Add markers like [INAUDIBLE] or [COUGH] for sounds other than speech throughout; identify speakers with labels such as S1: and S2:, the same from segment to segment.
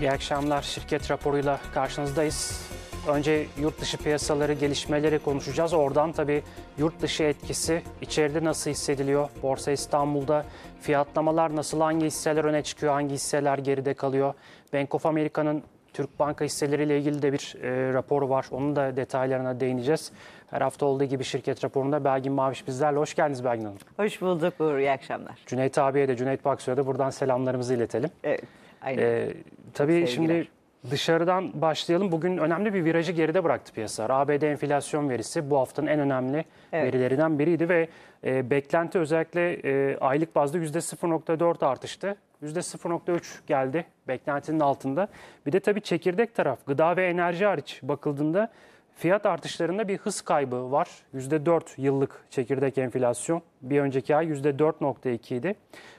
S1: İyi akşamlar. Şirket raporuyla karşınızdayız. Önce yurt dışı piyasaları, gelişmeleri konuşacağız. Oradan tabii yurt dışı etkisi içeride nasıl hissediliyor? Borsa İstanbul'da fiyatlamalar nasıl? Hangi hisseler öne çıkıyor? Hangi hisseler geride kalıyor? Bank of America'nın Türk Banka hisseleriyle ilgili de bir e, rapor var. Onun da detaylarına değineceğiz. Her hafta olduğu gibi şirket raporunda Belgin Maviş bizlerle. Hoş geldiniz Belgin Hanım.
S2: Hoş bulduk Uğur. İyi akşamlar.
S1: Cüneyt abiye de Cüneyt Baksu'ya da buradan selamlarımızı iletelim. Evet. Aynen. Ee, tabii Sevgiler. şimdi dışarıdan başlayalım. Bugün önemli bir virajı geride bıraktı piyasalar. ABD enflasyon verisi bu haftanın en önemli evet. verilerinden biriydi ve e, beklenti özellikle e, aylık bazda %0.4 artıştı. %0.3 geldi beklentinin altında. Bir de tabii çekirdek taraf gıda ve enerji hariç bakıldığında Fiyat artışlarında bir hız kaybı var. %4 yıllık çekirdek enflasyon. Bir önceki ay %4.2 idi.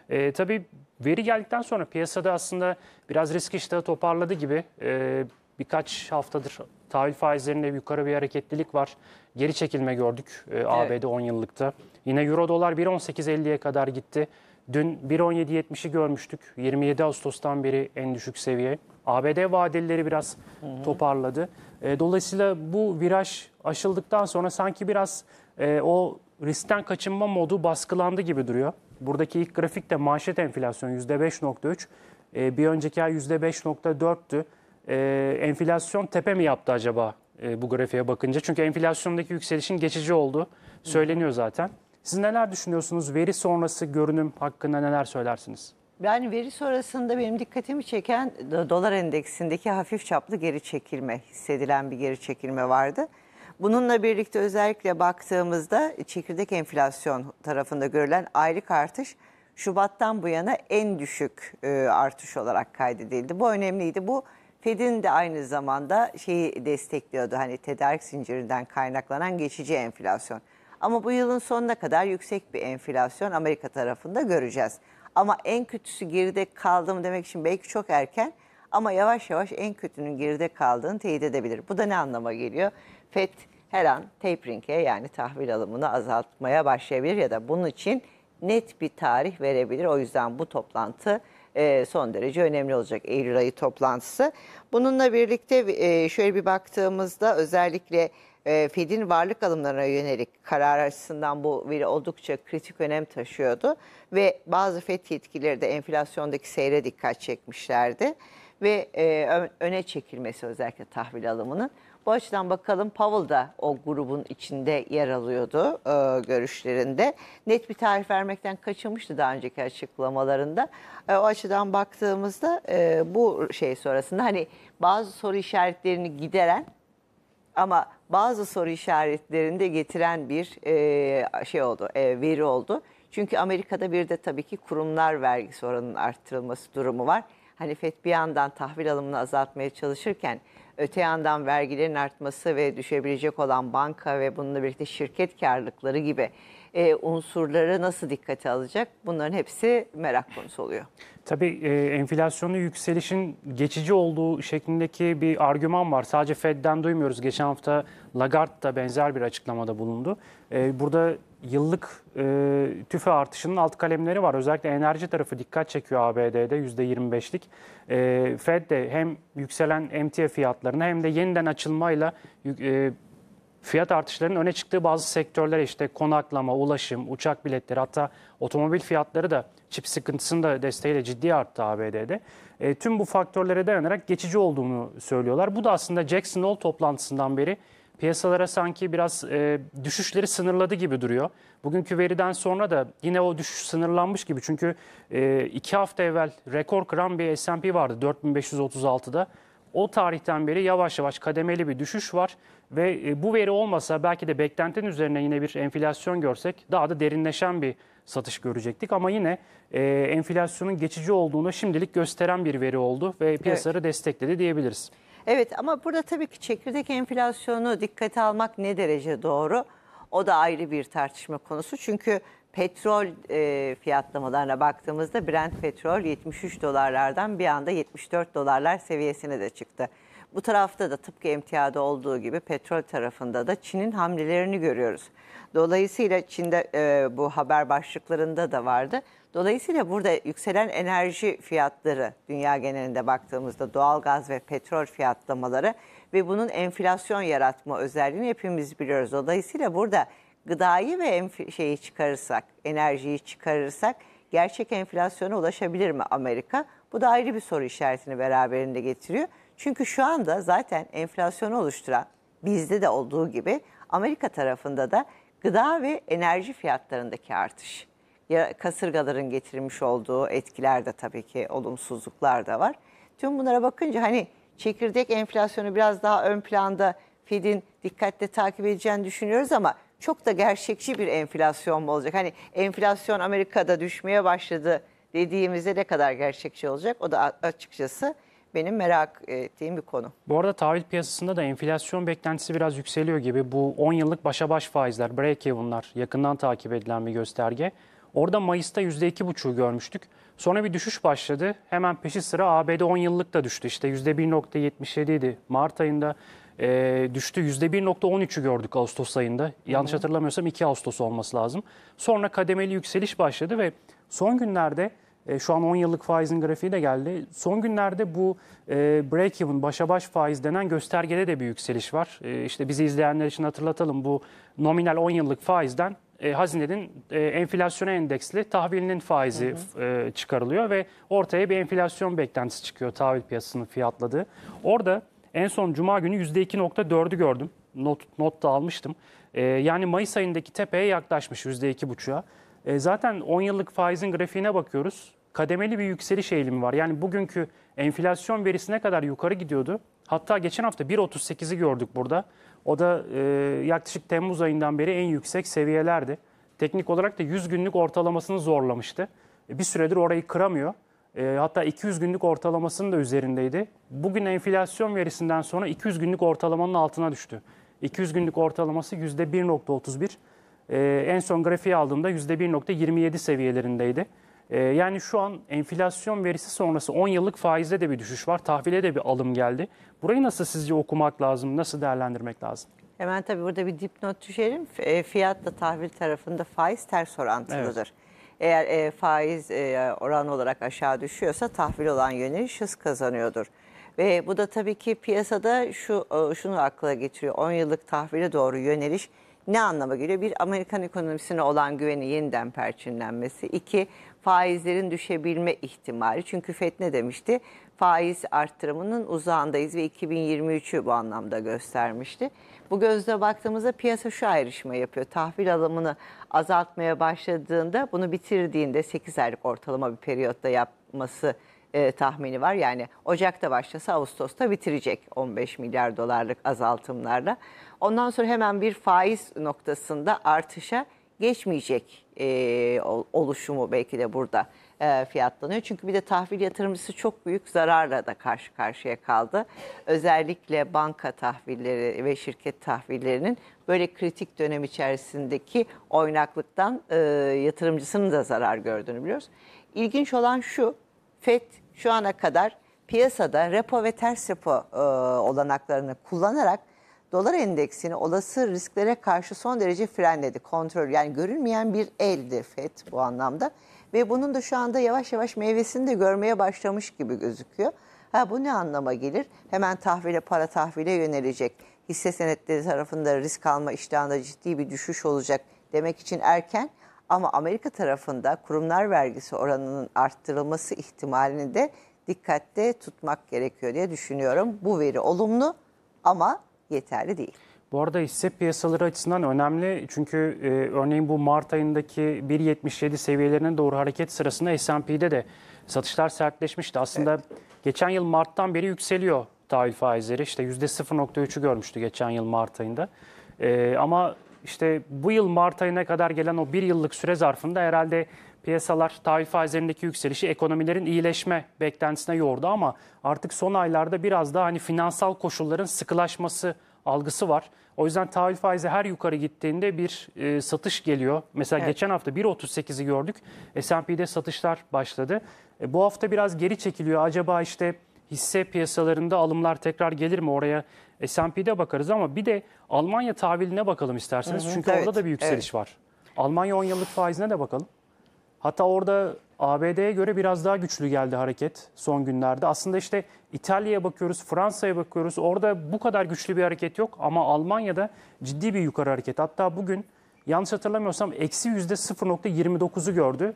S1: E, tabii Veri geldikten sonra piyasada aslında biraz risk iştahı toparladı gibi e, birkaç haftadır tahvil faizlerinde yukarı bir hareketlilik var. Geri çekilme gördük e, ABD evet. 10 yıllıkta. Yine Euro dolar 1.18.50'ye kadar gitti. Dün 1.17.70'i görmüştük. 27 Ağustos'tan beri en düşük seviye. ABD vadelileri biraz hı hı. toparladı. E, dolayısıyla bu viraj aşıldıktan sonra sanki biraz e, o riskten kaçınma modu baskılandı gibi duruyor. Buradaki ilk grafikte manşet enflasyon %5.3. E, ee, bir önceki ay %5.4'tü. E, ee, enflasyon tepe mi yaptı acaba e, bu grafiğe bakınca? Çünkü enflasyondaki yükselişin geçici olduğu söyleniyor zaten. Siz neler düşünüyorsunuz? Veri sonrası görünüm hakkında neler söylersiniz?
S2: Yani veri sonrasında benim dikkatimi çeken dolar endeksindeki hafif çaplı geri çekilme, hissedilen bir geri çekilme vardı. Bununla birlikte özellikle baktığımızda çekirdek enflasyon tarafında görülen aylık artış Şubat'tan bu yana en düşük e, artış olarak kaydedildi. Bu önemliydi. Bu Fed'in de aynı zamanda şeyi destekliyordu. Hani tedarik zincirinden kaynaklanan geçici enflasyon. Ama bu yılın sonuna kadar yüksek bir enflasyon Amerika tarafında göreceğiz. Ama en kötüsü geride kaldım demek için belki çok erken ama yavaş yavaş en kötünün geride kaldığını teyit edebilir. Bu da ne anlama geliyor? FED her an tapering'e yani tahvil alımını azaltmaya başlayabilir ya da bunun için net bir tarih verebilir. O yüzden bu toplantı e, son derece önemli olacak Eylül ayı toplantısı. Bununla birlikte e, şöyle bir baktığımızda özellikle e, Fed'in varlık alımlarına yönelik karar açısından bu veri oldukça kritik önem taşıyordu. Ve bazı Fed yetkilileri de enflasyondaki seyre dikkat çekmişlerdi. Ve öne çekilmesi özellikle tahvil alımının bu açıdan bakalım Powell da o grubun içinde yer alıyordu e, görüşlerinde. Net bir tarif vermekten kaçınmıştı daha önceki açıklamalarında. E, o açıdan baktığımızda e, bu şey sonrasında hani bazı soru işaretlerini gideren ama bazı soru işaretlerini de getiren bir e, şey oldu, e, veri oldu. Çünkü Amerika'da bir de tabii ki kurumlar vergisi oranının arttırılması durumu var. Hani FED bir yandan tahvil alımını azaltmaya çalışırken Öte yandan vergilerin artması ve düşebilecek olan banka ve bununla birlikte şirket karlılıkları gibi e, unsurları nasıl dikkate alacak? Bunların hepsi merak konusu oluyor.
S1: Tabii e, enflasyonu yükselişin geçici olduğu şeklindeki bir argüman var. Sadece Fed'den duymuyoruz. Geçen hafta Lagarde da benzer bir açıklamada bulundu. E, burada yıllık e, tüfe artışının alt kalemleri var. Özellikle enerji tarafı dikkat çekiyor ABD'de %25'lik. E, Fed de hem yükselen emtia fiyatlarına hem de yeniden açılmayla e, fiyat artışlarının öne çıktığı bazı sektörler işte konaklama, ulaşım, uçak biletleri hatta otomobil fiyatları da çip sıkıntısının da desteğiyle ciddi arttı ABD'de. E, tüm bu faktörlere dayanarak geçici olduğunu söylüyorlar. Bu da aslında Jackson Hole toplantısından beri piyasalara sanki biraz e, düşüşleri sınırladı gibi duruyor. Bugünkü veriden sonra da yine o düşüş sınırlanmış gibi. Çünkü e, iki hafta evvel rekor kıran bir S&P vardı 4536'da. O tarihten beri yavaş yavaş kademeli bir düşüş var ve e, bu veri olmasa belki de beklentinin üzerine yine bir enflasyon görsek daha da derinleşen bir satış görecektik. Ama yine e, enflasyonun geçici olduğunu şimdilik gösteren bir veri oldu ve piyasaları evet. destekledi diyebiliriz. Evet ama burada tabii ki çekirdek
S2: enflasyonu dikkate almak ne derece doğru? O da ayrı bir tartışma konusu. Çünkü petrol e, fiyatlamalarına baktığımızda Brent petrol 73 dolarlardan bir anda 74 dolarlar seviyesine de çıktı. Bu tarafta da tıpkı emtiyada olduğu gibi petrol tarafında da Çin'in hamlelerini görüyoruz. Dolayısıyla Çin'de e, bu haber başlıklarında da vardı. Dolayısıyla burada yükselen enerji fiyatları dünya genelinde baktığımızda doğal gaz ve petrol fiyatlamaları ve bunun enflasyon yaratma özelliğini hepimiz biliyoruz. Dolayısıyla burada gıdayı ve şeyi çıkarırsak, enerjiyi çıkarırsak gerçek enflasyona ulaşabilir mi Amerika? Bu da ayrı bir soru işaretini beraberinde getiriyor. Çünkü şu anda zaten enflasyonu oluşturan bizde de olduğu gibi Amerika tarafında da gıda ve enerji fiyatlarındaki artış ya kasırgaların getirmiş olduğu etkiler de tabii ki olumsuzluklar da var. Tüm bunlara bakınca hani çekirdek enflasyonu biraz daha ön planda Fed'in dikkatle takip edeceğini düşünüyoruz ama çok da gerçekçi bir enflasyon mu olacak? Hani enflasyon Amerika'da düşmeye başladı dediğimizde ne kadar gerçekçi olacak? O da açıkçası benim merak ettiğim bir konu.
S1: Bu arada tahvil piyasasında da enflasyon beklentisi biraz yükseliyor gibi. Bu 10 yıllık başa baş faizler, break even'lar yakından takip edilen bir gösterge. Orada Mayıs'ta %2,5'u görmüştük. Sonra bir düşüş başladı. Hemen peşi sıra ABD 10 yıllık da düştü. İşte %1.77 idi Mart ayında. E, düştü. %1.13'ü gördük Ağustos ayında. Yanlış hı hatırlamıyorsam 2 Ağustos olması lazım. Sonra kademeli yükseliş başladı ve son günlerde e, şu an 10 yıllık faizin grafiği de geldi. Son günlerde bu e, break-even, başa baş faiz denen göstergede de bir yükseliş var. E, işte bizi izleyenler için hatırlatalım. Bu nominal 10 yıllık faizden e, hazinenin e, enflasyona endeksli tahvilinin faizi hı hı. E, çıkarılıyor ve ortaya bir enflasyon beklentisi çıkıyor tahvil piyasasının fiyatladığı. Orada en son cuma günü %2.4'ü gördüm. Not, not da almıştım. E, yani Mayıs ayındaki tepeye yaklaşmış %2.5'a. E, zaten 10 yıllık faizin grafiğine bakıyoruz. Kademeli bir yükseliş eğilimi var. Yani bugünkü enflasyon verisi ne kadar yukarı gidiyordu? Hatta geçen hafta 1.38'i gördük burada. O da e, yaklaşık Temmuz ayından beri en yüksek seviyelerdi. Teknik olarak da 100 günlük ortalamasını zorlamıştı. E, bir süredir orayı kıramıyor. E, hatta 200 günlük ortalamasının da üzerindeydi. Bugün enflasyon verisinden sonra 200 günlük ortalamanın altına düştü. 200 günlük ortalaması %1.31. E, en son grafiği aldığımda %1.27 seviyelerindeydi. Ee, yani şu an enflasyon verisi sonrası 10 yıllık faizde de bir düşüş var. Tahvile de bir alım geldi. Burayı nasıl sizce okumak lazım? Nasıl değerlendirmek lazım?
S2: Hemen tabii burada bir dipnot düşelim. E, Fiyatla tahvil tarafında faiz ters orantılıdır. Evet. Eğer e, faiz e, oran olarak aşağı düşüyorsa tahvil olan yönü hız kazanıyordur. Ve bu da tabii ki piyasada şu şunu akla getiriyor. 10 yıllık tahvile doğru yöneliş ne anlama geliyor? Bir, Amerikan ekonomisine olan güveni yeniden perçinlenmesi. İki faizlerin düşebilme ihtimali. Çünkü FED ne demişti? Faiz arttırımının uzağındayız ve 2023'ü bu anlamda göstermişti. Bu gözle baktığımızda piyasa şu ayrışma yapıyor. Tahvil alımını azaltmaya başladığında bunu bitirdiğinde 8 aylık ortalama bir periyotta yapması e, tahmini var. Yani Ocak'ta başlasa Ağustos'ta bitirecek 15 milyar dolarlık azaltımlarla. Ondan sonra hemen bir faiz noktasında artışa geçmeyecek e, oluşumu belki de burada e, fiyatlanıyor. Çünkü bir de tahvil yatırımcısı çok büyük zararla da karşı karşıya kaldı. Özellikle banka tahvilleri ve şirket tahvillerinin böyle kritik dönem içerisindeki oynaklıktan e, yatırımcısının da zarar gördüğünü biliyoruz. İlginç olan şu, FED şu ana kadar piyasada repo ve ters repo e, olanaklarını kullanarak dolar endeksini olası risklere karşı son derece frenledi. Kontrol yani görünmeyen bir eldi FED bu anlamda. Ve bunun da şu anda yavaş yavaş meyvesini de görmeye başlamış gibi gözüküyor. Ha bu ne anlama gelir? Hemen tahvile para tahvile yönelecek. Hisse senetleri tarafında risk alma iştahında ciddi bir düşüş olacak demek için erken. Ama Amerika tarafında kurumlar vergisi oranının arttırılması ihtimalini de dikkatte tutmak gerekiyor diye düşünüyorum. Bu veri olumlu ama yeterli değil.
S1: Bu arada hisse piyasaları açısından önemli çünkü e, örneğin bu Mart ayındaki 1.77 seviyelerine doğru hareket sırasında S&P'de de satışlar sertleşmişti. Aslında evet. geçen yıl Mart'tan beri yükseliyor tahvil faizleri. İşte %0.3'ü görmüştü geçen yıl Mart ayında. E, ama işte bu yıl Mart ayına kadar gelen o bir yıllık süre zarfında herhalde Piyasalar tahvil faizlerindeki yükselişi ekonomilerin iyileşme beklentisine yordu ama artık son aylarda biraz daha hani finansal koşulların sıkılaşması algısı var. O yüzden tahvil faizi her yukarı gittiğinde bir e, satış geliyor. Mesela evet. geçen hafta 1.38'i gördük. S&P'de satışlar başladı. E, bu hafta biraz geri çekiliyor. Acaba işte hisse piyasalarında alımlar tekrar gelir mi oraya? S&P'de bakarız ama bir de Almanya tahviline bakalım isterseniz. Hı hı, Çünkü evet, orada da bir yükseliş evet. var. Almanya 10 yıllık faizine de bakalım. Hatta orada ABD'ye göre biraz daha güçlü geldi hareket son günlerde. Aslında işte İtalya'ya bakıyoruz, Fransa'ya bakıyoruz. Orada bu kadar güçlü bir hareket yok ama Almanya'da ciddi bir yukarı hareket. Hatta bugün yanlış hatırlamıyorsam eksi yüzde 0.29'u gördü.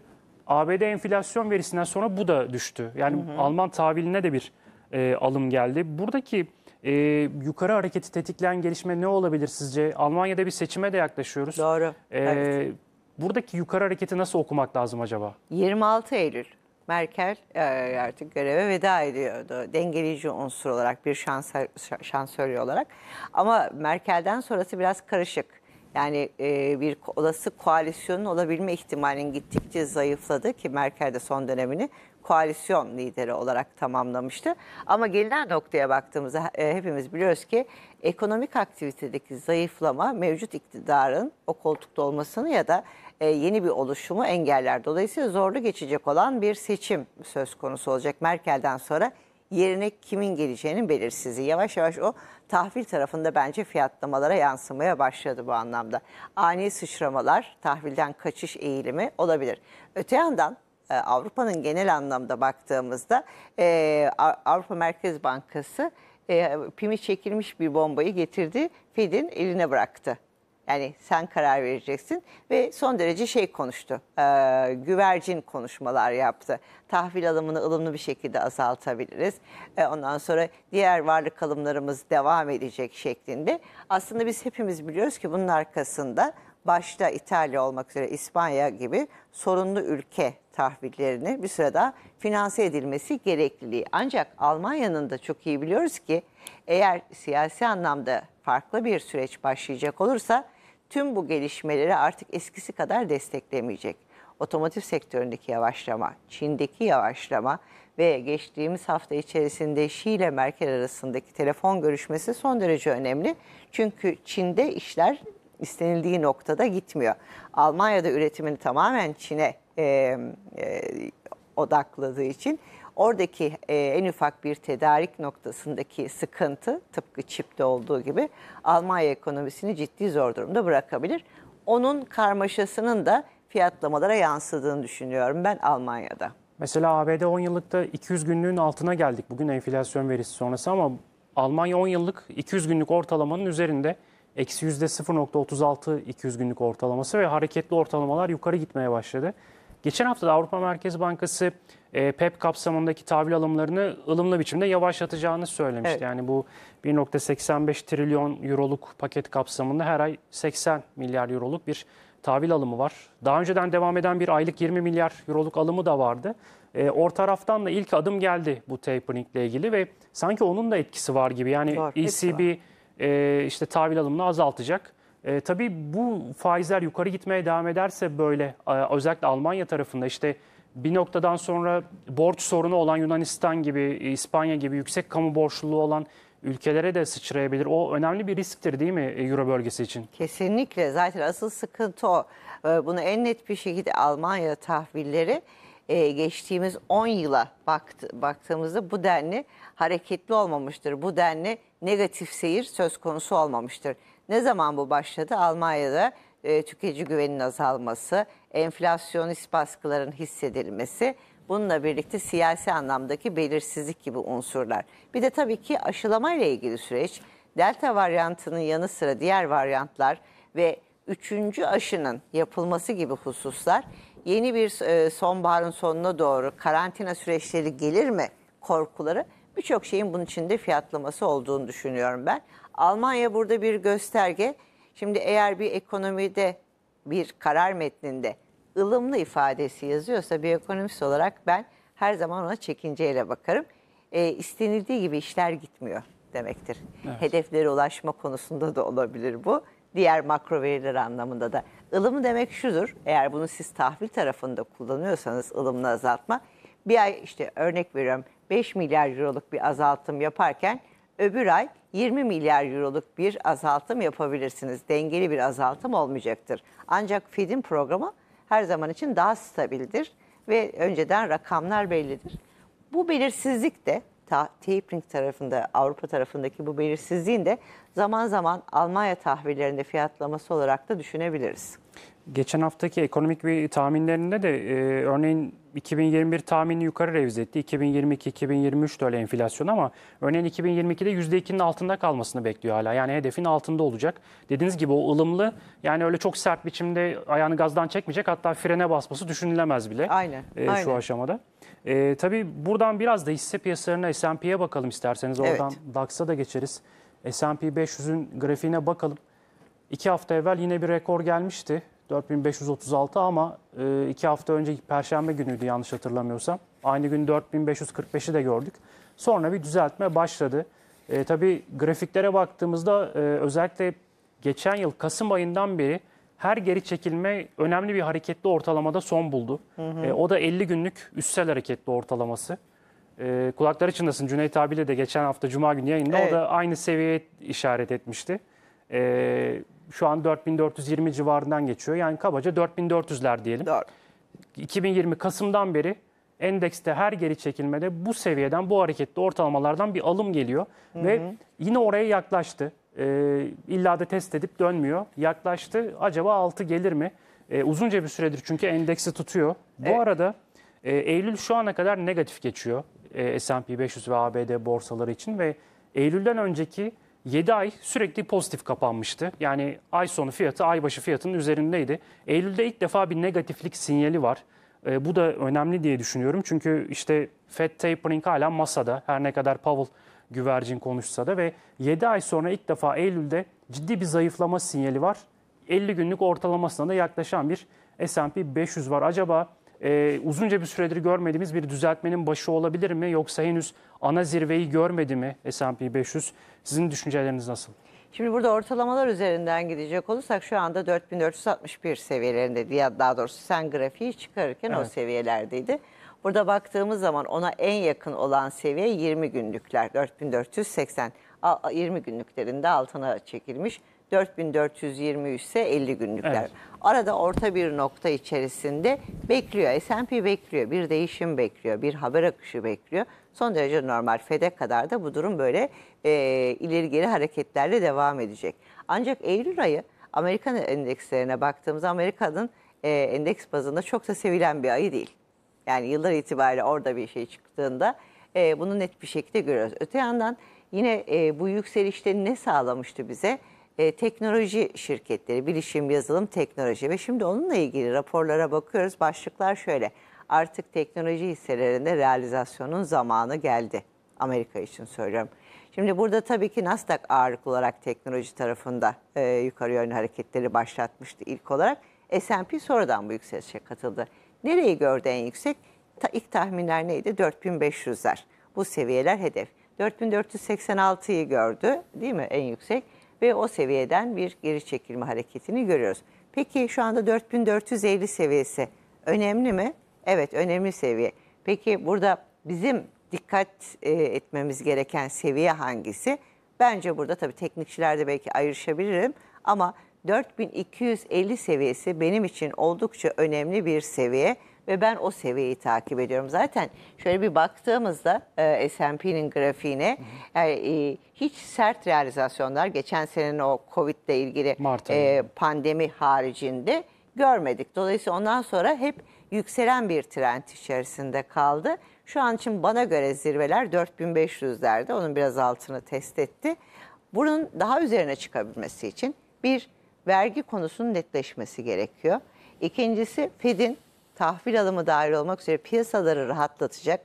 S1: ABD enflasyon verisinden sonra bu da düştü. Yani hı hı. Alman tahviline de bir e, alım geldi. Buradaki e, yukarı hareketi tetikleyen gelişme ne olabilir sizce? Almanya'da bir seçime de yaklaşıyoruz. Doğru. E, evet. Buradaki yukarı hareketi nasıl okumak lazım acaba?
S2: 26 Eylül Merkel e, artık göreve veda ediyordu. Dengeleyici unsur olarak bir şansör, olarak. Ama Merkel'den sonrası biraz karışık. Yani e, bir olası koalisyonun olabilme ihtimalinin gittikçe zayıfladı ki Merkel de son dönemini koalisyon lideri olarak tamamlamıştı. Ama gelinen noktaya baktığımızda e, hepimiz biliyoruz ki ekonomik aktivitedeki zayıflama mevcut iktidarın o koltukta olmasını ya da e, yeni bir oluşumu engeller. Dolayısıyla zorlu geçecek olan bir seçim söz konusu olacak. Merkel'den sonra yerine kimin geleceğinin belirsizliği. Yavaş yavaş o tahvil tarafında bence fiyatlamalara yansımaya başladı bu anlamda. Ani sıçramalar, tahvilden kaçış eğilimi olabilir. Öte yandan e, Avrupa'nın genel anlamda baktığımızda e, Avrupa Merkez Bankası e, pimi çekilmiş bir bombayı getirdi, Fed'in eline bıraktı. Yani sen karar vereceksin ve son derece şey konuştu, e, güvercin konuşmalar yaptı. Tahvil alımını ılımlı bir şekilde azaltabiliriz. E, ondan sonra diğer varlık alımlarımız devam edecek şeklinde. Aslında biz hepimiz biliyoruz ki bunun arkasında başta İtalya olmak üzere İspanya gibi sorunlu ülke tahvillerini bir sırada finanse edilmesi gerekliliği. Ancak Almanya'nın da çok iyi biliyoruz ki eğer siyasi anlamda farklı bir süreç başlayacak olursa tüm bu gelişmeleri artık eskisi kadar desteklemeyecek. Otomotiv sektöründeki yavaşlama, Çin'deki yavaşlama ve geçtiğimiz hafta içerisinde Xi ile Merkel arasındaki telefon görüşmesi son derece önemli. Çünkü Çin'de işler istenildiği noktada gitmiyor. Almanya'da üretimini tamamen Çin'e e, e, odakladığı için oradaki e, en ufak bir tedarik noktasındaki sıkıntı tıpkı çipte olduğu gibi Almanya ekonomisini ciddi zor durumda bırakabilir. Onun karmaşasının da fiyatlamalara
S1: yansıdığını düşünüyorum ben Almanya'da. Mesela ABD 10 yıllıkta 200 günlüğün altına geldik. Bugün enflasyon verisi sonrası ama Almanya 10 yıllık 200 günlük ortalamanın üzerinde. Eksi yüzde %0.36 200 günlük ortalaması ve hareketli ortalamalar yukarı gitmeye başladı. Geçen hafta da Avrupa Merkez Bankası e, PEP e kapsamındaki tahvil alımlarını ılımlı biçimde yavaşlatacağını söylemişti. Evet. Yani bu 1.85 trilyon euroluk paket kapsamında her ay 80 milyar euroluk bir tahvil alımı var. Daha önceden devam eden bir aylık 20 milyar euroluk alımı da vardı. E, orta taraftan da ilk adım geldi bu tapering ile ilgili ve sanki onun da etkisi var gibi. Yani var, ECB e var e, işte tahvil alımını azaltacak. E, tabii bu faizler yukarı gitmeye devam ederse böyle e, özellikle Almanya tarafında işte bir noktadan sonra borç sorunu olan Yunanistan gibi, İspanya gibi yüksek kamu borçluluğu olan ülkelere de sıçrayabilir. O önemli bir risktir değil mi e, Euro bölgesi için?
S2: Kesinlikle. Zaten asıl sıkıntı o. E, bunu en net bir şekilde Almanya tahvilleri e, geçtiğimiz 10 yıla baktığımızda bu denli hareketli olmamıştır. Bu denli negatif seyir söz konusu olmamıştır. Ne zaman bu başladı? Almanya'da e, tüketici güveninin azalması, enflasyonist baskıların hissedilmesi, bununla birlikte siyasi anlamdaki belirsizlik gibi unsurlar. Bir de tabii ki aşılama ile ilgili süreç, delta varyantının yanı sıra diğer varyantlar ve üçüncü aşının yapılması gibi hususlar yeni bir e, sonbaharın sonuna doğru karantina süreçleri gelir mi korkuları Birçok şeyin bunun içinde fiyatlaması olduğunu düşünüyorum ben. Almanya burada bir gösterge. Şimdi eğer bir ekonomide bir karar metninde ılımlı ifadesi yazıyorsa bir ekonomist olarak ben her zaman ona çekinceyle bakarım. E, istenildiği gibi işler gitmiyor demektir. Evet. Hedeflere ulaşma konusunda da olabilir bu. Diğer makro veriler anlamında da. Ilım demek şudur. Eğer bunu siz tahvil tarafında kullanıyorsanız ılımını azaltma. Bir ay işte örnek veriyorum 5 milyar euroluk bir azaltım yaparken öbür ay 20 milyar euroluk bir azaltım yapabilirsiniz. Dengeli bir azaltım olmayacaktır. Ancak Fed'in programı her zaman için daha stabildir ve önceden rakamlar bellidir. Bu belirsizlik de ta, tapering tarafında Avrupa tarafındaki bu belirsizliğin de zaman zaman Almanya tahvillerinde fiyatlaması olarak da
S1: düşünebiliriz. Geçen haftaki ekonomik bir tahminlerinde de e, örneğin 2021 tahmini yukarı revize etti. 2022-2023 de öyle enflasyon ama örneğin 2022'de %2'nin altında kalmasını bekliyor hala. Yani hedefin altında olacak. Dediğiniz gibi o ılımlı yani öyle çok sert biçimde ayağını gazdan çekmeyecek. Hatta frene basması düşünülemez bile aynen, e, şu aynen. şu aşamada. E, tabii buradan biraz da hisse piyasalarına S&P'ye bakalım isterseniz. Oradan evet. DAX'a da geçeriz. S&P 500'ün grafiğine bakalım. İki hafta evvel yine bir rekor gelmişti. 4536 ama e, iki hafta önce Perşembe günüydü yanlış hatırlamıyorsam. Aynı gün 4545'i de gördük. Sonra bir düzeltme başladı. E, tabii grafiklere baktığımızda e, özellikle geçen yıl Kasım ayından beri her geri çekilme önemli bir hareketli ortalamada son buldu. Hı hı. E, o da 50 günlük üstsel hareketli ortalaması. E, kulakları çınlasın Cüneyt abiyle de geçen hafta Cuma günü yayında evet. o da aynı seviyeye işaret etmişti. E, şu an 4420 civarından geçiyor. Yani kabaca 4400'ler diyelim. Doğru. 2020 Kasım'dan beri endekste her geri çekilmede bu seviyeden bu hareketli ortalamalardan bir alım geliyor. Hı hı. Ve yine oraya yaklaştı. E, illa da test edip dönmüyor. Yaklaştı. Acaba 6 gelir mi? E, uzunca bir süredir çünkü endeksi tutuyor. Bu evet. arada e, Eylül şu ana kadar negatif geçiyor. E, S&P 500 ve ABD borsaları için ve Eylül'den önceki 7 ay sürekli pozitif kapanmıştı. Yani ay sonu fiyatı ay başı fiyatının üzerindeydi. Eylül'de ilk defa bir negatiflik sinyali var. E, bu da önemli diye düşünüyorum. Çünkü işte Fed tapering hala masada. Her ne kadar Powell güvercin konuşsa da ve 7 ay sonra ilk defa Eylül'de ciddi bir zayıflama sinyali var. 50 günlük ortalamasına da yaklaşan bir S&P 500 var. Acaba e, uzunca bir süredir görmediğimiz bir düzeltmenin başı olabilir mi? Yoksa henüz ana zirveyi görmedi mi S&P 500? Sizin düşünceleriniz nasıl? Şimdi burada ortalamalar
S2: üzerinden gidecek olursak şu anda 4461 seviyelerinde diye daha doğrusu sen grafiği çıkarırken evet. o seviyelerdeydi. Burada baktığımız zaman ona en yakın olan seviye 20 günlükler 4480 20 günlüklerinde altına çekilmiş. 4423 ise 50 günlükler. Evet. Arada orta bir nokta içerisinde bekliyor. S&P bekliyor. Bir değişim bekliyor. Bir haber akışı bekliyor. Son derece normal. FED'e e kadar da bu durum böyle e, ileri geri hareketlerle devam edecek. Ancak Eylül ayı Amerikan endekslerine baktığımızda Amerika'nın e, endeks bazında çok da sevilen bir ayı değil. Yani yıllar itibariyle orada bir şey çıktığında e, bunu net bir şekilde görüyoruz. Öte yandan yine e, bu yükselişte ne sağlamıştı bize? e, teknoloji şirketleri, bilişim, yazılım, teknoloji ve şimdi onunla ilgili raporlara bakıyoruz. Başlıklar şöyle, artık teknoloji hisselerinde realizasyonun zamanı geldi. Amerika için söylüyorum. Şimdi burada tabii ki Nasdaq ağırlıklı olarak teknoloji tarafında e, yukarı yönlü hareketleri başlatmıştı ilk olarak. S&P sonradan bu yükselişe katıldı. Nereyi gördü en yüksek? Ta, ilk tahminler neydi? 4500'ler. Bu seviyeler hedef. 4486'yı gördü değil mi en yüksek? ve o seviyeden bir geri çekilme hareketini görüyoruz. Peki şu anda 4450 seviyesi önemli mi? Evet önemli seviye. Peki burada bizim dikkat e, etmemiz gereken seviye hangisi? Bence burada tabii teknikçilerde belki ayrışabilirim ama 4250 seviyesi benim için oldukça önemli bir seviye ve ben o seviyeyi takip ediyorum. Zaten şöyle bir baktığımızda e, S&P'nin grafiğine yani, e, hiç sert realizasyonlar geçen senenin o Covid ile ilgili e, pandemi haricinde görmedik. Dolayısıyla ondan sonra hep yükselen bir trend içerisinde kaldı. Şu an için bana göre zirveler 4500'lerde onun biraz altını test etti. Bunun daha üzerine çıkabilmesi için bir vergi konusunun netleşmesi gerekiyor. İkincisi Fed'in tahvil alımı dahil olmak üzere piyasaları rahatlatacak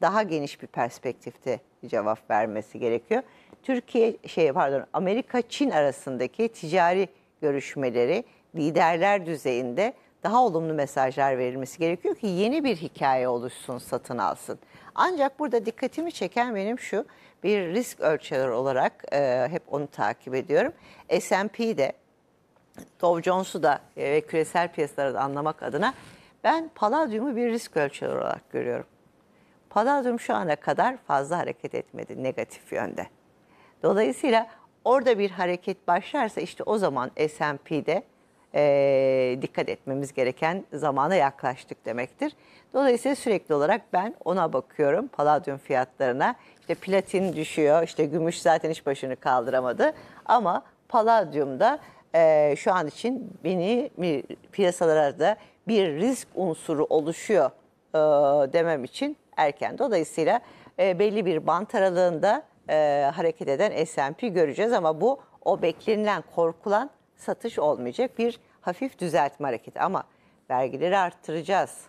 S2: daha geniş bir perspektifte cevap vermesi gerekiyor. Türkiye şey pardon Amerika Çin arasındaki ticari görüşmeleri liderler düzeyinde daha olumlu mesajlar verilmesi gerekiyor ki yeni bir hikaye oluşsun, satın alsın. Ancak burada dikkatimi çeken benim şu, bir risk ölçer olarak e, hep onu takip ediyorum. S&P'de, Dow Jones'u da e, küresel piyasaları da anlamak adına ben paladyumu bir risk ölçüsü olarak görüyorum. Paladyum şu ana kadar fazla hareket etmedi negatif yönde. Dolayısıyla orada bir hareket başlarsa işte o zaman S&P'de e, dikkat etmemiz gereken zamana yaklaştık demektir. Dolayısıyla sürekli olarak ben ona bakıyorum paladyum fiyatlarına. İşte platin düşüyor, işte gümüş zaten hiç başını kaldıramadı ama paladyum da e, şu an için beni piyasalara da bir risk unsuru oluşuyor e, demem için erken. Dolayısıyla e, belli bir bant aralığında e, hareket eden S&P göreceğiz ama bu o beklenilen, korkulan satış olmayacak bir hafif düzeltme hareketi. Ama vergileri arttıracağız,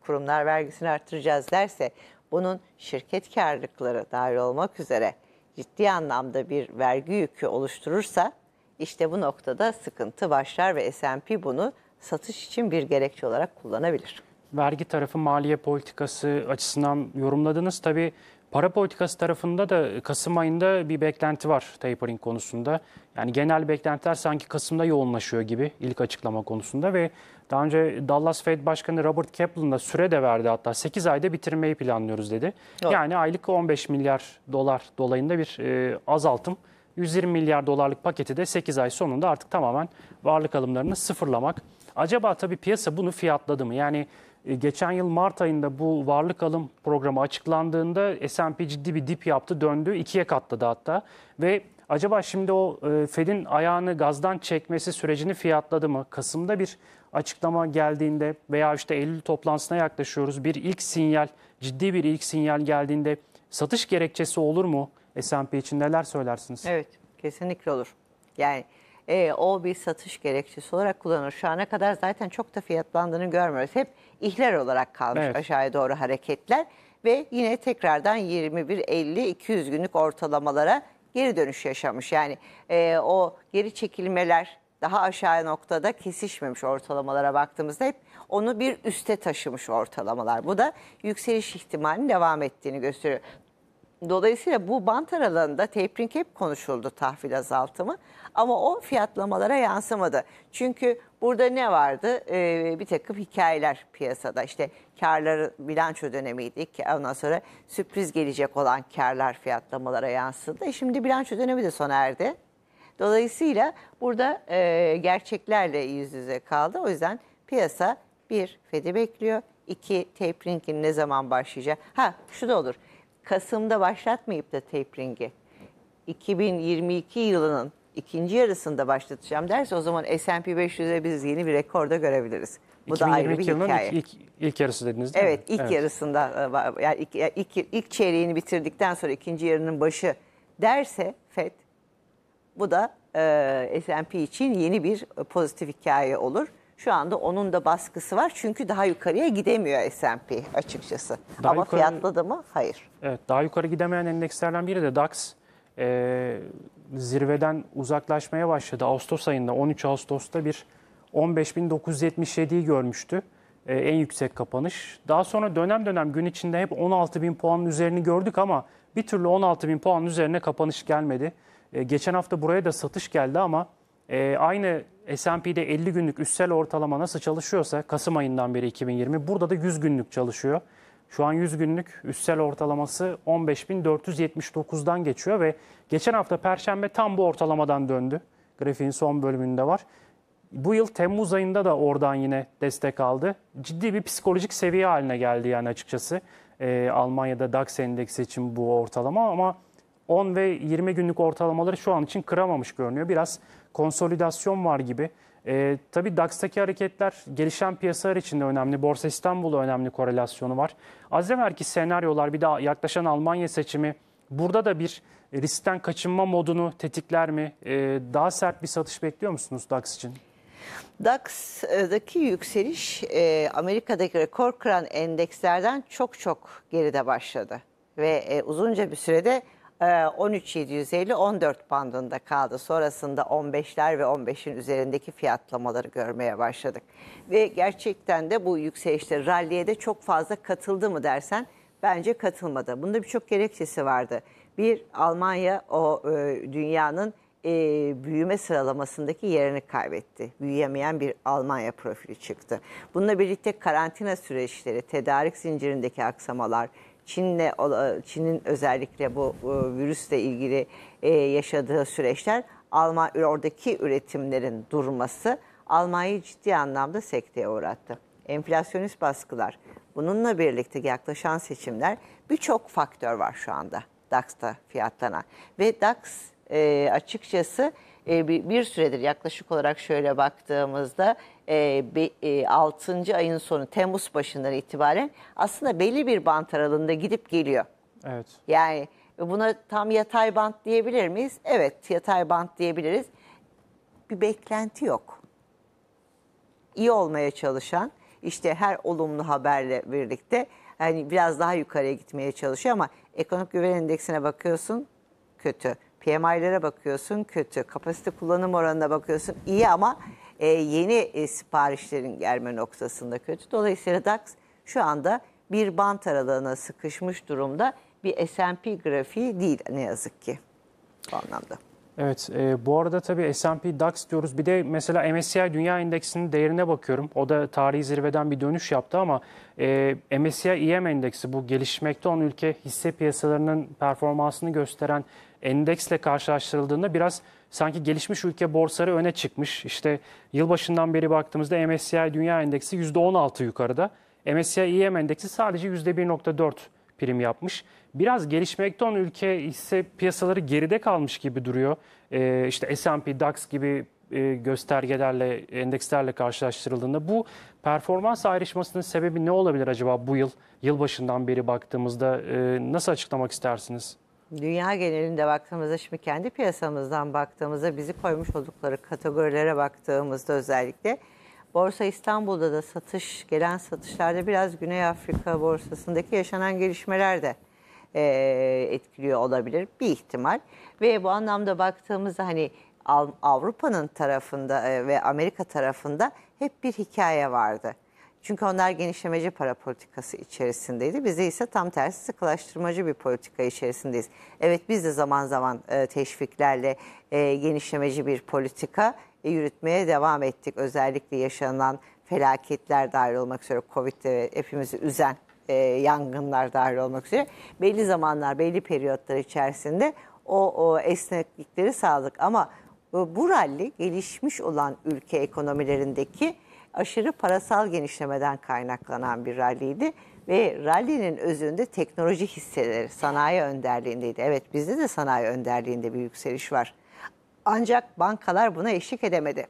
S2: kurumlar vergisini arttıracağız derse bunun şirket karlılıkları dahil olmak üzere ciddi anlamda bir vergi yükü oluşturursa işte bu noktada sıkıntı başlar ve S&P bunu satış için bir gerekçe olarak
S1: kullanabilir. Vergi tarafı maliye politikası açısından yorumladınız. Tabii Para politikası tarafında da Kasım ayında bir beklenti var tapering konusunda. Yani genel beklentiler sanki Kasım'da yoğunlaşıyor gibi ilk açıklama konusunda ve daha önce Dallas Fed Başkanı Robert Kaplan da süre de verdi hatta 8 ayda bitirmeyi planlıyoruz dedi. Evet. Yani aylık 15 milyar dolar dolayında bir e, azaltım. 120 milyar dolarlık paketi de 8 ay sonunda artık tamamen varlık alımlarını sıfırlamak Acaba tabii piyasa bunu fiyatladı mı? Yani e, geçen yıl Mart ayında bu varlık alım programı açıklandığında S&P ciddi bir dip yaptı, döndü, ikiye katladı hatta. Ve acaba şimdi o e, Fed'in ayağını gazdan çekmesi sürecini fiyatladı mı? Kasım'da bir açıklama geldiğinde veya işte Eylül toplantısına yaklaşıyoruz. Bir ilk sinyal, ciddi bir ilk sinyal geldiğinde satış gerekçesi olur mu? S&P için neler söylersiniz?
S2: Evet, kesinlikle olur. Yani e, o bir satış gerekçesi olarak kullanılır. Şu ana kadar zaten çok da fiyatlandığını görmüyoruz. Hep ihlal olarak kalmış evet. aşağıya doğru hareketler ve yine tekrardan 21-50-200 günlük ortalamalara geri dönüş yaşamış. Yani e, o geri çekilmeler daha aşağı noktada kesişmemiş ortalamalara baktığımızda hep onu bir üste taşımış ortalamalar. Bu da yükseliş ihtimalinin devam ettiğini gösteriyor. Dolayısıyla bu bant aralığında tapering hep konuşuldu tahvil azaltımı ama o fiyatlamalara yansımadı. Çünkü burada ne vardı? Ee, bir takım hikayeler piyasada işte karları bilanço dönemiydi. Ondan sonra sürpriz gelecek olan karlar fiyatlamalara yansıdı. E şimdi bilanço dönemi de sona erdi. Dolayısıyla burada e, gerçeklerle yüz yüze kaldı. O yüzden piyasa bir Fed'i bekliyor. İki tapering'in ne zaman başlayacak? Ha şu da olur. Kasım'da başlatmayıp da taperingi 2022 yılının ikinci yarısında başlatacağım derse o zaman S&P 500'e biz yeni bir rekorda görebiliriz. Bu 2022 da ayrı bir yılının hikaye. Ilk,
S1: ilk, ilk yarısı dediniz değil evet, mi? Ilk evet,
S2: yarısında e, yani ilk, ilk, ilk çeyreğini bitirdikten sonra ikinci yarının başı derse FED bu da e, S&P için yeni bir e, pozitif hikaye olur. Şu anda onun da baskısı var. Çünkü daha yukarıya gidemiyor S&P açıkçası. Daha Ama yukarı, fiyatladı mı? Hayır.
S1: Evet, daha yukarı gidemeyen endekslerden biri de DAX. Ee, zirveden uzaklaşmaya başladı. Ağustos ayında 13 Ağustos'ta bir 15.977'yi görmüştü. Ee, en yüksek kapanış. Daha sonra dönem dönem gün içinde hep 16.000 puanın üzerini gördük ama bir türlü 16.000 puanın üzerine kapanış gelmedi. Ee, geçen hafta buraya da satış geldi ama e, aynı S&P'de 50 günlük üstsel ortalama nasıl çalışıyorsa Kasım ayından beri 2020 burada da 100 günlük çalışıyor. Şu an 100 günlük üstsel ortalaması 15.479'dan geçiyor ve geçen hafta Perşembe tam bu ortalamadan döndü. Grafiğin son bölümünde var. Bu yıl Temmuz ayında da oradan yine destek aldı. Ciddi bir psikolojik seviye haline geldi yani açıkçası. Ee, Almanya'da DAX endeksi için bu ortalama ama 10 ve 20 günlük ortalamaları şu an için kıramamış görünüyor. Biraz konsolidasyon var gibi. E, tabii DAX'taki hareketler gelişen piyasalar için de önemli. Borsa İstanbul'a önemli korelasyonu var. Az evvelki senaryolar bir daha yaklaşan Almanya seçimi burada da bir riskten kaçınma modunu tetikler mi? E, daha sert bir satış bekliyor musunuz DAX için?
S2: DAX'daki yükseliş e, Amerika'daki rekor kıran endekslerden çok çok geride başladı. Ve e, uzunca bir sürede 13.750 ee, 14 bandında kaldı. Sonrasında 15'ler ve 15'in üzerindeki fiyatlamaları görmeye başladık. Ve gerçekten de bu yükselişte ralliye de çok fazla katıldı mı dersen bence katılmadı. Bunda birçok gerekçesi vardı. Bir Almanya o e, dünyanın e, büyüme sıralamasındaki yerini kaybetti. Büyüyemeyen bir Almanya profili çıktı. Bununla birlikte karantina süreçleri, tedarik zincirindeki aksamalar, Çin'le e, Çin'in özellikle bu e, virüsle ilgili e, yaşadığı süreçler Alman oradaki üretimlerin durması Almanya'yı ciddi anlamda sekteye uğrattı. Enflasyonist baskılar, bununla birlikte yaklaşan seçimler birçok faktör var şu anda DAX'ta fiyatlanan. Ve DAX e, açıkçası ee, bir, süredir yaklaşık olarak şöyle baktığımızda e, 6. E, ayın sonu Temmuz başından itibaren aslında belli bir bant aralığında gidip geliyor. Evet. Yani buna tam yatay bant diyebilir miyiz? Evet yatay bant diyebiliriz. Bir beklenti yok. İyi olmaya çalışan işte her olumlu haberle birlikte hani biraz daha yukarıya gitmeye çalışıyor ama ekonomik güven endeksine bakıyorsun kötü. PMI'lere bakıyorsun kötü. Kapasite kullanım oranına bakıyorsun iyi ama e, yeni e, siparişlerin gelme noktasında kötü. Dolayısıyla DAX şu anda bir bant aralığına sıkışmış durumda bir S&P grafiği değil ne yazık ki
S1: bu anlamda. Evet e, bu arada tabii S&P DAX diyoruz bir de mesela MSCI Dünya Endeksinin değerine bakıyorum. O da tarihi zirveden bir dönüş yaptı ama e, MSCI EM Endeksi bu gelişmekte olan ülke hisse piyasalarının performansını gösteren endeksle karşılaştırıldığında biraz sanki gelişmiş ülke borsaları öne çıkmış. İşte yılbaşından beri baktığımızda MSCI Dünya Endeksi %16 yukarıda. MSCI EM Endeksi sadece %1.4 prim yapmış. Biraz gelişmekte olan ülke ise piyasaları geride kalmış gibi duruyor. Ee, işte S&P, DAX gibi e, göstergelerle, endekslerle karşılaştırıldığında bu performans ayrışmasının sebebi ne olabilir acaba bu yıl? Yılbaşından beri baktığımızda e, nasıl açıklamak istersiniz?
S2: dünya genelinde baktığımızda şimdi kendi piyasamızdan baktığımızda bizi koymuş oldukları kategorilere baktığımızda özellikle Borsa İstanbul'da da satış gelen satışlarda biraz Güney Afrika borsasındaki yaşanan gelişmeler de e, etkiliyor olabilir bir ihtimal. Ve bu anlamda baktığımızda hani Avrupa'nın tarafında e, ve Amerika tarafında hep bir hikaye vardı çünkü onlar genişlemeci para politikası içerisindeydi. Biz ise tam tersi sıkılaştırmacı bir politika içerisindeyiz. Evet biz de zaman zaman e, teşviklerle e, genişlemeci bir politika e, yürütmeye devam ettik. Özellikle yaşanan felaketler dahil olmak üzere Covid'de hepimizi üzen e, yangınlar dahil olmak üzere belli zamanlar, belli periyotlar içerisinde o, o esneklikleri sağladık. Ama bu ralli gelişmiş olan ülke ekonomilerindeki aşırı parasal genişlemeden kaynaklanan bir ralliydi. Ve rallinin özünde teknoloji hisseleri sanayi önderliğindeydi. Evet bizde de sanayi önderliğinde bir yükseliş var. Ancak bankalar buna eşlik edemedi.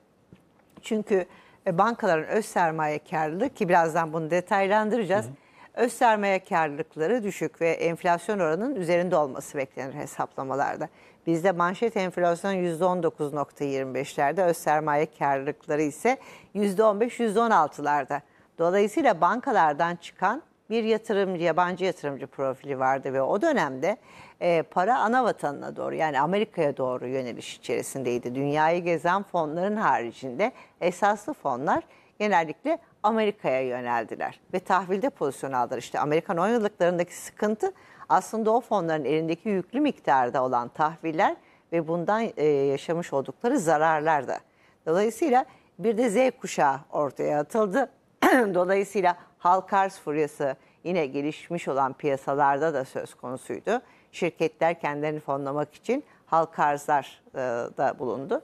S2: Çünkü e, bankaların öz sermaye karlılığı ki birazdan bunu detaylandıracağız. Hı Öz sermaye karlılıkları düşük ve enflasyon oranının üzerinde olması beklenir hesaplamalarda. Bizde manşet enflasyon %19.25'lerde, öz sermaye karlılıkları ise %15-116'larda. Dolayısıyla bankalardan çıkan bir yatırımcı, yabancı yatırımcı profili vardı ve o dönemde e, para ana vatanına doğru yani Amerika'ya doğru yöneliş içerisindeydi. Dünyayı gezen fonların haricinde esaslı fonlar genellikle Amerika'ya yöneldiler ve tahvilde pozisyon aldılar. İşte Amerikan 10 yıllıklarındaki sıkıntı aslında o fonların elindeki yüklü miktarda olan tahviller ve bundan e, yaşamış oldukları zararlar da. Dolayısıyla bir de Z kuşağı ortaya atıldı. [CLEARS THROAT] Dolayısıyla halk arz furyası yine gelişmiş olan piyasalarda da söz konusuydu. Şirketler kendilerini fonlamak için halk arzlar e, da bulundu.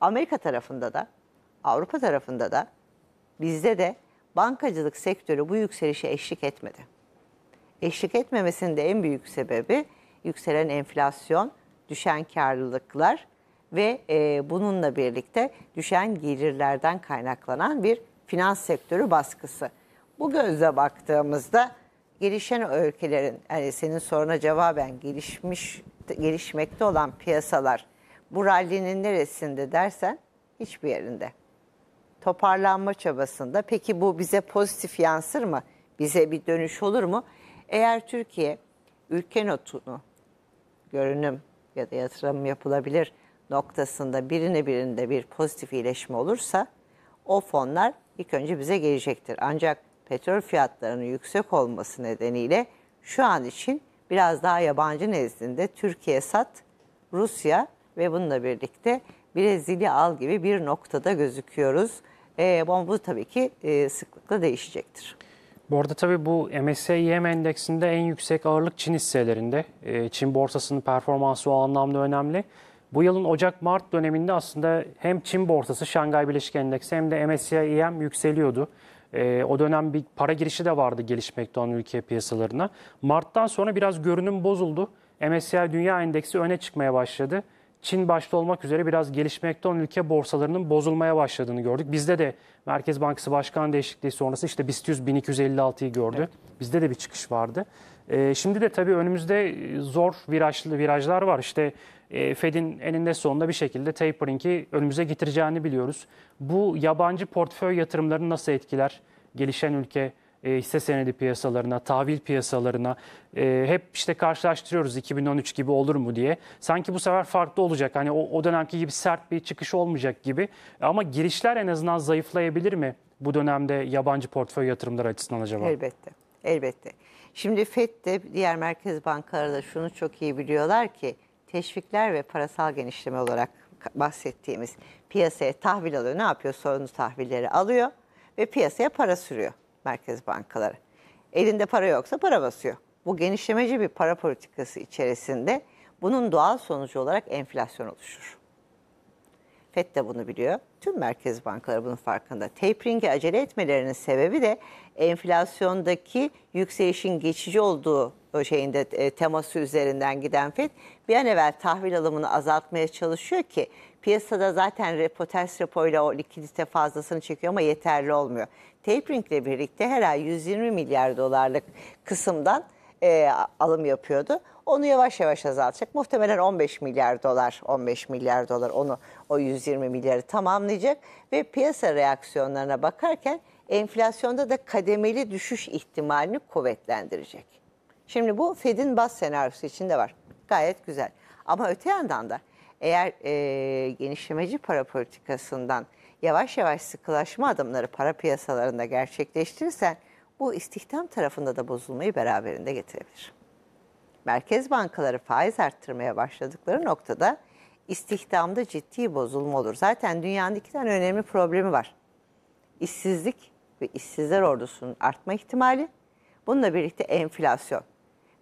S2: Amerika tarafında da, Avrupa tarafında da, bizde de bankacılık sektörü bu yükselişe eşlik etmedi eşlik etmemesinin de en büyük sebebi yükselen enflasyon, düşen karlılıklar ve e, bununla birlikte düşen gelirlerden kaynaklanan bir finans sektörü baskısı. Bu gözle baktığımızda gelişen ülkelerin, yani senin soruna cevaben gelişmiş gelişmekte olan piyasalar bu rallinin neresinde dersen hiçbir yerinde. Toparlanma çabasında. Peki bu bize pozitif yansır mı? Bize bir dönüş olur mu? Eğer Türkiye ülke notunu görünüm ya da yatırım yapılabilir noktasında birine birinde bir pozitif iyileşme olursa o fonlar ilk önce bize gelecektir. Ancak petrol fiyatlarının yüksek olması nedeniyle şu an için biraz daha yabancı nezdinde Türkiye sat, Rusya ve bununla birlikte Brezilya al gibi bir noktada gözüküyoruz. Ee, ama bu tabii ki e, sıklıkla değişecektir.
S1: Bu arada tabii bu MSCI EM endeksinde en yüksek ağırlık Çin hisselerinde. Ee, Çin borsasının performansı o anlamda önemli. Bu yılın Ocak-Mart döneminde aslında hem Çin borsası Şangay Birleşik Endeksi hem de MSCI EM yükseliyordu. Ee, o dönem bir para girişi de vardı gelişmekte olan ülke piyasalarına. Mart'tan sonra biraz görünüm bozuldu. MSCI Dünya Endeksi öne çıkmaya başladı. Çin başta olmak üzere biraz gelişmekte olan ülke borsalarının bozulmaya başladığını gördük. Bizde de Merkez Bankası Başkan Değişikliği sonrası işte BIST 100 1256'yı gördü. Evet. Bizde de bir çıkış vardı. Ee, şimdi de tabii önümüzde zor virajlı virajlar var. İşte e, Fed'in eninde sonunda bir şekilde tapering'i önümüze getireceğini biliyoruz. Bu yabancı portföy yatırımlarını nasıl etkiler? Gelişen ülke e, hisse senedi piyasalarına, tahvil piyasalarına e, hep işte karşılaştırıyoruz 2013 gibi olur mu diye. Sanki bu sefer farklı olacak. Hani o, o dönemki gibi sert bir çıkış olmayacak gibi. Ama girişler en azından zayıflayabilir mi bu dönemde yabancı portföy yatırımları açısından acaba?
S2: Elbette, elbette. Şimdi FED de diğer merkez bankaları da şunu çok iyi biliyorlar ki teşvikler ve parasal genişleme olarak bahsettiğimiz piyasaya tahvil alıyor. Ne yapıyor? Sorunlu tahvilleri alıyor ve piyasaya para sürüyor merkez bankaları. Elinde para yoksa para basıyor. Bu genişlemeci bir para politikası içerisinde bunun doğal sonucu olarak enflasyon oluşur. FED de bunu biliyor. Tüm merkez bankaları bunun farkında. Tapering'i acele etmelerinin sebebi de enflasyondaki yükselişin geçici olduğu şeyinde e, teması üzerinden giden FED bir an evvel tahvil alımını azaltmaya çalışıyor ki Piyasada zaten repo ters repoyla o likidite fazlasını çekiyor ama yeterli olmuyor. Taperingle birlikte herhalde 120 milyar dolarlık kısımdan e, alım yapıyordu. Onu yavaş yavaş azaltacak. Muhtemelen 15 milyar dolar, 15 milyar dolar onu o 120 milyarı tamamlayacak ve piyasa reaksiyonlarına bakarken enflasyonda da kademeli düşüş ihtimalini kuvvetlendirecek. Şimdi bu Fed'in bas senaryosu içinde var. Gayet güzel. Ama öte yandan da eğer e, genişlemeci para politikasından yavaş yavaş sıkılaşma adımları para piyasalarında gerçekleştirirsen bu istihdam tarafında da bozulmayı beraberinde getirebilir. Merkez bankaları faiz arttırmaya başladıkları noktada istihdamda ciddi bozulma olur. Zaten dünyanın iki tane önemli problemi var. İşsizlik ve işsizler ordusunun artma ihtimali. Bununla birlikte enflasyon.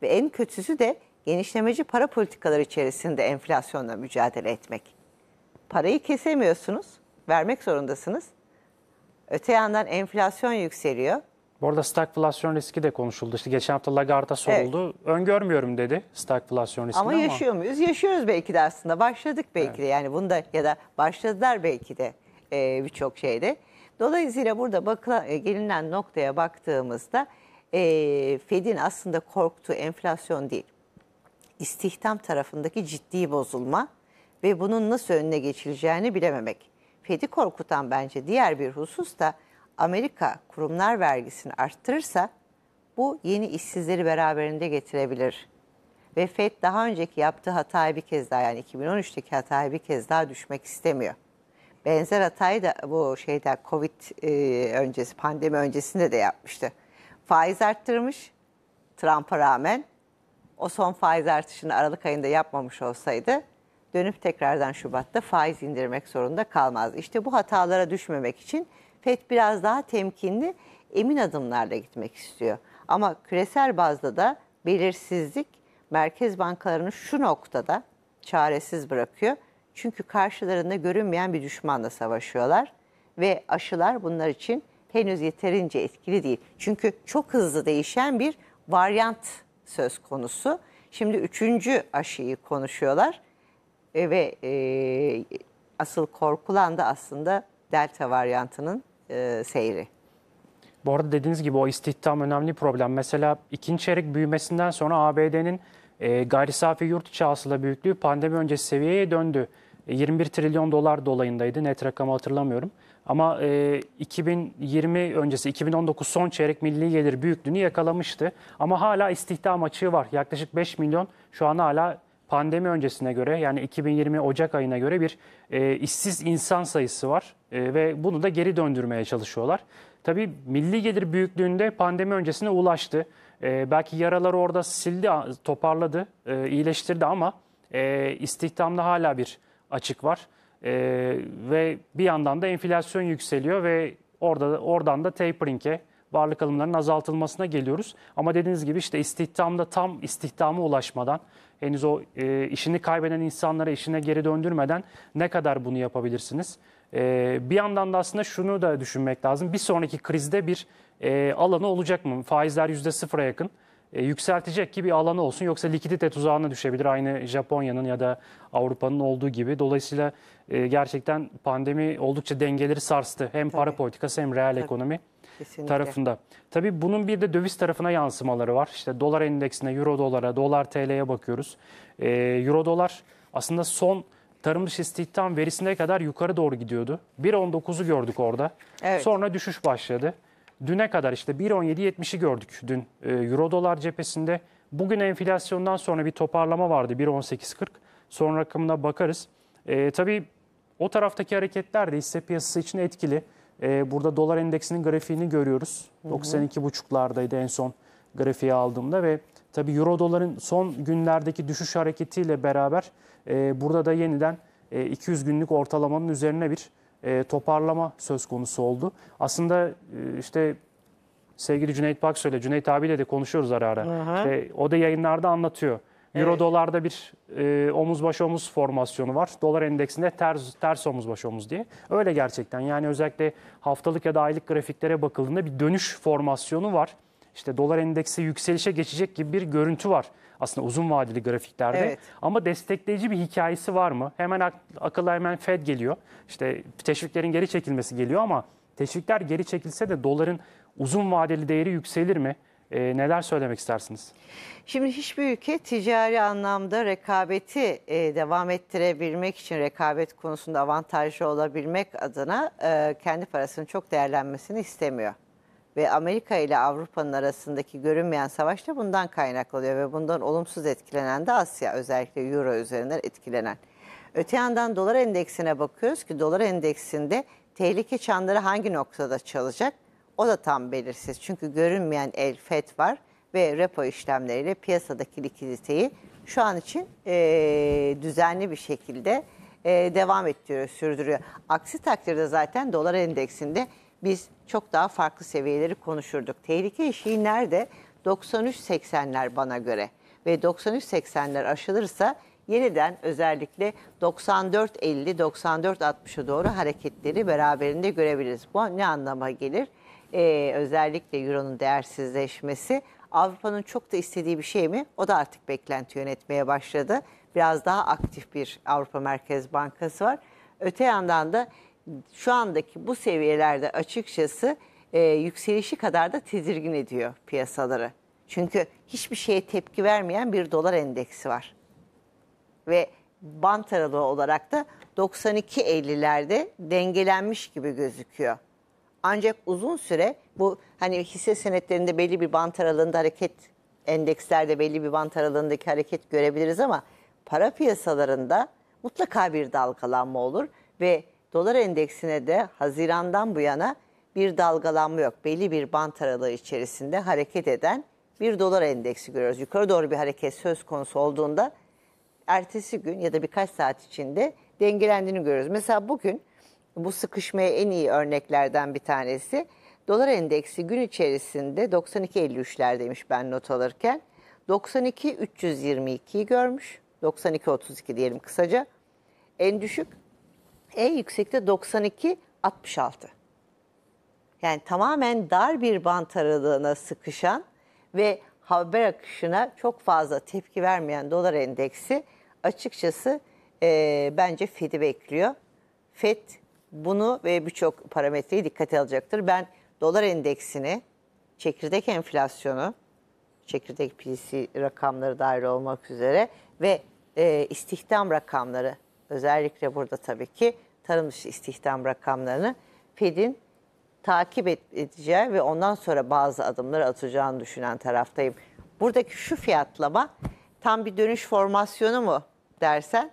S2: Ve en kötüsü de genişlemeci para politikaları içerisinde enflasyonla mücadele etmek. Parayı kesemiyorsunuz, vermek zorundasınız. Öte yandan enflasyon yükseliyor.
S1: Bu arada stagflasyon riski de konuşuldu. İşte geçen hafta Lagarde'a soruldu. Evet. Öngörmüyorum dedi stagflasyon riskini ama... Ama yaşıyor
S2: muyuz? Yaşıyoruz belki de aslında. Başladık belki evet. de yani bunda ya da başladılar belki de e, birçok şeyde. Dolayısıyla burada bakılan, e, gelinen noktaya baktığımızda e, Fed'in aslında korktuğu enflasyon değil istihdam tarafındaki ciddi bozulma ve bunun nasıl önüne geçileceğini bilememek. Fed'i korkutan bence diğer bir husus da Amerika kurumlar vergisini arttırırsa bu yeni işsizleri beraberinde getirebilir. Ve FED daha önceki yaptığı hatayı bir kez daha yani 2013'teki hatayı bir kez daha düşmek istemiyor. Benzer hatayı da bu şeyde Covid e, öncesi pandemi öncesinde de yapmıştı. Faiz arttırmış Trump'a rağmen o son faiz artışını Aralık ayında yapmamış olsaydı dönüp tekrardan Şubat'ta faiz indirmek zorunda kalmaz. İşte bu hatalara düşmemek için FED biraz daha temkinli, emin adımlarla gitmek istiyor. Ama küresel bazda da belirsizlik merkez bankalarını şu noktada çaresiz bırakıyor. Çünkü karşılarında görünmeyen bir düşmanla savaşıyorlar ve aşılar bunlar için henüz yeterince etkili değil. Çünkü çok hızlı değişen bir varyant söz konusu. Şimdi üçüncü aşıyı konuşuyorlar e, ve e, asıl korkulan da aslında delta varyantının e, seyri.
S1: Bu arada dediğiniz gibi o istihdam önemli problem. Mesela ikinci çeyrek büyümesinden sonra ABD'nin e, gayri safi yurt içi hasıla büyüklüğü pandemi öncesi seviyeye döndü. 21 e, trilyon dolar dolayındaydı net rakamı hatırlamıyorum. Ama e, 2020 öncesi 2019 son çeyrek milli gelir büyüklüğünü yakalamıştı. Ama hala istihdam açığı var. Yaklaşık 5 milyon şu an hala pandemi öncesine göre yani 2020 Ocak ayına göre bir e, işsiz insan sayısı var e, ve bunu da geri döndürmeye çalışıyorlar. Tabii milli gelir büyüklüğünde pandemi öncesine ulaştı. E, belki yaraları orada sildi, toparladı, e, iyileştirdi ama e, istihdamda hala bir açık var. E, ve bir yandan da enflasyon yükseliyor ve orada oradan da tapering'e varlık alımlarının azaltılmasına geliyoruz. Ama dediğiniz gibi işte istihdamda tam istihdama ulaşmadan henüz o e, işini kaybeden insanlara işine geri döndürmeden ne kadar bunu yapabilirsiniz? E, bir yandan da aslında şunu da düşünmek lazım. Bir sonraki krizde bir e, alanı olacak mı? Faizler yüzde %0'a yakın. E, yükseltecek ki bir alanı olsun yoksa likidite tuzağına düşebilir aynı Japonya'nın ya da Avrupa'nın olduğu gibi. Dolayısıyla ee, gerçekten pandemi oldukça dengeleri sarstı. Hem para politikası hem reel Tabii. ekonomi Kesinlikle. tarafında. Tabii bunun bir de döviz tarafına yansımaları var. İşte dolar endeksine, euro dolara, dolar TL'ye bakıyoruz. E, euro dolar aslında son tarım dışı istihdam verisine kadar yukarı doğru gidiyordu. 1.19'u gördük orada. Evet. Sonra düşüş başladı. Düne kadar işte 1.17.70'i gördük dün e, euro dolar cephesinde. Bugün enflasyondan sonra bir toparlama vardı 1.18.40. Son rakamına bakarız. E, tabii o taraftaki hareketler de hisse piyasası için etkili. E, burada dolar endeksinin grafiğini görüyoruz. 92,5'lardaydı en son grafiği aldığımda ve tabii euro doların son günlerdeki düşüş hareketiyle beraber e, burada da yeniden e, 200 günlük ortalamanın üzerine bir e, toparlama söz konusu oldu. Aslında e, işte sevgili Cüneyt Baksoy ile Cüneyt abiyle de konuşuyoruz ara ara. İşte, o da yayınlarda anlatıyor. Euro evet. dolarda bir e, omuz baş omuz formasyonu var. Dolar endeksinde ters, ters omuz baş omuz diye. Öyle gerçekten yani özellikle haftalık ya da aylık grafiklere bakıldığında bir dönüş formasyonu var. İşte dolar endeksi yükselişe geçecek gibi bir görüntü var aslında uzun vadeli grafiklerde. Evet. Ama destekleyici bir hikayesi var mı? Hemen ak akılla hemen Fed geliyor. İşte teşviklerin geri çekilmesi geliyor ama teşvikler geri çekilse de doların uzun vadeli değeri yükselir mi? E, neler söylemek istersiniz?
S2: Şimdi hiçbir ülke ticari anlamda rekabeti e, devam ettirebilmek için rekabet konusunda avantajlı olabilmek adına e, kendi parasının çok değerlenmesini istemiyor. Ve Amerika ile Avrupa'nın arasındaki görünmeyen savaş da bundan kaynaklanıyor ve bundan olumsuz etkilenen de Asya özellikle Euro üzerinden etkilenen. Öte yandan dolar endeksine bakıyoruz ki dolar endeksinde tehlike çanları hangi noktada çalacak? O da tam belirsiz. Çünkü görünmeyen el FED var ve repo işlemleriyle piyasadaki likiditeyi şu an için e, düzenli bir şekilde e, devam ettiriyor, sürdürüyor. Aksi takdirde zaten dolar endeksinde biz çok daha farklı seviyeleri konuşurduk. Tehlike eşiği nerede? 93-80'ler bana göre ve 93-80'ler aşılırsa yeniden özellikle 94-50, 94-60'a doğru hareketleri beraberinde görebiliriz. Bu ne anlama gelir? e, özellikle Euro'nun değersizleşmesi Avrupa'nın çok da istediği bir şey mi? O da artık beklenti yönetmeye başladı. Biraz daha aktif bir Avrupa Merkez Bankası var. Öte yandan da şu andaki bu seviyelerde açıkçası e, yükselişi kadar da tedirgin ediyor piyasaları. Çünkü hiçbir şeye tepki vermeyen bir dolar endeksi var. Ve bant aralığı olarak da 92.50'lerde dengelenmiş gibi gözüküyor. Ancak uzun süre bu hani hisse senetlerinde belli bir bant aralığında hareket, endekslerde belli bir bant aralığındaki hareket görebiliriz ama para piyasalarında mutlaka bir dalgalanma olur ve dolar endeksine de Haziran'dan bu yana bir dalgalanma yok. Belli bir bant aralığı içerisinde hareket eden bir dolar endeksi görüyoruz. Yukarı doğru bir hareket söz konusu olduğunda ertesi gün ya da birkaç saat içinde dengelendiğini görüyoruz. Mesela bugün bu sıkışmaya en iyi örneklerden bir tanesi. Dolar endeksi gün içerisinde 92.53'ler demiş ben not alırken. 92.322'yi görmüş. 92.32 diyelim kısaca. En düşük, en yüksekte 92.66. Yani tamamen dar bir bant aralığına sıkışan ve haber akışına çok fazla tepki vermeyen dolar endeksi açıkçası e, bence Fed'i bekliyor. Fed bunu ve birçok parametreyi dikkate alacaktır. Ben dolar endeksini, çekirdek enflasyonu, çekirdek PC rakamları dahil olmak üzere ve e, istihdam rakamları özellikle burada tabii ki tarım dışı istihdam rakamlarını Fed'in takip edeceği ve ondan sonra bazı adımları atacağını düşünen taraftayım. Buradaki şu fiyatlama tam bir dönüş formasyonu mu dersen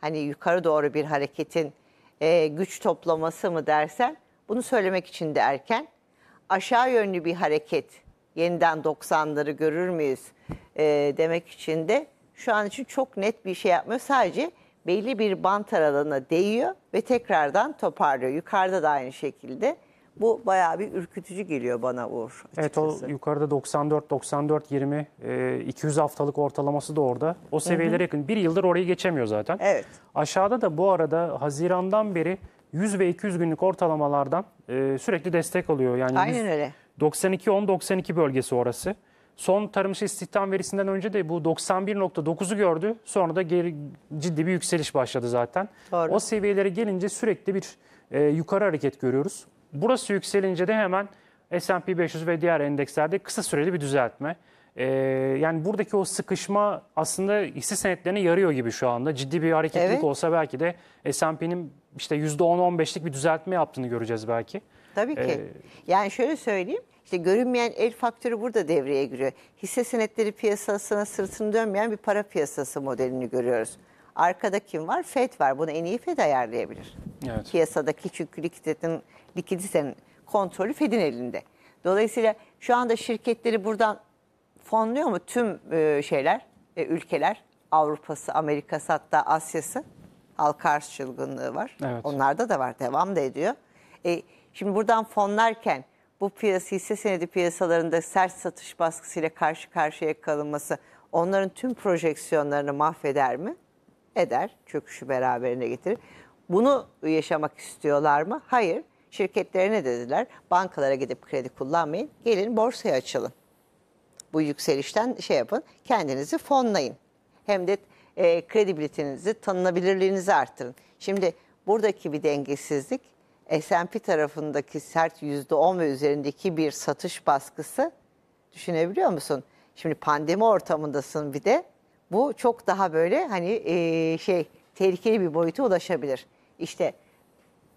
S2: hani yukarı doğru bir hareketin e, güç toplaması mı dersen bunu söylemek için de erken. Aşağı yönlü bir hareket yeniden 90'ları görür müyüz e, demek için de şu an için çok net bir şey yapmıyor. Sadece belli bir bant aralığına değiyor ve tekrardan toparlıyor. Yukarıda da aynı şekilde. Bu bayağı bir ürkütücü geliyor bana Uğur
S1: açıkçası. Evet o yukarıda 94-94-20 e, 200 haftalık ortalaması da orada. O seviyelere hı hı. yakın. Bir yıldır orayı geçemiyor zaten. Evet. Aşağıda da bu arada Haziran'dan beri 100 ve 200 günlük ortalamalardan e, sürekli destek alıyor. Yani Aynen öyle. 92-10-92 bölgesi orası. Son tarım işi istihdam verisinden önce de bu 91.9'u gördü. Sonra da geri, ciddi bir yükseliş başladı zaten. Doğru. O seviyelere gelince sürekli bir e, yukarı hareket görüyoruz. Burası yükselince de hemen S&P 500 ve diğer endekslerde kısa süreli bir düzeltme. Ee, yani buradaki o sıkışma aslında hisse senetlerine yarıyor gibi şu anda. Ciddi bir hareketlilik Evet. olsa belki de S&P'nin işte %10-15'lik bir düzeltme yaptığını göreceğiz belki.
S2: Tabii ki. Ee, yani şöyle söyleyeyim. işte görünmeyen el faktörü burada devreye giriyor. Hisse senetleri piyasasına sırtını dönmeyen bir para piyasası modelini görüyoruz. Arkada kim var? FED var. Bunu en iyi FED ayarlayabilir. Evet. Piyasadaki çünkü likiditenin, likiditenin kontrolü FED'in elinde. Dolayısıyla şu anda şirketleri buradan fonluyor mu tüm e, şeyler, e, ülkeler? Avrupa'sı, Amerika'sı hatta Asya'sı. Alkars çılgınlığı var. Evet. Onlarda da var. Devam da ediyor. E, şimdi buradan fonlarken bu piyasa hisse senedi piyasalarında sert satış baskısıyla karşı karşıya kalınması onların tüm projeksiyonlarını mahveder mi? eder. Çöküşü beraberine getirir. Bunu yaşamak istiyorlar mı? Hayır. Şirketlere ne dediler bankalara gidip kredi kullanmayın. Gelin borsaya açılın. Bu yükselişten şey yapın. Kendinizi fonlayın. Hem de e, kredibilitenizi, tanınabilirliğinizi arttırın. Şimdi buradaki bir dengesizlik S&P tarafındaki sert %10 ve üzerindeki bir satış baskısı düşünebiliyor musun? Şimdi pandemi ortamındasın bir de bu çok daha böyle hani e, şey tehlikeli bir boyuta ulaşabilir. İşte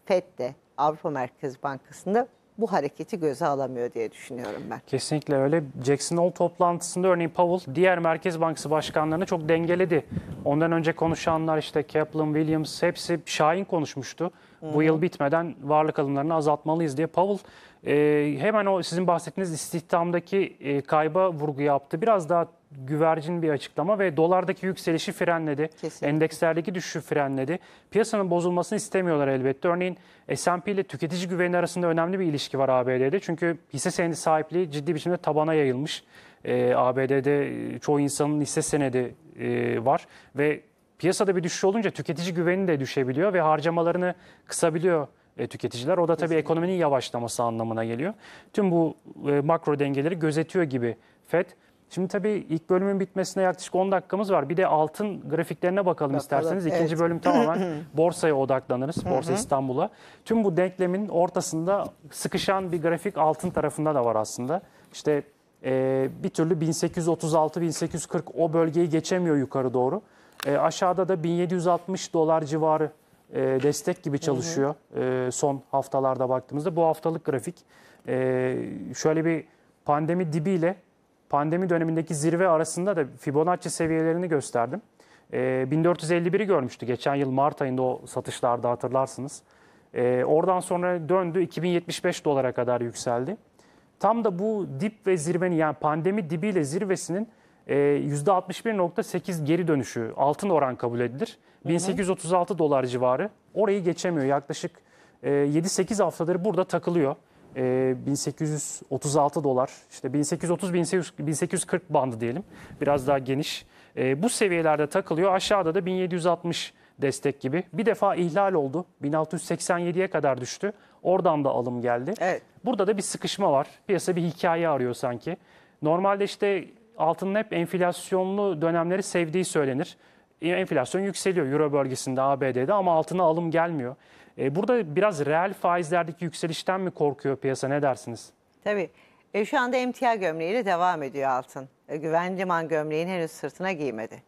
S2: FED de Avrupa Merkez Bankası'nda bu hareketi göze alamıyor diye düşünüyorum ben.
S1: Kesinlikle öyle. Jackson Hole toplantısında örneğin Powell diğer Merkez Bankası başkanlarını çok dengeledi. Ondan önce konuşanlar işte Kaplan, Williams hepsi Şahin konuşmuştu. Hı-hı. Bu yıl bitmeden varlık alımlarını azaltmalıyız diye Powell e, hemen o sizin bahsettiğiniz istihdamdaki e, kayba vurgu yaptı. Biraz daha güvercin bir açıklama ve dolardaki yükselişi frenledi. Kesinlikle. Endekslerdeki düşüşü frenledi. Piyasanın bozulmasını istemiyorlar elbette. Örneğin S&P ile tüketici güveni arasında önemli bir ilişki var ABD'de. Çünkü hisse senedi sahipliği ciddi biçimde tabana yayılmış. Ee, ABD'de e, çoğu insanın hisse senedi e, var ve piyasada bir düşüş olunca tüketici güveni de düşebiliyor ve harcamalarını kısabiliyor e, tüketiciler. O da tabii ekonominin yavaşlaması anlamına geliyor. Tüm bu e, makro dengeleri gözetiyor gibi FED. Şimdi tabii ilk bölümün bitmesine yaklaşık 10 dakikamız var. Bir de altın grafiklerine bakalım Bak, isterseniz. Evet. İkinci bölüm tamamen [LAUGHS] borsaya odaklanırız. Borsa İstanbul'a. Tüm bu denklemin ortasında sıkışan bir grafik altın tarafında da var aslında. İşte e, bir türlü 1836-1840 o bölgeyi geçemiyor yukarı doğru. E, aşağıda da 1760 dolar civarı e, destek gibi çalışıyor e, son haftalarda baktığımızda. Bu haftalık grafik e, şöyle bir pandemi dibiyle pandemi dönemindeki zirve arasında da Fibonacci seviyelerini gösterdim. E, ee, 1451'i görmüştü geçen yıl Mart ayında o satışlarda hatırlarsınız. E, oradan sonra döndü 2075 dolara kadar yükseldi. Tam da bu dip ve zirvenin yani pandemi dibiyle zirvesinin e, %61.8 geri dönüşü altın oran kabul edilir. 1836 dolar civarı orayı geçemiyor yaklaşık 7-8 e, haftadır burada takılıyor e, ee, 1836 dolar, işte 1830-1840 bandı diyelim. Biraz daha geniş. E, bu seviyelerde takılıyor. Aşağıda da 1760 destek gibi. Bir defa ihlal oldu. 1687'ye kadar düştü. Oradan da alım geldi. Evet. Burada da bir sıkışma var. Piyasa bir hikaye arıyor sanki. Normalde işte altının hep enflasyonlu dönemleri sevdiği söylenir. E, enflasyon yükseliyor Euro bölgesinde, ABD'de ama altına alım gelmiyor. E, burada biraz reel faizlerdeki yükselişten mi korkuyor piyasa ne dersiniz?
S2: Tabii. E, şu anda emtia gömleğiyle devam ediyor altın. E, Güven Liman gömleğini henüz sırtına giymedi.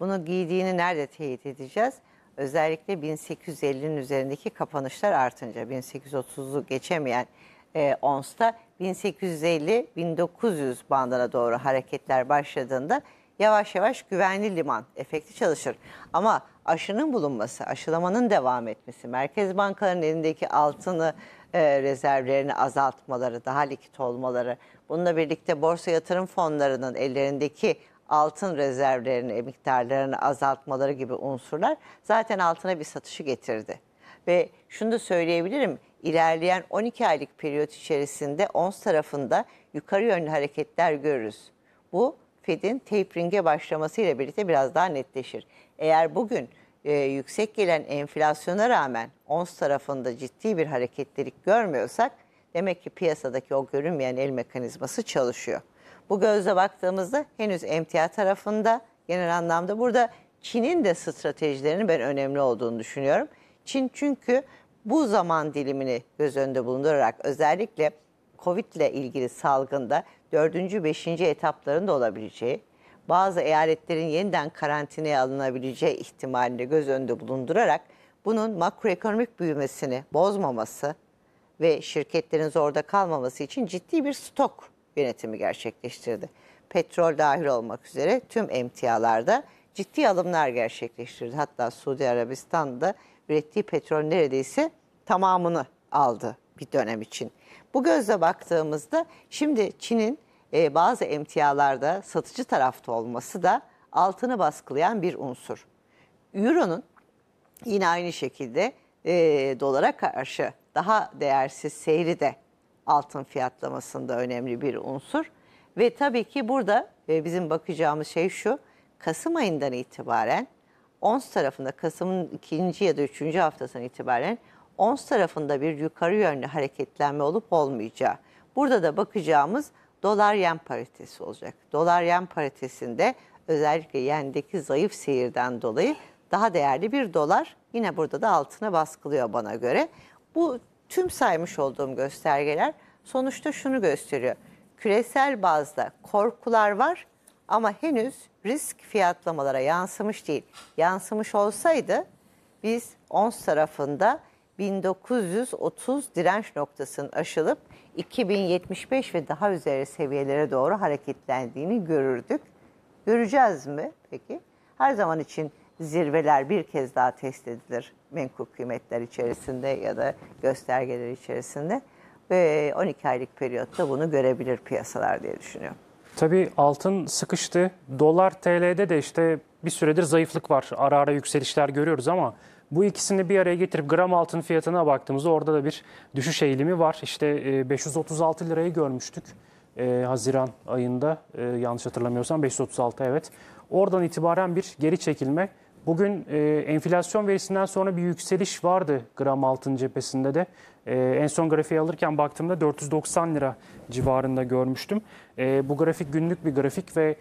S2: Bunu giydiğini nerede teyit edeceğiz? Özellikle 1850'nin üzerindeki kapanışlar artınca 1830'u geçemeyen e, onsta 1850-1900 bandına doğru hareketler başladığında yavaş yavaş güvenli liman efekti çalışır. Ama aşının bulunması, aşılamanın devam etmesi, merkez bankaların elindeki altını e, rezervlerini azaltmaları, daha likit olmaları, bununla birlikte borsa yatırım fonlarının ellerindeki altın rezervlerini, e, miktarlarını azaltmaları gibi unsurlar zaten altına bir satışı getirdi. Ve şunu da söyleyebilirim, ilerleyen 12 aylık periyot içerisinde ons tarafında yukarı yönlü hareketler görürüz. Bu Fed'in tapering'e başlamasıyla birlikte biraz daha netleşir eğer bugün e, yüksek gelen enflasyona rağmen ons tarafında ciddi bir hareketlilik görmüyorsak demek ki piyasadaki o görünmeyen el mekanizması çalışıyor. Bu gözle baktığımızda henüz emtia tarafında genel anlamda burada Çin'in de stratejilerinin ben önemli olduğunu düşünüyorum. Çin çünkü bu zaman dilimini göz önünde bulundurarak özellikle Covid ile ilgili salgında dördüncü, beşinci etapların da olabileceği, bazı eyaletlerin yeniden karantinaya alınabileceği ihtimalini göz önünde bulundurarak bunun makroekonomik büyümesini bozmaması ve şirketlerin zorda kalmaması için ciddi bir stok yönetimi gerçekleştirdi. Petrol dahil olmak üzere tüm emtialarda ciddi alımlar gerçekleştirdi. Hatta Suudi Arabistan'da ürettiği petrol neredeyse tamamını aldı bir dönem için. Bu gözle baktığımızda şimdi Çin'in e, bazı emtialarda satıcı tarafta olması da altını baskılayan bir unsur. Euro'nun yine aynı şekilde e, dolara karşı daha değersiz seyri de altın fiyatlamasında önemli bir unsur. Ve tabii ki burada e, bizim bakacağımız şey şu. Kasım ayından itibaren ons tarafında Kasım'ın ikinci ya da üçüncü haftasından itibaren ons tarafında bir yukarı yönlü hareketlenme olup olmayacağı. Burada da bakacağımız dolar yen paritesi olacak. Dolar yen paritesinde özellikle yendeki zayıf seyirden dolayı daha değerli bir dolar yine burada da altına baskılıyor bana göre. Bu tüm saymış olduğum göstergeler sonuçta şunu gösteriyor. Küresel bazda korkular var ama henüz risk fiyatlamalara yansımış değil. Yansımış olsaydı biz ons tarafında 1930 direnç noktasının aşılıp 2075 ve daha üzeri seviyelere doğru hareketlendiğini görürdük. Göreceğiz mi peki? Her zaman için zirveler bir kez daha test edilir menkul kıymetler içerisinde ya da göstergeler içerisinde. Ve 12 aylık periyotta bunu görebilir piyasalar diye
S1: düşünüyorum. Tabii altın sıkıştı. Dolar TL'de de işte bir süredir zayıflık var. Ara ara yükselişler görüyoruz ama bu ikisini bir araya getirip gram altın fiyatına baktığımızda orada da bir düşüş eğilimi var. İşte 536 e, lirayı görmüştük e, Haziran ayında e, yanlış hatırlamıyorsam 536 evet. Oradan itibaren bir geri çekilme. Bugün enflasyon verisinden sonra bir yükseliş vardı gram altın cephesinde de. en son grafiği alırken baktığımda 490 lira civarında görmüştüm. bu grafik günlük bir grafik ve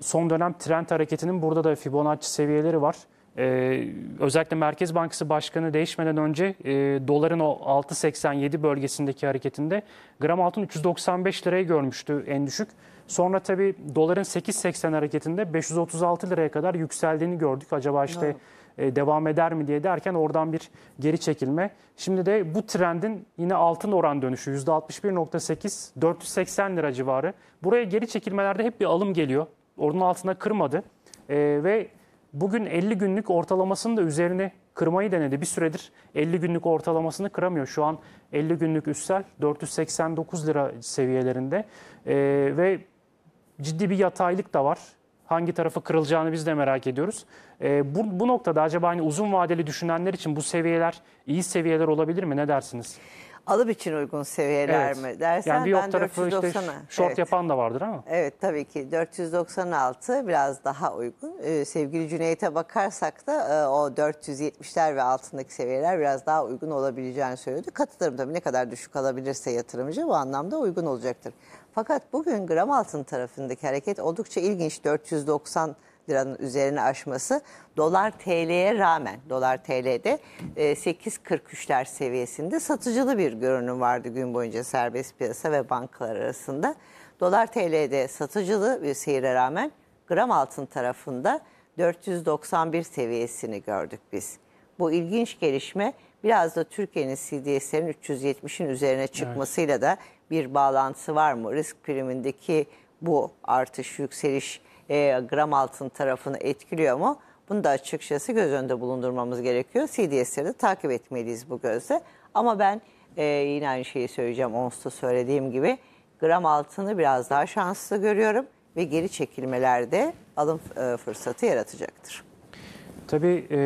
S1: son dönem trend hareketinin burada da Fibonacci seviyeleri var. Ee, özellikle Merkez Bankası Başkanı değişmeden önce e, doların o 6.87 bölgesindeki hareketinde gram altın 395 lirayı görmüştü en düşük. Sonra tabii doların 8.80 hareketinde 536 liraya kadar yükseldiğini gördük. Acaba işte evet e, devam eder mi diye derken oradan bir geri çekilme. Şimdi de bu trendin yine altın oran dönüşü %61.8 480 lira civarı. Buraya geri çekilmelerde hep bir alım geliyor. Onun altına kırmadı. E, ve Bugün 50 günlük ortalamasının da üzerine kırmayı denedi. Bir süredir 50 günlük ortalamasını kıramıyor. Şu an 50 günlük üstel 489 lira seviyelerinde e, ve ciddi bir yataylık da var. Hangi tarafı kırılacağını biz de merak ediyoruz. E, bu, bu noktada acaba hani uzun vadeli düşünenler için bu seviyeler iyi seviyeler olabilir mi? Ne dersiniz? alıp için uygun seviyeler Evet. mi dersen yani bir ben yok tarafı işte short evet. yapan da vardır ama.
S2: Evet tabii ki 496 biraz daha uygun. Ee, sevgili Cüneyt'e bakarsak da e, o 470'ler ve altındaki seviyeler biraz daha uygun olabileceğini söyledi. Katılırım tabii ne kadar düşük alabilirse yatırımcı bu anlamda uygun olacaktır. Fakat bugün gram altın tarafındaki hareket oldukça ilginç. 490 liranın üzerine aşması dolar TL'ye rağmen dolar TL'de 8.43'ler e, seviyesinde satıcılı bir görünüm vardı gün boyunca serbest piyasa ve bankalar arasında. Dolar TL'de satıcılı bir seyre rağmen gram altın tarafında 491 seviyesini gördük biz. Bu ilginç gelişme biraz da Türkiye'nin CDS'lerin 370'in üzerine çıkmasıyla evet. da bir bağlantısı var mı? Risk primindeki bu artış, yükseliş e, gram altın tarafını etkiliyor mu? Bunu da açıkçası göz önünde bulundurmamız gerekiyor. CDS'leri de takip etmeliyiz bu gözle. Ama ben e, yine aynı şeyi söyleyeceğim. Ons'ta söylediğim gibi gram altını biraz daha şanslı görüyorum ve geri çekilmelerde alım e, fırsatı yaratacaktır.
S1: Tabii e,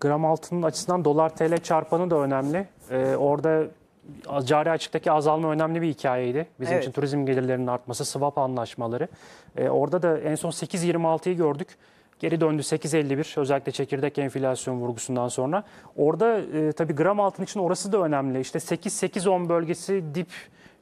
S1: gram altının açısından dolar TL çarpanı da önemli. E, orada cari açıktaki azalma önemli bir hikayeydi. Bizim evet. için turizm gelirlerinin artması, swap anlaşmaları. Ee, orada da en son 8.26'yı gördük. Geri döndü 8.51 özellikle çekirdek enflasyon vurgusundan sonra. Orada e, tabii gram altın için orası da önemli. İşte 8 8 bölgesi dip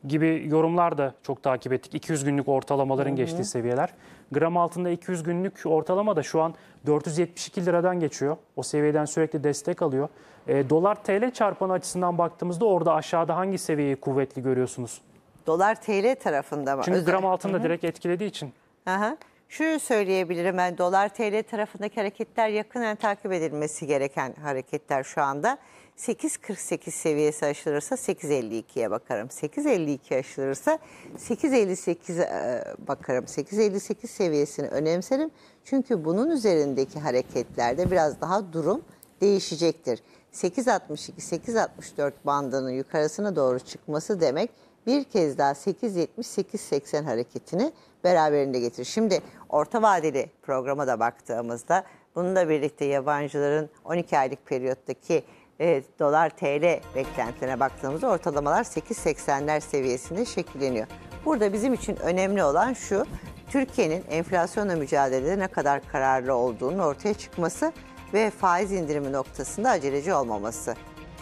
S1: gibi yorumlar da çok takip ettik. 200 günlük ortalamaların Hı-hı. geçtiği seviyeler. Gram altında 200 günlük ortalama da şu an 472 liradan geçiyor. O seviyeden sürekli destek alıyor. E, dolar TL çarpanı açısından baktığımızda orada aşağıda hangi seviyeyi kuvvetli görüyorsunuz? Dolar TL tarafında mı? Çünkü Özel. gram altında Hı -hı. direkt etkilediği için.
S2: Aha. Şunu söyleyebilirim ben dolar TL tarafındaki hareketler yakından takip edilmesi gereken hareketler şu anda. 8.48 seviyesi aşılırsa 8.52'ye bakarım. 8.52 aşılırsa 858 e, bakarım. 8.58 seviyesini önemserim. Çünkü bunun üzerindeki hareketlerde biraz daha durum değişecektir. 8.62-8.64 bandının yukarısına doğru çıkması demek bir kez daha 8.70-8.80 hareketini beraberinde getirir. Şimdi orta vadeli programa da baktığımızda bununla birlikte yabancıların 12 aylık periyottaki e, dolar TL beklentilerine baktığımızda ortalamalar 8.80'ler seviyesinde şekilleniyor. Burada bizim için önemli olan şu, Türkiye'nin enflasyonla mücadelede ne kadar kararlı olduğunun ortaya çıkması ve faiz indirimi noktasında aceleci olmaması.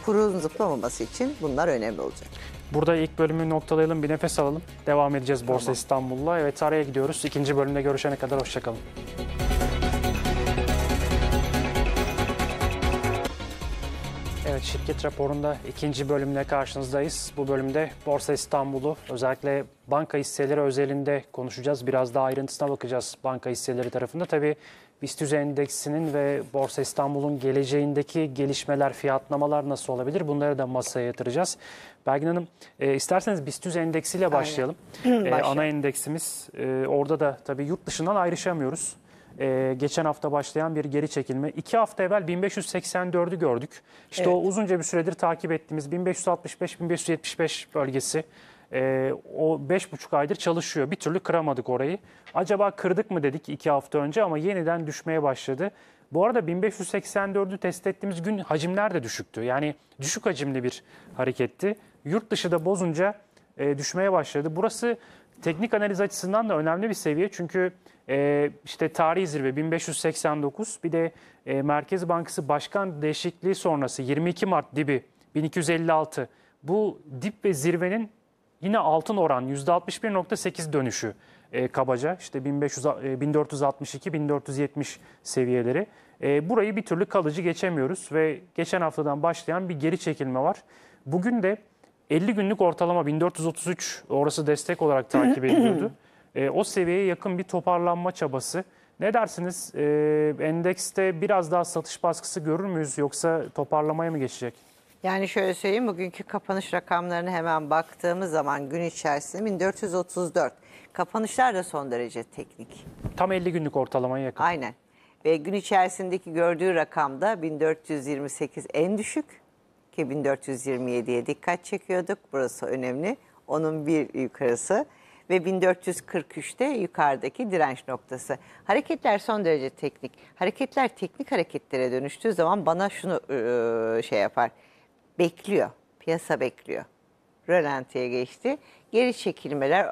S2: Kurun zıplamaması
S1: için bunlar önemli olacak. Burada ilk bölümü noktalayalım, bir nefes alalım. Devam edeceğiz Borsa tamam. İstanbul'la. Evet araya gidiyoruz. İkinci bölümde görüşene kadar hoşçakalın. Evet, şirket raporunda ikinci bölümle karşınızdayız. Bu bölümde Borsa İstanbul'u özellikle banka hisseleri özelinde konuşacağız. Biraz daha ayrıntısına bakacağız banka hisseleri tarafında. Tabii BIST endeksinin ve Borsa İstanbul'un geleceğindeki gelişmeler, fiyatlamalar nasıl olabilir? Bunları da masaya yatıracağız. Belgin Hanım, e, isterseniz BIST endeksiyle başlayalım. Aynen. [CLEARS THROAT] E, ana endeksimiz. E, orada da tabii yurt dışından ayrışamıyoruz e, geçen hafta başlayan bir geri çekilme. İki hafta evvel 1584'ü gördük. İşte Evet. o uzunca bir süredir takip ettiğimiz 1565-1575 bölgesi e, o buçuk aydır çalışıyor. Bir türlü kıramadık orayı. Acaba kırdık mı dedik iki hafta önce ama yeniden düşmeye başladı. Bu arada 1584'ü test ettiğimiz gün hacimler de düşüktü. Yani düşük hacimli bir hareketti. Yurt dışı da bozunca e, düşmeye başladı. Burası teknik analiz açısından da önemli bir seviye. Çünkü e, işte tarihi zirve 1589 bir de e, Merkez Bankası Başkan Değişikliği sonrası 22 Mart dibi 1256 bu dip ve zirvenin yine altın oran %61.8 dönüşü e, kabaca işte 1500, e, 1462 1470 seviyeleri. E, burayı bir türlü kalıcı geçemiyoruz ve geçen haftadan başlayan bir geri çekilme var. Bugün de 50 günlük ortalama 1433 orası destek olarak takip ediliyordu. [CLEARS THROAT] E, o seviyeye yakın bir toparlanma çabası. Ne dersiniz? E, endekste biraz daha satış baskısı görür müyüz yoksa toparlamaya mı geçecek?
S2: Yani şöyle söyleyeyim bugünkü kapanış rakamlarını hemen baktığımız zaman gün içerisinde 1434. Kapanışlar da son derece teknik. Tam 50 günlük ortalamaya yakın. Aynen. Ve gün içerisindeki gördüğü rakamda 1428 en düşük ki 1427'ye dikkat çekiyorduk. Burası önemli. Onun bir yukarısı ve 1443'te yukarıdaki direnç noktası. Hareketler son derece teknik. Hareketler teknik hareketlere dönüştüğü zaman bana şunu e, şey yapar. Bekliyor. Piyasa bekliyor. Rölantiye geçti. Geri çekilmeler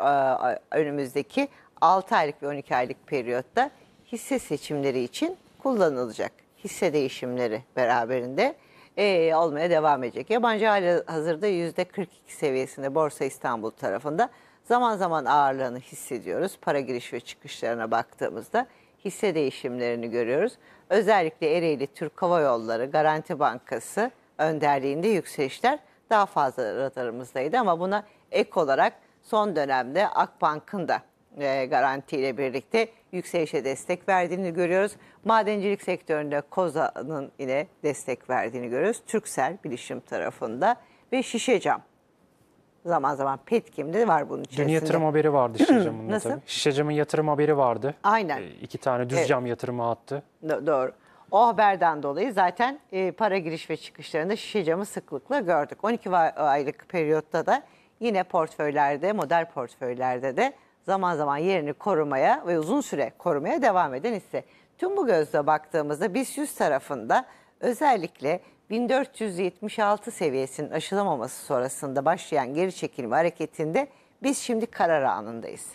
S2: önümüzdeki 6 aylık ve 12 aylık periyotta hisse seçimleri için kullanılacak. Hisse değişimleri beraberinde e, olmaya devam edecek. Yabancı hali hazırda %42 seviyesinde Borsa İstanbul tarafında zaman zaman ağırlığını hissediyoruz. Para giriş ve çıkışlarına baktığımızda hisse değişimlerini görüyoruz. Özellikle Ereğli Türk Hava Yolları, Garanti Bankası önderliğinde yükselişler daha fazla radarımızdaydı ama buna ek olarak son dönemde Akbank'ın da e, garantiyle birlikte yükselişe destek verdiğini görüyoruz. Madencilik sektöründe Koza'nın yine destek verdiğini görüyoruz. Türksel bilişim tarafında ve Şişecam. Zaman zaman Petkim'de var bunun içerisinde. Dün yatırım
S1: haberi vardı Şişecam'ın [CLEARS THROAT] Nasıl? tabii. Şişecam'ın yatırım haberi vardı.
S2: Aynen. E, iki
S1: tane düz Evet. cam yatırımı attı.
S2: Do- doğru. O haberden dolayı zaten e, para giriş ve çıkışlarında şişe camı sıklıkla gördük. 12 aylık periyotta da yine portföylerde, model portföylerde de zaman zaman yerini korumaya ve uzun süre korumaya devam eden ise Tüm bu gözle baktığımızda biz yüz tarafında özellikle 1476 seviyesinin aşılamaması sonrasında başlayan geri çekilme hareketinde biz şimdi karar anındayız.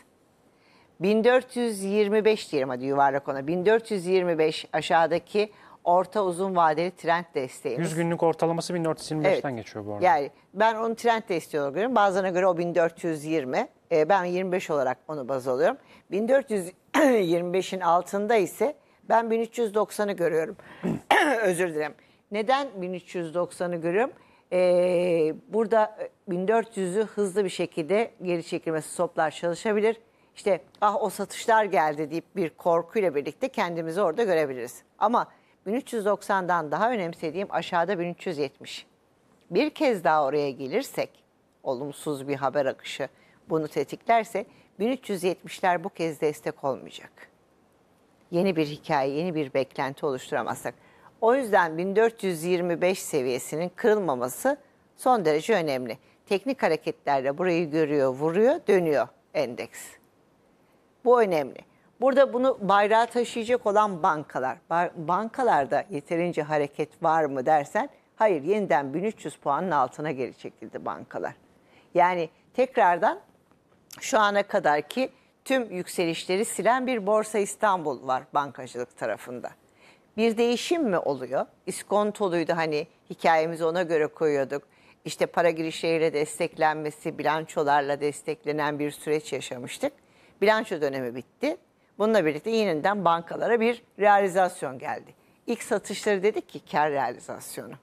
S2: 1425 diyelim hadi yuvarlak ona. 1425 aşağıdaki orta uzun vadeli trend desteği. 100
S1: günlük ortalaması 1425'ten evet. geçiyor bu arada. Yani
S2: ben onu trend desteği olarak görüyorum. Bazılarına göre o 1420. E, ben 25 olarak onu baz alıyorum. 1425'in altında ise ben 1390'ı görüyorum. [CLEARS THROAT] Özür dilerim. Neden 1390'ı görüyorum? Ee, burada 1400'ü e, hızlı bir şekilde geri çekilmesi soplar çalışabilir. İşte ah o satışlar geldi deyip bir korkuyla birlikte kendimizi orada görebiliriz. Ama 1390'dan daha önemsediğim aşağıda 1370. Bir kez daha oraya gelirsek olumsuz bir haber akışı bunu tetiklerse 1370'ler bu kez destek olmayacak. Yeni bir hikaye, yeni bir beklenti oluşturamazsak. O yüzden 1425 seviyesinin kırılmaması son derece önemli. Teknik hareketlerle burayı görüyor, vuruyor, dönüyor endeks. Bu önemli. Burada bunu bayrağı taşıyacak olan bankalar. Bankalarda yeterince hareket var mı dersen hayır yeniden 1300 puanın altına geri çekildi bankalar. Yani tekrardan şu ana kadar ki tüm yükselişleri silen bir Borsa İstanbul var bankacılık tarafında. Bir değişim mi oluyor? İskontoluydu hani hikayemizi ona göre koyuyorduk. İşte para girişleriyle desteklenmesi, bilançolarla desteklenen bir süreç yaşamıştık. Bilanço dönemi bitti. Bununla birlikte yeniden bankalara bir realizasyon geldi. İlk satışları dedik ki kar realizasyonu.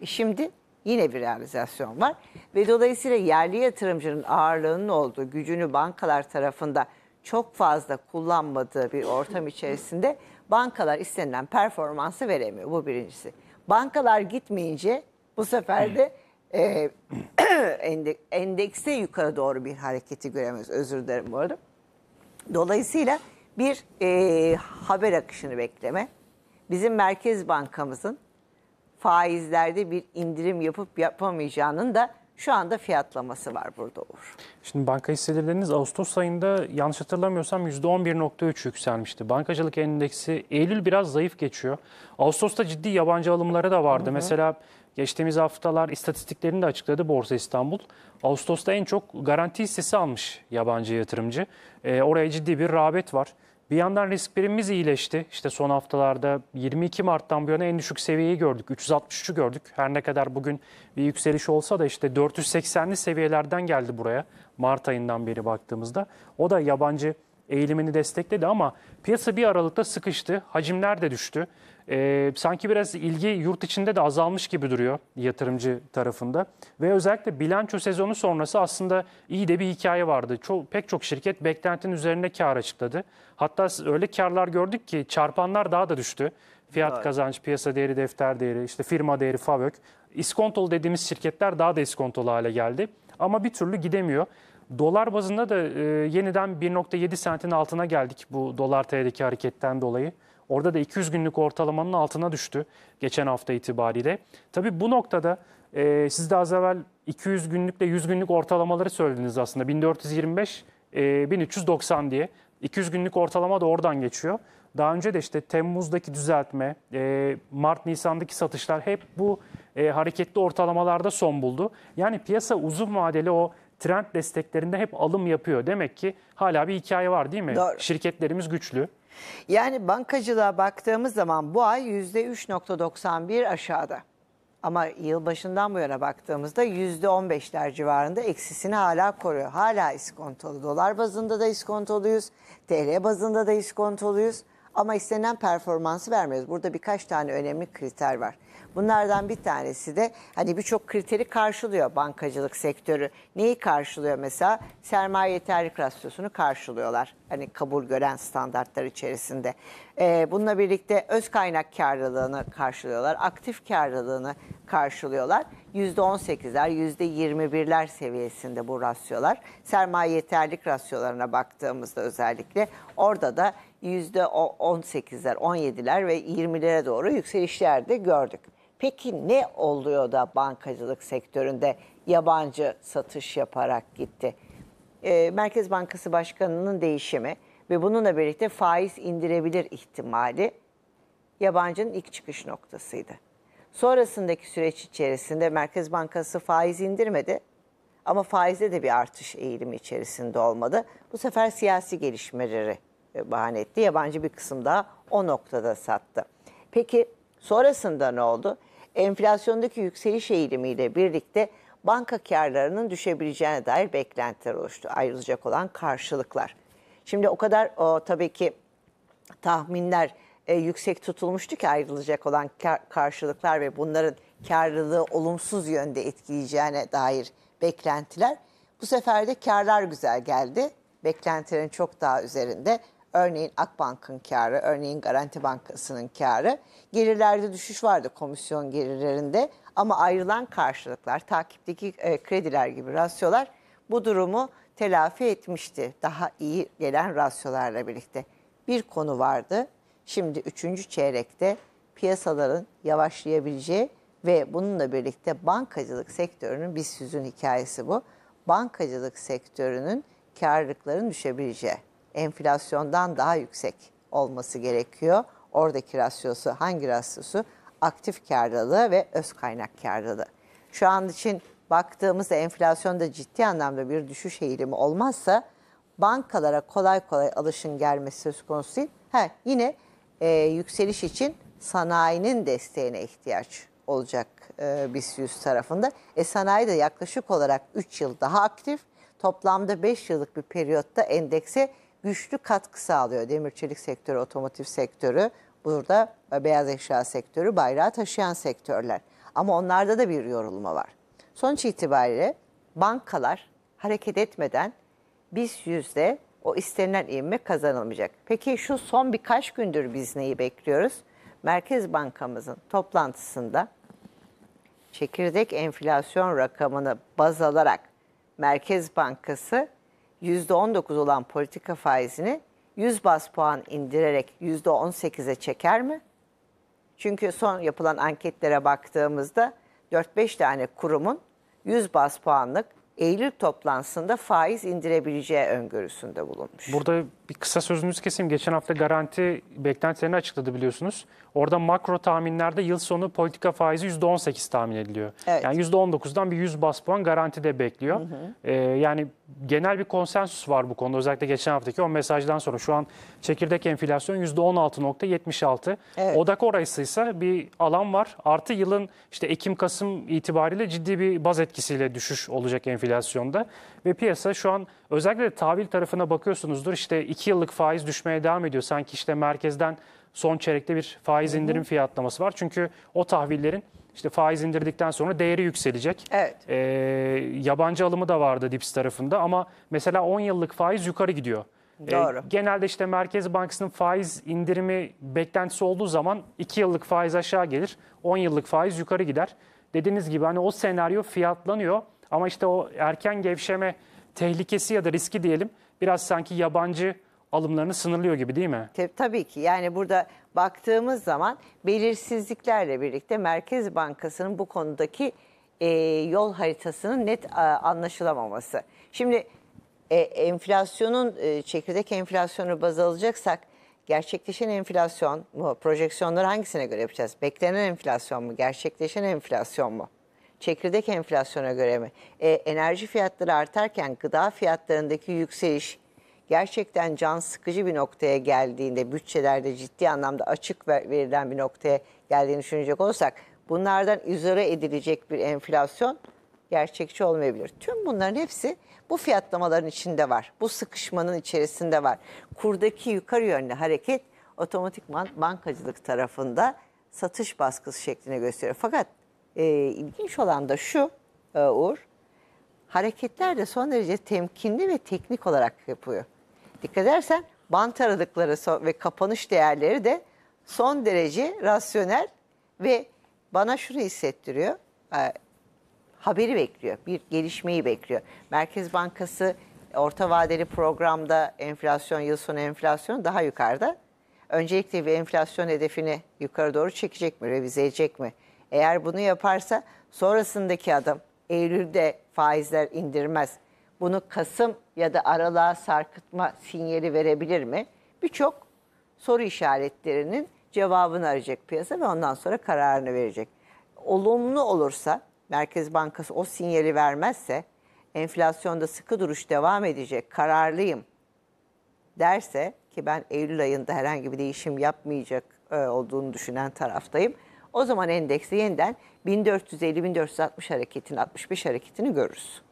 S2: E şimdi yine bir realizasyon var. Ve dolayısıyla yerli yatırımcının ağırlığının olduğu gücünü bankalar tarafında çok fazla kullanmadığı bir ortam içerisinde bankalar istenilen performansı veremiyor. Bu birincisi. Bankalar gitmeyince bu sefer de e, [CLEARS THROAT] endekste yukarı doğru bir hareketi göremiyoruz. Özür dilerim bu arada. Dolayısıyla bir e, haber akışını bekleme. Bizim Merkez Bankamızın faizlerde bir indirim yapıp yapamayacağının da şu anda fiyatlaması var burada Uğur.
S1: Şimdi banka hisseleriniz Ağustos ayında yanlış hatırlamıyorsam %11.3 yükselmişti. Bankacılık endeksi Eylül biraz zayıf geçiyor. Ağustos'ta ciddi yabancı alımları da vardı. Hı hı. Mesela geçtiğimiz haftalar istatistiklerini de açıkladı Borsa İstanbul. Ağustos'ta en çok garanti hissesi almış yabancı yatırımcı. E, oraya ciddi bir rağbet var. Bir yandan risk primimiz iyileşti. İşte son haftalarda 22 Mart'tan bu yana en düşük seviyeyi gördük. 363'ü gördük. Her ne kadar bugün bir yükseliş olsa da işte 480'li seviyelerden geldi buraya Mart ayından beri baktığımızda. O da yabancı eğilimini destekledi ama piyasa bir aralıkta sıkıştı. Hacimler de düştü. E, sanki biraz ilgi yurt içinde de azalmış gibi duruyor yatırımcı tarafında. Ve özellikle bilanço sezonu sonrası aslında iyi de bir hikaye vardı. Çok, pek çok şirket beklentinin üzerine kar açıkladı. Hatta öyle karlar gördük ki çarpanlar daha da düştü. Fiyat evet. kazanç, piyasa değeri, defter değeri, işte firma değeri, FAVÖK. İskontolu dediğimiz şirketler daha da iskontolu hale geldi. Ama bir türlü gidemiyor. Dolar bazında da e, yeniden 1.7 sentin altına geldik bu dolar TL'deki hareketten dolayı. Orada da 200 günlük ortalamanın altına düştü geçen hafta itibariyle. Tabii bu noktada e, siz de az evvel 200 günlükle 100 günlük ortalamaları söylediniz aslında. 1425, e, 1390 diye. 200 günlük ortalama da oradan geçiyor. Daha önce de işte Temmuz'daki düzeltme, e, Mart-Nisan'daki satışlar hep bu e, hareketli ortalamalarda son buldu. Yani piyasa uzun vadeli o trend desteklerinde hep alım yapıyor. Demek ki hala bir hikaye var değil mi? Doğru. Şirketlerimiz güçlü. Yani bankacılığa baktığımız
S2: zaman bu ay %3.91 aşağıda. Ama yılbaşından bu yana baktığımızda %15'ler civarında eksisini hala koruyor. Hala iskontolu. Dolar bazında da iskontoluyuz. TL bazında da iskontoluyuz. Ama istenen performansı vermiyoruz. Burada birkaç tane önemli kriter var. Bunlardan bir tanesi de hani birçok kriteri karşılıyor bankacılık sektörü. Neyi karşılıyor mesela? Sermaye yeterlik rasyosunu karşılıyorlar. Hani kabul gören standartlar içerisinde. Ee, bununla birlikte öz kaynak karlılığını karşılıyorlar. Aktif karlılığını karşılıyorlar. %18'ler, %21'ler seviyesinde bu rasyolar. Sermaye yeterlik rasyolarına baktığımızda özellikle orada da %18'ler, 17'ler ve 20'lere doğru yükselişler de gördük. Peki ne oluyor da bankacılık sektöründe yabancı satış yaparak gitti? Ee, Merkez Bankası Başkanı'nın değişimi ve bununla birlikte faiz indirebilir ihtimali yabancının ilk çıkış noktasıydı. Sonrasındaki süreç içerisinde Merkez Bankası faiz indirmedi ama faizde de bir artış eğilimi içerisinde olmadı. Bu sefer siyasi gelişmeleri e, bahane etti. Yabancı bir kısım daha o noktada sattı. Peki sonrasında ne oldu? enflasyondaki yükseliş eğilimiyle birlikte banka karlarının düşebileceğine dair beklentiler oluştu. Ayrılacak olan karşılıklar. Şimdi o kadar o, tabii ki tahminler e, yüksek tutulmuştu ki ayrılacak olan kar, karşılıklar ve bunların karlılığı olumsuz yönde etkileyeceğine dair beklentiler. Bu sefer de karlar güzel geldi. Beklentilerin çok daha üzerinde. Örneğin Akbank'ın karı, örneğin Garanti Bankası'nın karı. Gelirlerde düşüş vardı komisyon gelirlerinde ama ayrılan karşılıklar, takipteki e, krediler gibi rasyolar bu durumu telafi etmişti. Daha iyi gelen rasyolarla birlikte. Bir konu vardı. Şimdi üçüncü çeyrekte piyasaların yavaşlayabileceği ve bununla birlikte bankacılık sektörünün bir süzün hikayesi bu. Bankacılık sektörünün karlılıkların düşebileceği enflasyondan daha yüksek olması gerekiyor. Oradaki rasyosu hangi rasyosu? Aktif karlılığı ve öz kaynak karlılığı. Şu an için baktığımızda enflasyonda ciddi anlamda bir düşüş eğilimi olmazsa bankalara kolay kolay alışın gelmesi söz konusu değil. Ha, yine e, yükseliş için sanayinin desteğine ihtiyaç olacak e, BIST 100 tarafında. E, sanayi de yaklaşık olarak 3 yıl daha aktif. Toplamda 5 yıllık bir periyotta endekse güçlü katkı sağlıyor. Demir çelik sektörü, otomotiv sektörü, burada beyaz eşya sektörü, bayrağı taşıyan sektörler. Ama onlarda da bir yorulma var. Sonuç itibariyle bankalar hareket etmeden biz yüzde o istenilen ivme kazanılmayacak. Peki şu son birkaç gündür biz neyi bekliyoruz? Merkez Bankamızın toplantısında çekirdek enflasyon rakamını baz alarak Merkez Bankası %19 olan politika faizini 100 bas puan indirerek %18'e çeker mi? Çünkü son yapılan anketlere baktığımızda 4-5 tane kurumun 100 bas puanlık Eylül toplantısında faiz indirebileceği öngörüsünde bulunmuş.
S1: Burada bir kısa sözünüzü keseyim. Geçen hafta garanti beklentilerini açıkladı biliyorsunuz. Orada makro tahminlerde yıl sonu politika faizi %18 tahmin ediliyor. Evet. Yani %19'dan bir 100 bas puan garanti de bekliyor. Hı hı. Ee, yani genel bir konsensus var bu konuda. Özellikle geçen haftaki o mesajdan sonra şu an çekirdek enflasyon %16.76. Evet. Odak orası ise bir alan var. Artı yılın işte Ekim-Kasım itibariyle ciddi bir baz etkisiyle düşüş olacak enflasyonda. Ve piyasa şu an özellikle tahvil tarafına bakıyorsunuzdur. İşte 2 yıllık faiz düşmeye devam ediyor. Sanki işte merkezden son çeyrekte bir faiz indirim fiyatlaması var. Çünkü o tahvillerin işte faiz indirdikten sonra değeri yükselecek. Evet. E, yabancı alımı da vardı DIPS tarafında ama mesela 10 yıllık faiz yukarı gidiyor. Ee, Doğru. E, genelde işte Merkez Bankası'nın faiz indirimi beklentisi olduğu zaman 2 yıllık faiz aşağı gelir, 10 yıllık faiz yukarı gider. Dediğiniz gibi hani o senaryo fiyatlanıyor ama işte o erken gevşeme tehlikesi ya da riski diyelim biraz sanki yabancı alımlarını sınırlıyor gibi değil mi?
S2: Tabii ki yani burada baktığımız zaman belirsizliklerle birlikte Merkez Bankası'nın bu konudaki e, yol haritasının net e, anlaşılamaması. Şimdi e, enflasyonun e, çekirdek enflasyonu baz alacaksak gerçekleşen enflasyon mu? Projeksiyonları hangisine göre yapacağız? Beklenen enflasyon mu? Gerçekleşen enflasyon mu? Çekirdek enflasyona göre mi? E, enerji fiyatları artarken gıda fiyatlarındaki yükseliş gerçekten can sıkıcı bir noktaya geldiğinde bütçelerde ciddi anlamda açık verilen bir noktaya geldiğini düşünecek olursak bunlardan izole edilecek bir enflasyon gerçekçi olmayabilir. Tüm bunların hepsi bu fiyatlamaların içinde var. Bu sıkışmanın içerisinde var. Kurdaki yukarı yönlü hareket otomatikman bankacılık tarafında satış baskısı şeklinde gösteriyor. Fakat e, ilginç olan da şu e, Uğur, hareketler de son derece temkinli ve teknik olarak yapıyor. Dikkat edersen bant aralıkları ve kapanış değerleri de son derece rasyonel ve bana şunu hissettiriyor. E, haberi bekliyor, bir gelişmeyi bekliyor. Merkez Bankası orta vadeli programda enflasyon, yıl sonu enflasyon daha yukarıda. Öncelikle bir enflasyon hedefini yukarı doğru çekecek mi, revize edecek mi? Eğer bunu yaparsa sonrasındaki adım Eylül'de faizler indirmez bunu Kasım ya da aralığa sarkıtma sinyali verebilir mi? Birçok soru işaretlerinin cevabını arayacak piyasa ve ondan sonra kararını verecek. Olumlu olursa Merkez Bankası o sinyali vermezse enflasyonda sıkı duruş devam edecek kararlıyım derse ki ben Eylül ayında herhangi bir değişim yapmayacak e, olduğunu düşünen taraftayım. O zaman endekste yeniden 1450-1460 hareketini, 65 hareketini görürüz.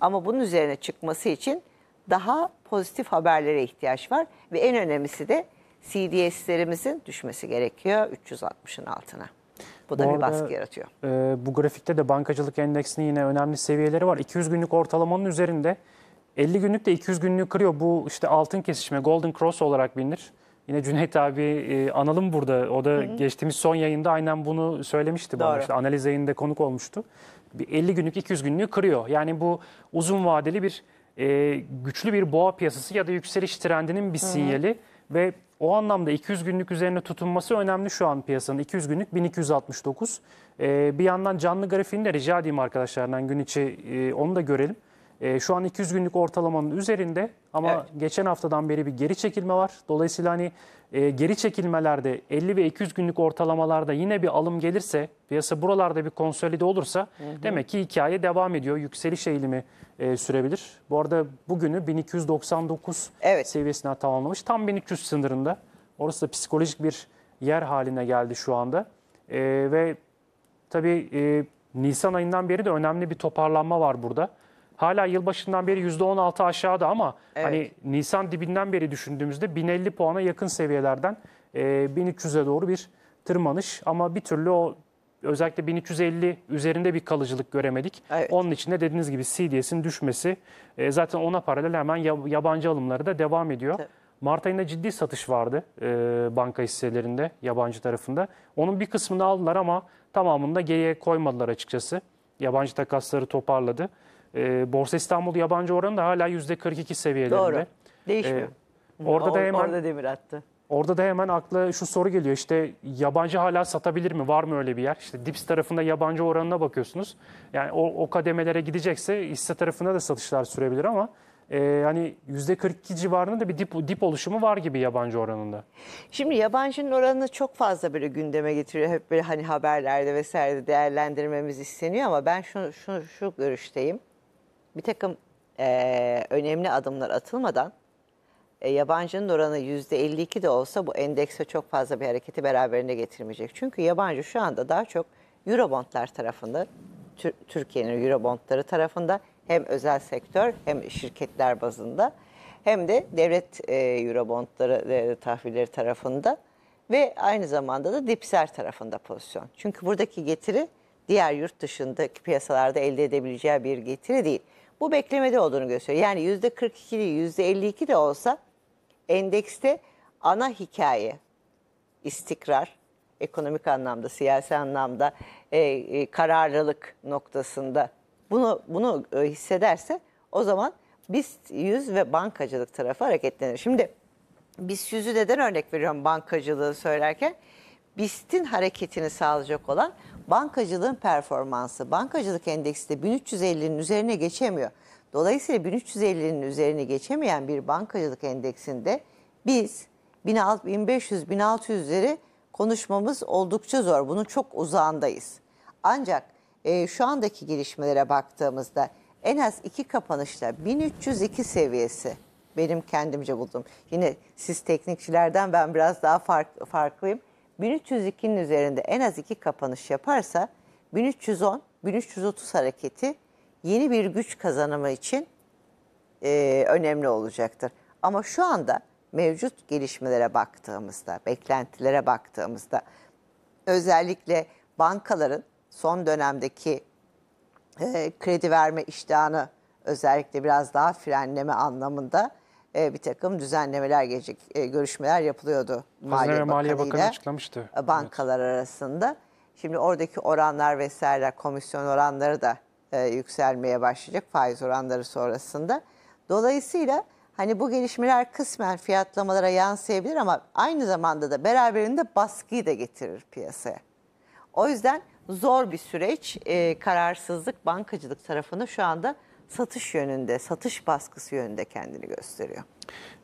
S2: Ama bunun üzerine çıkması için daha pozitif haberlere ihtiyaç var ve en önemlisi de CDS'lerimizin düşmesi gerekiyor 360'ın altına.
S1: Bu da bu bir baskı yaratıyor. E, bu grafikte de bankacılık endeksinin yine önemli seviyeleri var. 200 günlük ortalamanın üzerinde 50 günlük de 200 günlüğü kırıyor. Bu işte altın kesişme, golden cross olarak bilinir. Yine Cüneyt abi e, analım burada. O da Hı-hı. geçtiğimiz son yayında aynen bunu söylemişti Doğru. bana. İşte analiz yayında konuk olmuştu bir 50 günlük 200 günlüğü kırıyor. Yani bu uzun vadeli bir e, güçlü bir boğa piyasası ya da yükseliş trendinin bir sinyali hı ve o anlamda 200 günlük üzerine tutunması önemli şu an piyasanın. 200 günlük 1269. E, bir yandan canlı grafiğini de rica edeyim arkadaşlardan gün içi e, onu da görelim. E, şu an 200 günlük ortalamanın üzerinde ama evet. geçen haftadan beri bir geri çekilme var. Dolayısıyla hani e, geri çekilmelerde 50 ve 200 günlük ortalamalarda yine bir alım gelirse piyasa buralarda bir konsolide olursa hı hı. demek ki hikaye devam ediyor. Yükseliş eğilimi e, sürebilir. Bu arada bugünü 1299 evet. seviyesine tamamlamış. Tam 1300 sınırında. Orası da psikolojik bir yer haline geldi şu anda. E, ve tabii e, Nisan ayından beri de önemli bir toparlanma var burada hala yılbaşından beri %16 aşağıda ama evet. hani Nisan dibinden beri düşündüğümüzde 1050 puana yakın seviyelerden e, 1300'e doğru bir tırmanış ama bir türlü o özellikle 1350 üzerinde bir kalıcılık göremedik. Evet. Onun için de dediğiniz gibi CDS'in düşmesi e, zaten ona paralel hemen yabancı alımları da devam ediyor. Tabii. Mart ayında ciddi satış vardı e, banka hisselerinde yabancı tarafında. Onun bir kısmını aldılar ama tamamını da geriye koymadılar açıkçası. Yabancı takasları toparladı. E, Borsa İstanbul yabancı oranı da hala %42 seviyelerinde. Doğru. Ee, Değişmiyor.
S2: E, orada da hemen orada
S1: demir attı. Orada da hemen akla şu soru geliyor işte yabancı hala satabilir mi? Var mı öyle bir yer? İşte dips tarafında yabancı oranına bakıyorsunuz. Yani o, o kademelere gidecekse hisse tarafında da satışlar sürebilir ama e, hani %42 civarında da bir dip, dip oluşumu var gibi yabancı oranında.
S2: Şimdi yabancının oranını çok fazla böyle gündeme getiriyor. Hep böyle hani haberlerde vesairede değerlendirmemiz isteniyor ama ben şu, şu, şu görüşteyim bir takım e, önemli adımlar atılmadan e, yabancının oranı %52 de olsa bu endekse çok fazla bir hareketi beraberinde getirmeyecek. Çünkü yabancı şu anda daha çok Eurobondlar tarafında, Türkiye'nin Eurobondları tarafında hem özel sektör hem şirketler bazında hem de devlet e, Eurobondları e, tahvilleri tarafında ve aynı zamanda da dipser tarafında pozisyon. Çünkü buradaki getiri diğer yurt dışındaki piyasalarda elde edebileceği bir getiri değil. Bu beklemede olduğunu gösteriyor. Yani %42'li %52 de olsa endekste ana hikaye istikrar, ekonomik anlamda, siyasi anlamda, e, e, kararlılık noktasında bunu bunu e, hissederse o zaman biz yüz ve bankacılık tarafı hareketlenir. Şimdi biz yüzü neden örnek veriyorum bankacılığı söylerken? BIST'in hareketini sağlayacak olan bankacılığın performansı bankacılık endeksi de 1350'nin üzerine geçemiyor. Dolayısıyla 1350'nin üzerine geçemeyen bir bankacılık endeksinde biz 1500-1600'leri konuşmamız oldukça zor. Bunun çok uzağındayız. Ancak e, şu andaki gelişmelere baktığımızda en az iki kapanışla 1302 seviyesi benim kendimce buldum. Yine siz teknikçilerden ben biraz daha fark, farklıyım. 1302'nin üzerinde en az iki kapanış yaparsa 1310-1330 hareketi yeni bir güç kazanımı için e, önemli olacaktır. Ama şu anda mevcut gelişmelere baktığımızda, beklentilere baktığımızda özellikle bankaların son dönemdeki e, kredi verme iştahını özellikle biraz daha frenleme anlamında e, bir takım düzenlemeler gelecek, e, görüşmeler yapılıyordu. Hazine Maliye, Maliye Bakanı
S1: açıklamıştı. E,
S2: bankalar evet. arasında. Şimdi oradaki oranlar vesaire komisyon oranları da e, yükselmeye başlayacak faiz oranları sonrasında. Dolayısıyla hani bu gelişmeler kısmen fiyatlamalara yansıyabilir ama aynı zamanda da beraberinde baskıyı da getirir piyasaya. O yüzden zor bir süreç, e, kararsızlık bankacılık tarafını şu anda satış yönünde, satış baskısı yönünde kendini gösteriyor.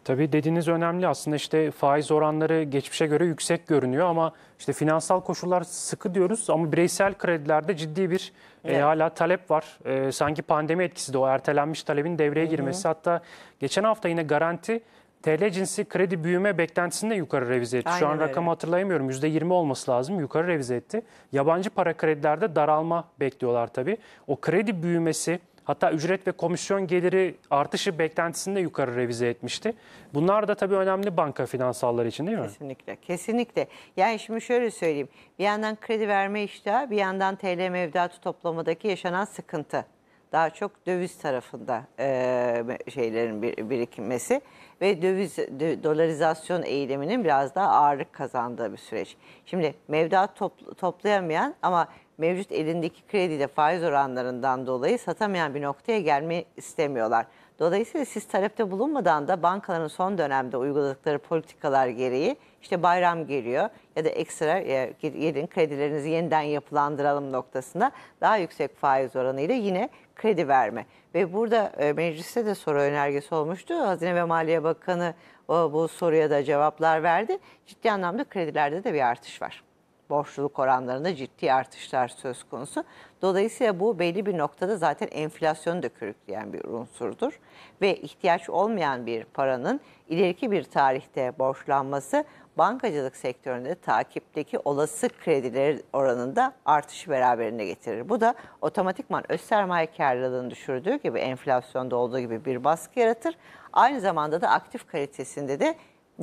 S1: Tabii dediğiniz önemli aslında işte faiz oranları geçmişe göre yüksek görünüyor ama işte finansal koşullar sıkı diyoruz ama bireysel kredilerde ciddi bir e, evet. e, hala talep var. E, sanki pandemi etkisi de o ertelenmiş talebin devreye girmesi. Hı hı. Hatta geçen hafta yine garanti TL cinsi kredi büyüme beklentisini de yukarı revize etti. Aynen Şu an öyle. rakamı hatırlayamıyorum. %20 olması lazım. Yukarı revize etti. Yabancı para kredilerde daralma bekliyorlar tabii. O kredi büyümesi Hatta ücret ve komisyon geliri artışı beklentisini de yukarı revize etmişti. Bunlar da tabii önemli banka finansalları için değil mi? Kesinlikle, kesinlikle. Yani şimdi şöyle söyleyeyim. Bir
S2: yandan kredi verme iştahı, bir yandan TL mevduatı toplamadaki yaşanan sıkıntı daha çok döviz tarafında e, şeylerin bir, birikmesi ve döviz de, dolarizasyon eğiliminin biraz daha ağırlık kazandığı bir süreç. Şimdi mevduat topl toplayamayan ama mevcut elindeki kredide faiz oranlarından dolayı satamayan bir noktaya gelmeyi istemiyorlar. Dolayısıyla siz talepte bulunmadan da bankaların son dönemde uyguladıkları politikalar gereği işte bayram geliyor ya da ekstra e, gelin kredilerinizi yeniden yapılandıralım noktasında daha yüksek faiz oranıyla yine kredi verme. Ve burada e, mecliste de soru önergesi olmuştu. Hazine ve Maliye Bakanı e, bu soruya da cevaplar verdi. Ciddi anlamda kredilerde de bir artış var borçluluk oranlarında ciddi artışlar söz konusu. Dolayısıyla bu belli bir noktada zaten enflasyonu da körükleyen bir unsurdur. Ve ihtiyaç olmayan bir paranın ileriki bir tarihte borçlanması bankacılık sektöründe takipteki olası kredileri oranında artışı beraberinde getirir. Bu da otomatikman öz sermaye karlılığını düşürdüğü gibi enflasyonda olduğu gibi bir baskı yaratır. Aynı zamanda da aktif kalitesinde de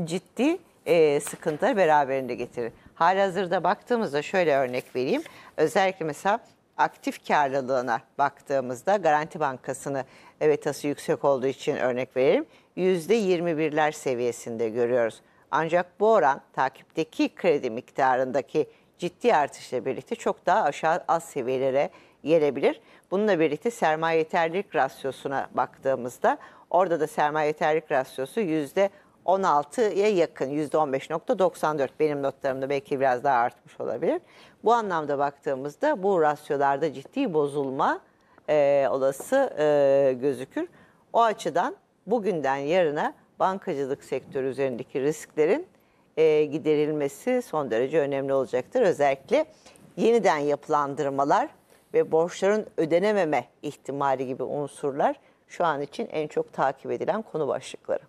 S2: ciddi e, sıkıntıları beraberinde getirir. Halihazırda baktığımızda şöyle örnek vereyim. Özellikle mesela aktif karlılığına baktığımızda Garanti Bankası'nı evetası yüksek olduğu için örnek verelim. %21'ler seviyesinde görüyoruz. Ancak bu oran takipteki kredi miktarındaki ciddi artışla birlikte çok daha aşağı az seviyelere gelebilir. Bununla birlikte sermaye yeterlilik rasyosuna baktığımızda orada da sermaye yeterlilik rasyosu yüzde 16'ya yakın %15.94 benim notlarımda belki biraz daha artmış olabilir. Bu anlamda baktığımızda bu rasyolarda ciddi bozulma e, olası e, gözükür. O açıdan bugünden yarına bankacılık sektörü üzerindeki risklerin e, giderilmesi son derece önemli olacaktır. Özellikle yeniden yapılandırmalar ve borçların ödenememe ihtimali gibi unsurlar şu an için en çok takip edilen konu başlıkları.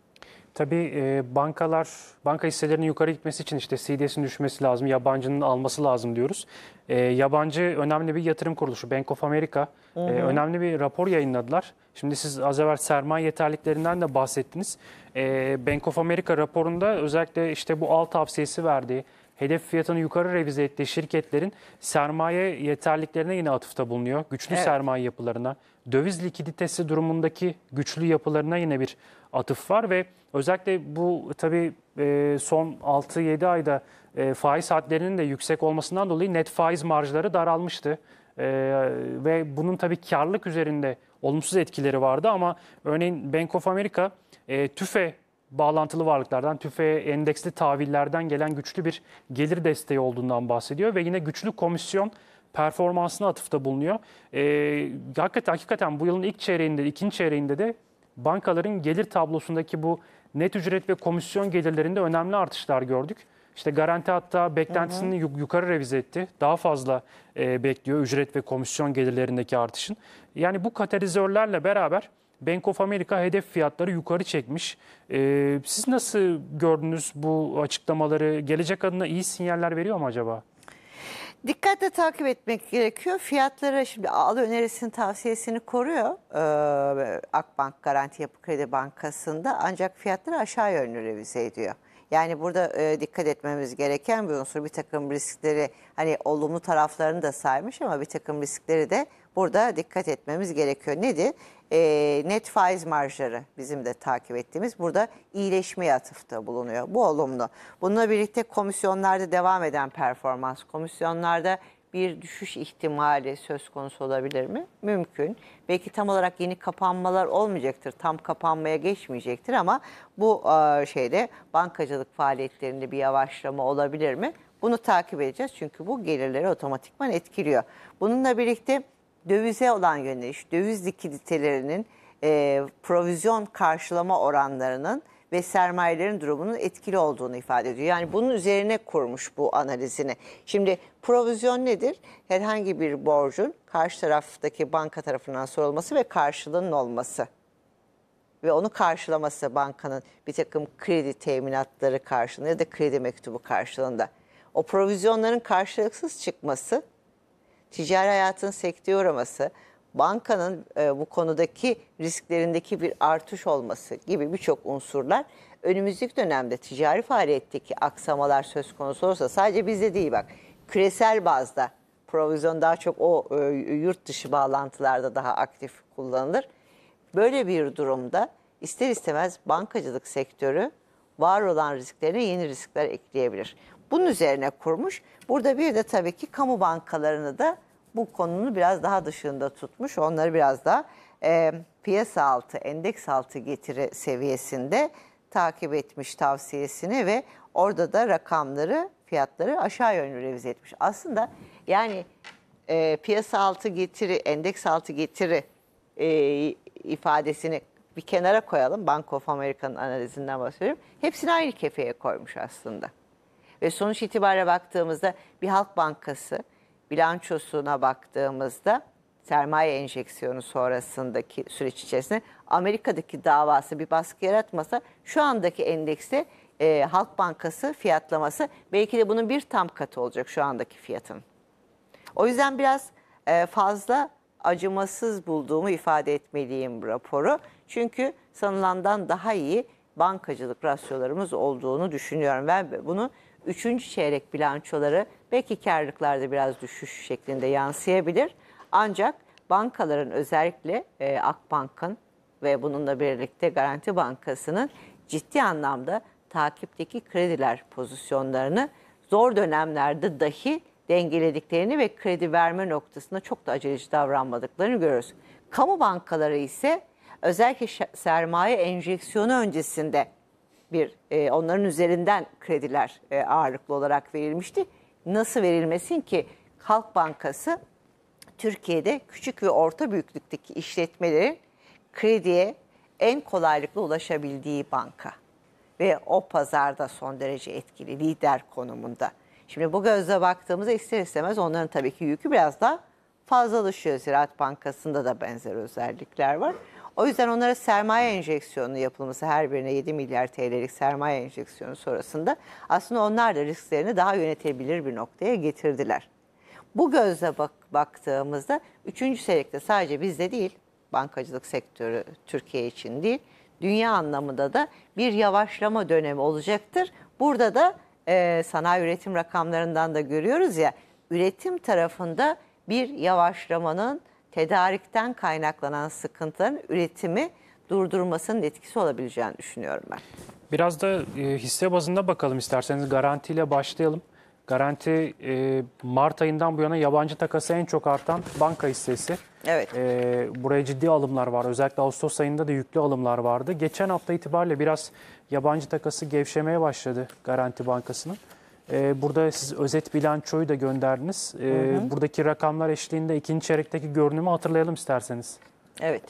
S1: Tabii e, bankalar, banka hisselerinin yukarı gitmesi için işte CDS'in düşmesi lazım, yabancının alması lazım diyoruz. E, yabancı önemli bir yatırım kuruluşu Bank of America e, hı hı. E, önemli bir rapor yayınladılar. Şimdi siz az evvel sermaye yeterliklerinden de bahsettiniz. E, Bank of America raporunda özellikle işte bu alt tavsiyesi verdiği, hedef fiyatını yukarı revize ettiği şirketlerin sermaye yeterliklerine yine atıfta bulunuyor. Güçlü evet. sermaye yapılarına, döviz likiditesi durumundaki güçlü yapılarına yine bir atıf var ve özellikle bu tabii e, son 6-7 ayda e, faiz saatlerinin de yüksek olmasından dolayı net faiz marjları daralmıştı. E, ve bunun tabii karlılık üzerinde olumsuz etkileri vardı ama örneğin Bank of America TÜFE bağlantılı varlıklardan, tüfe endeksli tahvillerden gelen güçlü bir gelir desteği olduğundan bahsediyor ve yine güçlü komisyon performansına atıfta bulunuyor. E, hakikaten, hakikaten bu yılın ilk çeyreğinde, ikinci çeyreğinde de bankaların gelir tablosundaki bu net ücret ve komisyon gelirlerinde önemli artışlar gördük. İşte garanti hatta beklentisini hı hı. yukarı revize etti. Daha fazla e, bekliyor ücret ve komisyon gelirlerindeki artışın. Yani bu katalizörlerle beraber Bank of America hedef fiyatları yukarı çekmiş. E, siz nasıl gördünüz bu açıklamaları? Gelecek adına iyi sinyaller veriyor mu acaba?
S2: Dikkatle takip etmek gerekiyor. Fiyatlara şimdi al önerisini tavsiyesini koruyor e, Akbank Garanti Yapı Kredi Bankası'nda ancak fiyatları aşağı yönlü revize ediyor. Yani burada e, dikkat etmemiz gereken bir unsur bir takım riskleri hani olumlu taraflarını da saymış ama bir takım riskleri de burada dikkat etmemiz gerekiyor. Nedir? e, net faiz marjları bizim de takip ettiğimiz burada iyileşme yatıfta bulunuyor. Bu olumlu. Bununla birlikte komisyonlarda devam eden performans, komisyonlarda bir düşüş ihtimali söz konusu olabilir mi? Mümkün. Belki tam olarak yeni kapanmalar olmayacaktır, tam kapanmaya geçmeyecektir ama bu e, şeyde bankacılık faaliyetlerinde bir yavaşlama olabilir mi? Bunu takip edeceğiz çünkü bu gelirleri otomatikman etkiliyor. Bununla birlikte dövize olan yöneliş, döviz likiditelerinin, e, provizyon karşılama oranlarının ve sermayelerin durumunun etkili olduğunu ifade ediyor. Yani bunun üzerine kurmuş bu analizini. Şimdi provizyon nedir? Herhangi bir borcun karşı taraftaki banka tarafından sorulması ve karşılığının olması. Ve onu karşılaması bankanın bir takım kredi teminatları karşılığında ya da kredi mektubu karşılığında. O provizyonların karşılıksız çıkması ticari hayatın sekteye uğraması, bankanın e, bu konudaki risklerindeki bir artış olması gibi birçok unsurlar önümüzdeki dönemde ticari faaliyetteki aksamalar söz konusu olursa sadece bizde değil bak küresel bazda provizyon daha çok o e, yurt dışı bağlantılarda daha aktif kullanılır. Böyle bir durumda ister istemez bankacılık sektörü var olan risklerine yeni riskler ekleyebilir. Bunun üzerine kurmuş. Burada bir de tabii ki kamu bankalarını da bu konunun biraz daha dışında tutmuş. Onları biraz daha e, piyasa altı, endeks altı getiri seviyesinde takip etmiş tavsiyesini ve orada da rakamları, fiyatları aşağı yönlü revize etmiş. Aslında yani e, piyasa altı getiri, endeks altı getiri e, ifadesini bir kenara koyalım. Bank of America'nın analizinden bahsediyorum. Hepsini aynı kefeye koymuş aslında. Ve sonuç itibariyle baktığımızda bir Halk Bankası bilançosuna baktığımızda sermaye enjeksiyonu sonrasındaki süreç içerisinde Amerika'daki davası bir baskı yaratmasa şu andaki endekste e, Halk Bankası fiyatlaması belki de bunun bir tam katı olacak şu andaki fiyatın. O yüzden biraz e, fazla acımasız bulduğumu ifade etmeliyim raporu. Çünkü sanılandan daha iyi bankacılık rasyolarımız olduğunu düşünüyorum. Ben bunu Üçüncü çeyrek bilançoları belki karlıklarda biraz düşüş şeklinde yansıyabilir. Ancak bankaların özellikle e, Akbank'ın ve bununla birlikte Garanti Bankası'nın ciddi anlamda takipteki krediler pozisyonlarını zor dönemlerde dahi dengelediklerini ve kredi verme noktasında çok da aceleci davranmadıklarını görüyoruz. Kamu bankaları ise özellikle sermaye enjeksiyonu öncesinde bir e, onların üzerinden krediler e, ağırlıklı olarak verilmişti. Nasıl verilmesin ki Halk Bankası Türkiye'de küçük ve orta büyüklükteki işletmelerin krediye en kolaylıkla ulaşabildiği banka ve o pazarda son derece etkili lider konumunda. Şimdi bu gözle baktığımızda ister istemez onların tabii ki yükü biraz daha fazlalaşıyor. Ziraat Bankası'nda da benzer özellikler var. O yüzden onlara sermaye enjeksiyonu yapılması her birine 7 milyar TL'lik sermaye enjeksiyonu sonrasında aslında onlar da risklerini daha yönetebilir bir noktaya getirdiler. Bu gözle bak, baktığımızda 3. çeyrekte sadece bizde değil, bankacılık sektörü Türkiye için değil, dünya anlamında da bir yavaşlama dönemi olacaktır. Burada da e, sanayi üretim rakamlarından da görüyoruz ya, üretim tarafında bir yavaşlamanın tedarikten kaynaklanan sıkıntıların üretimi durdurmasının etkisi olabileceğini
S1: düşünüyorum ben. Biraz da e, hisse bazında bakalım isterseniz garantiyle başlayalım. Garanti e, Mart ayından bu yana yabancı takası en çok artan banka hissesi. Evet. E, buraya ciddi alımlar var. Özellikle Ağustos ayında da yüklü alımlar vardı. Geçen hafta itibariyle biraz yabancı takası gevşemeye başladı Garanti Bankası'nın. Ee, burada siz özet bilançoyu da gönderdiniz. Ee, hı hı. Buradaki rakamlar eşliğinde ikinci çeyrekteki görünümü hatırlayalım isterseniz. Evet.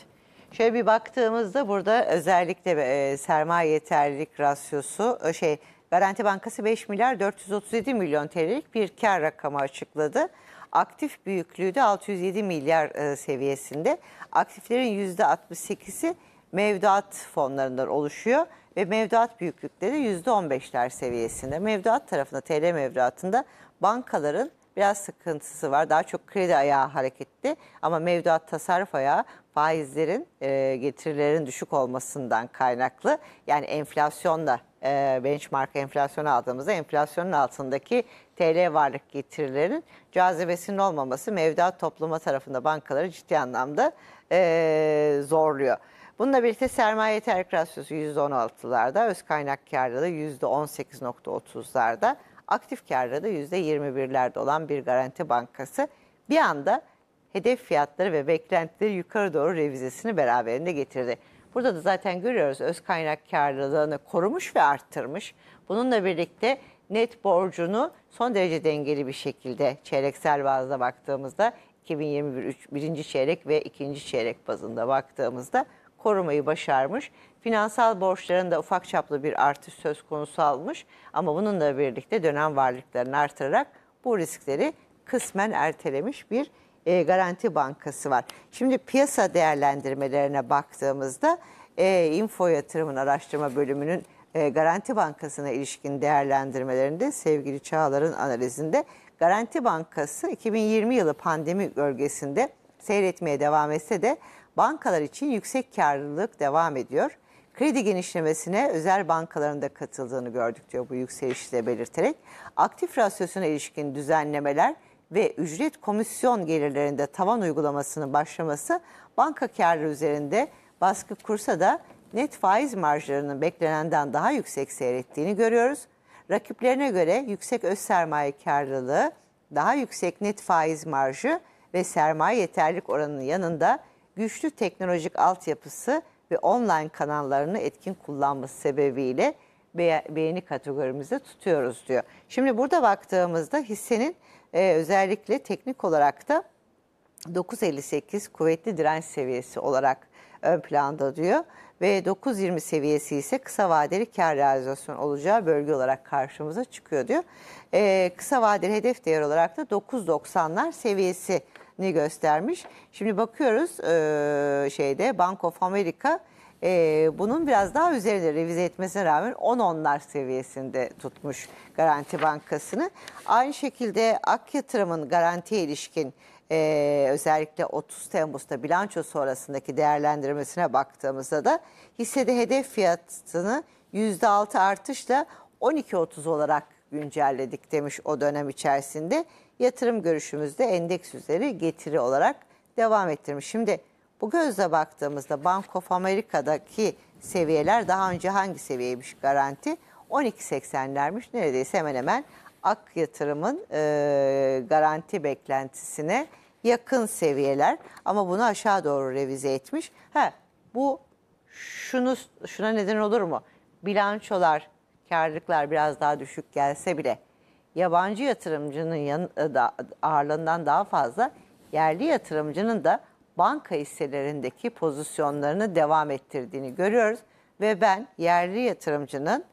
S2: Şöyle bir baktığımızda burada özellikle e, sermaye yeterlilik rasyosu e, şey Garanti Bankası 5 milyar 437 milyon TL'lik bir kar rakamı açıkladı. Aktif büyüklüğü de 607 milyar e, seviyesinde. Aktiflerin %68'i mevduat fonlarından oluşuyor ve mevduat büyüklükleri %15'ler seviyesinde. Mevduat tarafında TL mevduatında bankaların biraz sıkıntısı var. Daha çok kredi ayağı hareketli ama mevduat tasarruf ayağı faizlerin e, getirilerin düşük olmasından kaynaklı. Yani enflasyonla e, benchmark enflasyonu aldığımızda enflasyonun altındaki TL varlık getirilerinin cazibesinin olmaması mevduat topluma tarafında bankaları ciddi anlamda e, zorluyor. Bununla birlikte sermaye terik rasyosu %16'larda, öz kaynak karlılığı %18.30'larda, aktif karlılığı da %21'lerde olan bir garanti bankası bir anda hedef fiyatları ve beklentileri yukarı doğru revizesini beraberinde getirdi. Burada da zaten görüyoruz öz kaynak karlılığını korumuş ve arttırmış. Bununla birlikte net borcunu son derece dengeli bir şekilde çeyreksel bazda baktığımızda 2021 birinci çeyrek ve ikinci çeyrek bazında baktığımızda korumayı başarmış. Finansal borçlarında ufak çaplı bir artış söz konusu almış ama bununla birlikte dönem varlıklarını artırarak bu riskleri kısmen ertelemiş bir e, Garanti Bankası var. Şimdi piyasa değerlendirmelerine baktığımızda e, Info Yatırım'ın araştırma bölümünün e, Garanti Bankası'na ilişkin değerlendirmelerinde sevgili Çağlar'ın analizinde Garanti Bankası 2020 yılı pandemi gölgesinde seyretmeye devam etse de bankalar için yüksek karlılık devam ediyor. Kredi genişlemesine özel bankaların da katıldığını gördük diyor bu de belirterek. Aktif rasyosuna ilişkin düzenlemeler ve ücret komisyon gelirlerinde tavan uygulamasının başlaması banka karlı üzerinde baskı kursa da net faiz marjlarının beklenenden daha yüksek seyrettiğini görüyoruz. Rakiplerine göre yüksek öz sermaye karlılığı, daha yüksek net faiz marjı ve sermaye yeterlik oranının yanında güçlü teknolojik altyapısı ve online kanallarını etkin kullanması sebebiyle beğeni kategorimizde tutuyoruz diyor. Şimdi burada baktığımızda hissenin e, özellikle teknik olarak da 9.58 kuvvetli direnç seviyesi olarak ön planda diyor ve 9.20 seviyesi ise kısa vadeli kar realizasyonu olacağı bölge olarak karşımıza çıkıyor diyor. Ee, kısa vadeli hedef değer olarak da 9.90'lar seviyesi ni göstermiş. Şimdi bakıyoruz e, şeyde Bank of America e, bunun biraz daha üzerinde revize etmesine rağmen 10 onlar seviyesinde tutmuş Garanti Bankası'nı. Aynı şekilde Ak Yatırım'ın garantiye ilişkin e, özellikle 30 Temmuz'da bilanço sonrasındaki değerlendirmesine baktığımızda da hissede hedef fiyatını %6 artışla 12.30 olarak güncelledik demiş o dönem içerisinde yatırım görüşümüzde endeks üzeri getiri olarak devam ettirmiş. Şimdi bu gözle baktığımızda Bank of America'daki seviyeler daha önce hangi seviyeymiş garanti? 12.80'lermiş neredeyse hemen hemen ak yatırımın e, garanti beklentisine yakın seviyeler ama bunu aşağı doğru revize etmiş. Ha bu şunu şuna neden olur mu? Bilançolar, karlılıklar biraz daha düşük gelse bile yabancı yatırımcının yan, e, ağırlığından daha fazla yerli yatırımcının da banka hisselerindeki pozisyonlarını devam ettirdiğini görüyoruz. Ve ben yerli yatırımcının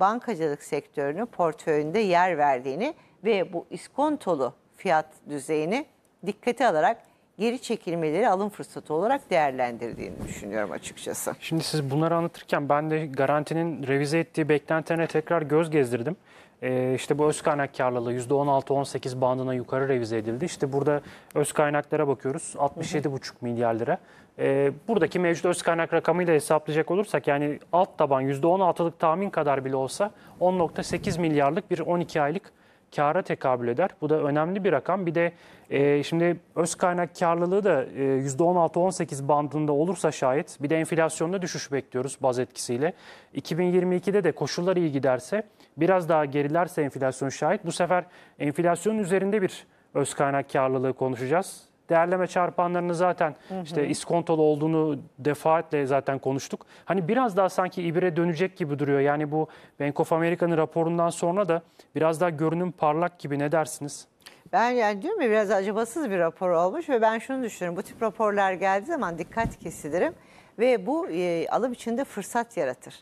S2: bankacılık sektörünü portföyünde yer verdiğini ve bu iskontolu fiyat düzeyini dikkate alarak geri çekilmeleri alım fırsatı olarak değerlendirdiğini düşünüyorum açıkçası.
S1: Şimdi siz bunları anlatırken ben de garantinin revize ettiği beklentilerine tekrar göz gezdirdim e, işte bu öz kaynak karlılığı %16-18 bandına yukarı revize edildi. İşte burada öz kaynaklara bakıyoruz 67,5 milyar lira. Ee, buradaki mevcut öz kaynak rakamıyla hesaplayacak olursak yani alt taban %16'lık tahmin kadar bile olsa 10.8 milyarlık bir 12 aylık kâra tekabül eder. Bu da önemli bir rakam. Bir de e, şimdi öz kaynak karlılığı da e, %16-18 bandında olursa şayet bir de enflasyonda düşüş bekliyoruz baz etkisiyle. 2022'de de koşullar iyi giderse biraz daha gerilerse enflasyon şayet bu sefer enflasyonun üzerinde bir öz kaynak karlılığı konuşacağız. Değerleme çarpanlarını zaten hı hı. işte iskontolu olduğunu defaatle zaten konuştuk. Hani biraz daha sanki ibire dönecek gibi duruyor. Yani bu Bank of America'nın raporundan sonra da biraz daha görünüm parlak gibi ne dersiniz?
S2: Ben yani diyorum ya biraz acabasız bir rapor olmuş ve ben şunu düşünüyorum. Bu tip raporlar geldiği zaman dikkat kesilirim ve bu e, alım içinde fırsat yaratır.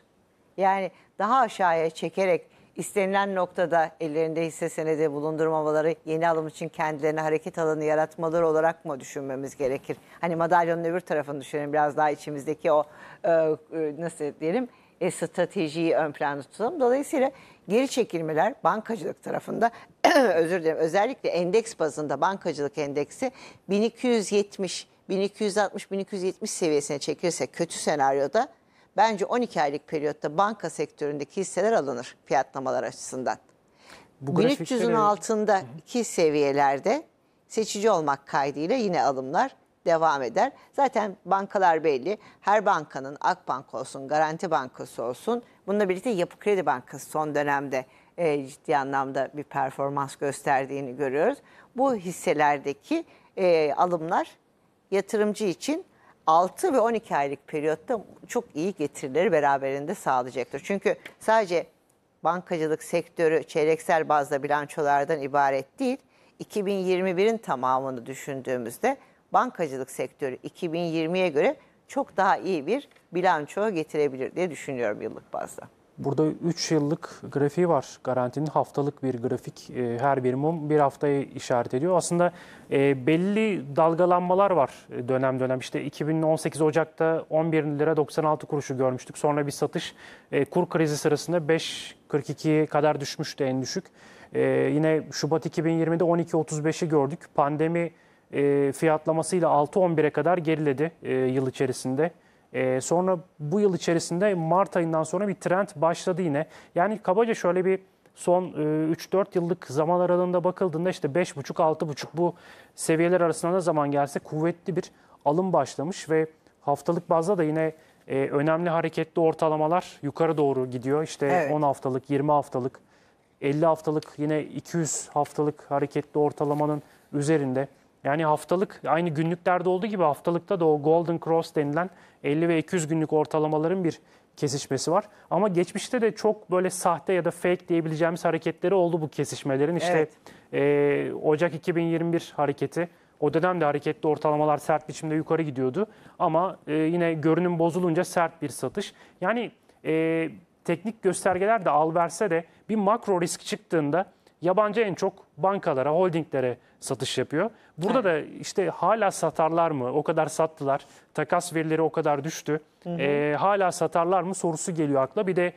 S2: Yani daha aşağıya çekerek istenilen noktada ellerinde hisse senedi bulundurmamaları yeni alım için kendilerine hareket alanı yaratmaları olarak mı düşünmemiz gerekir? Hani madalyonun öbür tarafını düşünelim biraz daha içimizdeki o e, e nasıl diyelim e, stratejiyi ön plana tutalım. Dolayısıyla geri çekilmeler bankacılık tarafında [CLEARS THROAT] özür dilerim özellikle endeks bazında bankacılık endeksi 1270 1260 1270 seviyesine çekirse kötü senaryoda bence 12 aylık periyotta banka sektöründeki hisseler alınır fiyatlamalar açısından. Bu 1300'ün grafikleri... altında iki seviyelerde seçici olmak kaydıyla yine alımlar devam eder. Zaten bankalar belli. Her bankanın Akbank olsun, Garanti Bankası olsun. Bununla birlikte Yapı Kredi Bankası son dönemde e, ciddi anlamda bir performans gösterdiğini görüyoruz. Bu hisselerdeki e, alımlar yatırımcı için 6 ve 12 aylık periyotta çok iyi getirileri beraberinde sağlayacaktır. Çünkü sadece bankacılık sektörü çeyreksel bazda bilançolardan ibaret değil, 2021'in tamamını düşündüğümüzde bankacılık sektörü 2020'ye göre çok daha iyi bir bilanço getirebilir diye düşünüyorum yıllık bazda.
S1: Burada 3 yıllık grafiği var. Garantinin haftalık bir grafik. E, her bir mum bir haftayı işaret ediyor. Aslında e, belli dalgalanmalar var e, dönem dönem. İşte 2018 Ocak'ta 11 lira 96 kuruşu görmüştük. Sonra bir satış kur krizi sırasında 5.42'ye kadar düşmüştü en düşük. Yine Şubat 2020'de 12.35'i gördük. Pandemi fiyatlamasıyla 6.11'e kadar geriledi yıl içerisinde. E, sonra bu yıl içerisinde Mart ayından sonra bir trend başladı yine. Yani kabaca şöyle bir son 3-4 e, yıllık zaman aralığında bakıldığında işte 5,5-6,5 bu seviyeler arasında ne zaman gelse kuvvetli bir alım başlamış ve haftalık bazda da yine e, önemli hareketli ortalamalar yukarı doğru gidiyor. İşte evet. 10 haftalık, 20 haftalık, 50 haftalık yine 200 haftalık hareketli ortalamanın üzerinde. Yani haftalık aynı günlüklerde olduğu gibi haftalıkta da o Golden Cross denilen 50 ve 200 günlük ortalamaların bir kesişmesi var. Ama geçmişte de çok böyle sahte ya da fake diyebileceğimiz hareketleri oldu bu kesişmelerin. İşte evet. e, Ocak 2021 hareketi. O dönemde hareketli ortalamalar sert biçimde yukarı gidiyordu. Ama e, yine görünüm bozulunca sert bir satış. Yani e, teknik göstergeler de al verse de bir makro risk çıktığında Yabancı en çok bankalara, holdinglere satış yapıyor. Burada evet. da işte hala satarlar mı? O kadar sattılar. Takas verileri o kadar düştü. Hı hı. E, hala satarlar mı sorusu geliyor akla. Bir de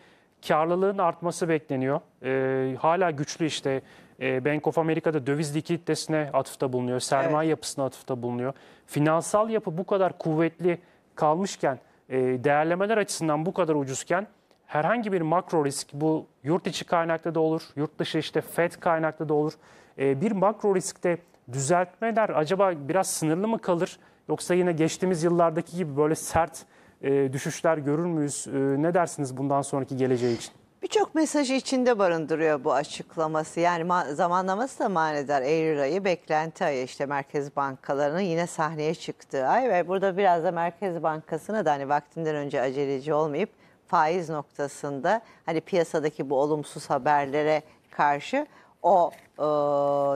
S1: karlılığın artması bekleniyor. E, hala güçlü işte e, Bank of America'da döviz likiditesine atıfta bulunuyor. Sermaye evet. yapısına atıfta bulunuyor. Finansal yapı bu kadar kuvvetli kalmışken, e, değerlemeler açısından bu kadar ucuzken herhangi bir makro risk bu yurt içi kaynaklı da olur, yurt dışı işte FED kaynaklı da olur. Ee, bir makro riskte düzeltmeler acaba biraz sınırlı mı kalır yoksa yine geçtiğimiz yıllardaki gibi böyle sert e, düşüşler görür müyüz? Ee, ne dersiniz bundan sonraki geleceği için?
S2: Birçok mesajı içinde barındırıyor bu açıklaması. Yani zamanlaması da manidar. Eylül ayı beklenti ayı işte merkez bankalarının yine sahneye çıktığı ay ve burada biraz da Merkez Bankası'na da hani vaktinden önce aceleci olmayıp faiz noktasında hani piyasadaki bu olumsuz haberlere karşı o e,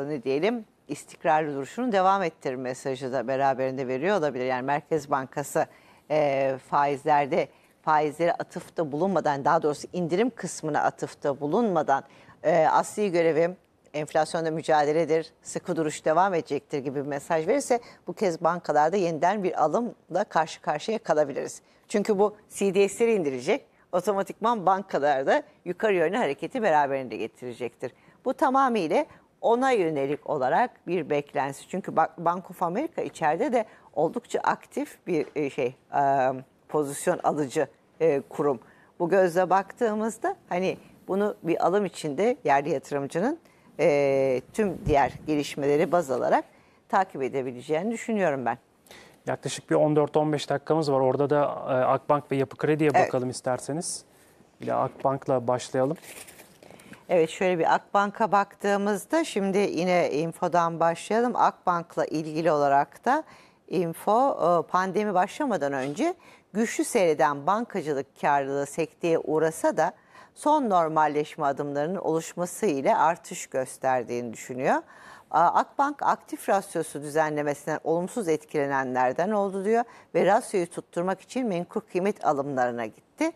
S2: ne diyelim istikrarlı duruşunu devam ettir mesajı da beraberinde veriyor olabilir. Yani Merkez Bankası e, faizlerde faizlere atıfta bulunmadan daha doğrusu indirim kısmına atıfta bulunmadan e, asli görevim enflasyonda mücadeledir, sıkı duruş devam edecektir gibi bir mesaj verirse bu kez bankalarda yeniden bir alımla karşı karşıya kalabiliriz. Çünkü bu CDS'leri indirecek. Otomatikman bankalarda yukarı yönlü hareketi beraberinde getirecektir. Bu tamamıyla ona yönelik olarak bir beklenti. Çünkü Bank of America içeride de oldukça aktif bir e, şey e, pozisyon alıcı e, kurum. Bu gözle baktığımızda hani bunu bir alım içinde yerli yatırımcının tüm diğer gelişmeleri baz alarak
S1: takip edebileceğini düşünüyorum ben. Yaklaşık bir 14-15 dakikamız var. Orada da e, Akbank ve Yapı Kredi'ye bakalım evet. isterseniz. İle Akbank'la başlayalım.
S2: Evet şöyle bir Akbank'a baktığımızda şimdi yine infodan başlayalım. Akbank'la ilgili olarak da info e, pandemi başlamadan önce güçlü seyreden bankacılık karlılığı sekteye uğrasa da son normalleşme adımlarının oluşması ile artış gösterdiğini düşünüyor. Akbank aktif rasyosu düzenlemesinden olumsuz etkilenenlerden oldu diyor ve rasyoyu tutturmak için menkul kıymet alımlarına gitti.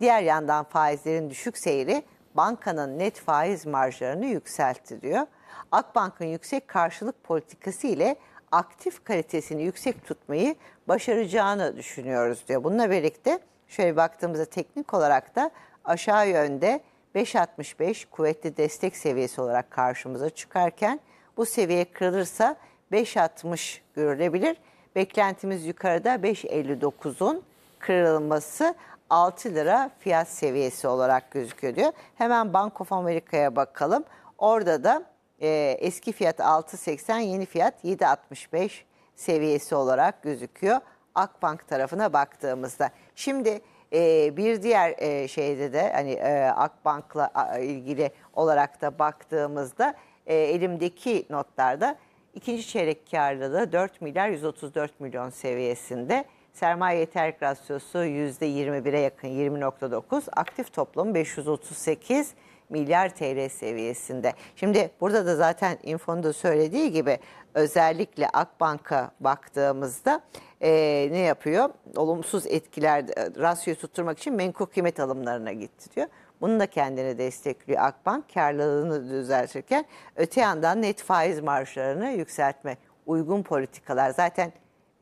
S2: Diğer yandan faizlerin düşük seyri bankanın net faiz marjlarını yükseltti diyor. Akbank'ın yüksek karşılık politikası ile aktif kalitesini yüksek tutmayı başaracağını düşünüyoruz diyor. Bununla birlikte şöyle baktığımızda teknik olarak da aşağı yönde 5.65 kuvvetli destek seviyesi olarak karşımıza çıkarken bu seviye kırılırsa 5.60 görülebilir. Beklentimiz yukarıda 5.59'un kırılması 6 lira fiyat seviyesi olarak gözüküyor diyor. Hemen Bank of America'ya bakalım. Orada da e, eski fiyat 6.80 yeni fiyat 7.65 seviyesi olarak gözüküyor. Akbank tarafına baktığımızda. Şimdi e, bir diğer e, şeyde de hani e, Akbank'la ilgili olarak da baktığımızda e, elimdeki notlarda ikinci çeyrek karda da 4 milyar 134 milyon seviyesinde. Sermaye yeterlik rasyosu %21'e yakın 20.9. Aktif toplam 538 milyar TL seviyesinde. Şimdi burada da zaten infonun da söylediği gibi özellikle Akbank'a baktığımızda e, ne yapıyor? Olumsuz etkiler e, rasyoyu tutturmak için menkul kıymet alımlarına gitti diyor. Bunu da kendine destekliyor Akbank karlılığını düzeltirken. Öte yandan net faiz marjlarını yükseltme uygun politikalar. Zaten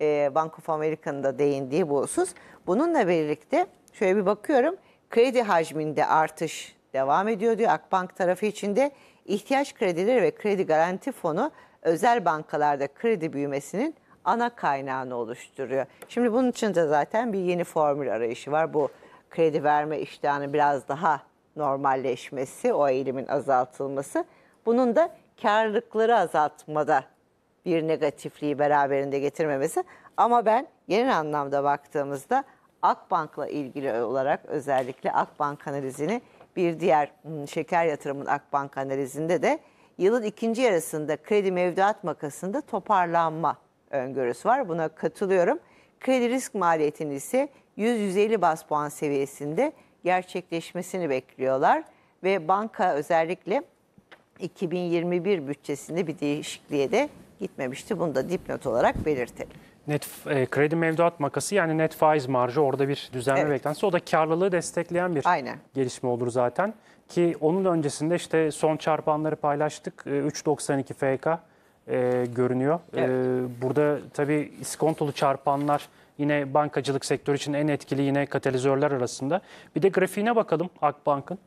S2: e, Bank of America'nda değindiği bu husus. Bununla birlikte şöyle bir bakıyorum kredi hacminde artış devam ediyor diyor Akbank tarafı içinde. ihtiyaç kredileri ve kredi garanti fonu özel bankalarda kredi büyümesinin ana kaynağını oluşturuyor. Şimdi bunun için de zaten bir yeni formül arayışı var bu kredi verme iştahının biraz daha normalleşmesi, o eğilimin azaltılması. Bunun da karlılıkları azaltmada bir negatifliği beraberinde getirmemesi. Ama ben genel anlamda baktığımızda Akbank'la ilgili olarak özellikle Akbank analizini bir diğer hmm, şeker yatırımın Akbank analizinde de yılın ikinci yarısında kredi mevduat makasında toparlanma öngörüsü var. Buna katılıyorum. Kredi risk maliyetini ise 100-150 bas puan seviyesinde gerçekleşmesini bekliyorlar. Ve banka özellikle 2021 bütçesinde bir değişikliğe de gitmemişti. Bunu da dipnot olarak belirtelim.
S1: Net e, kredi mevduat makası yani net faiz marjı orada bir düzenleme evet. beklentisi. O da karlılığı destekleyen bir Aynen. gelişme olur zaten. Ki onun öncesinde işte son çarpanları paylaştık. E, 3.92 FK e, görünüyor. E, evet. E, burada tabii iskontolu çarpanlar Yine bankacılık sektörü için en etkili yine katalizörler arasında. Bir de grafiğine bakalım Akbank'ın.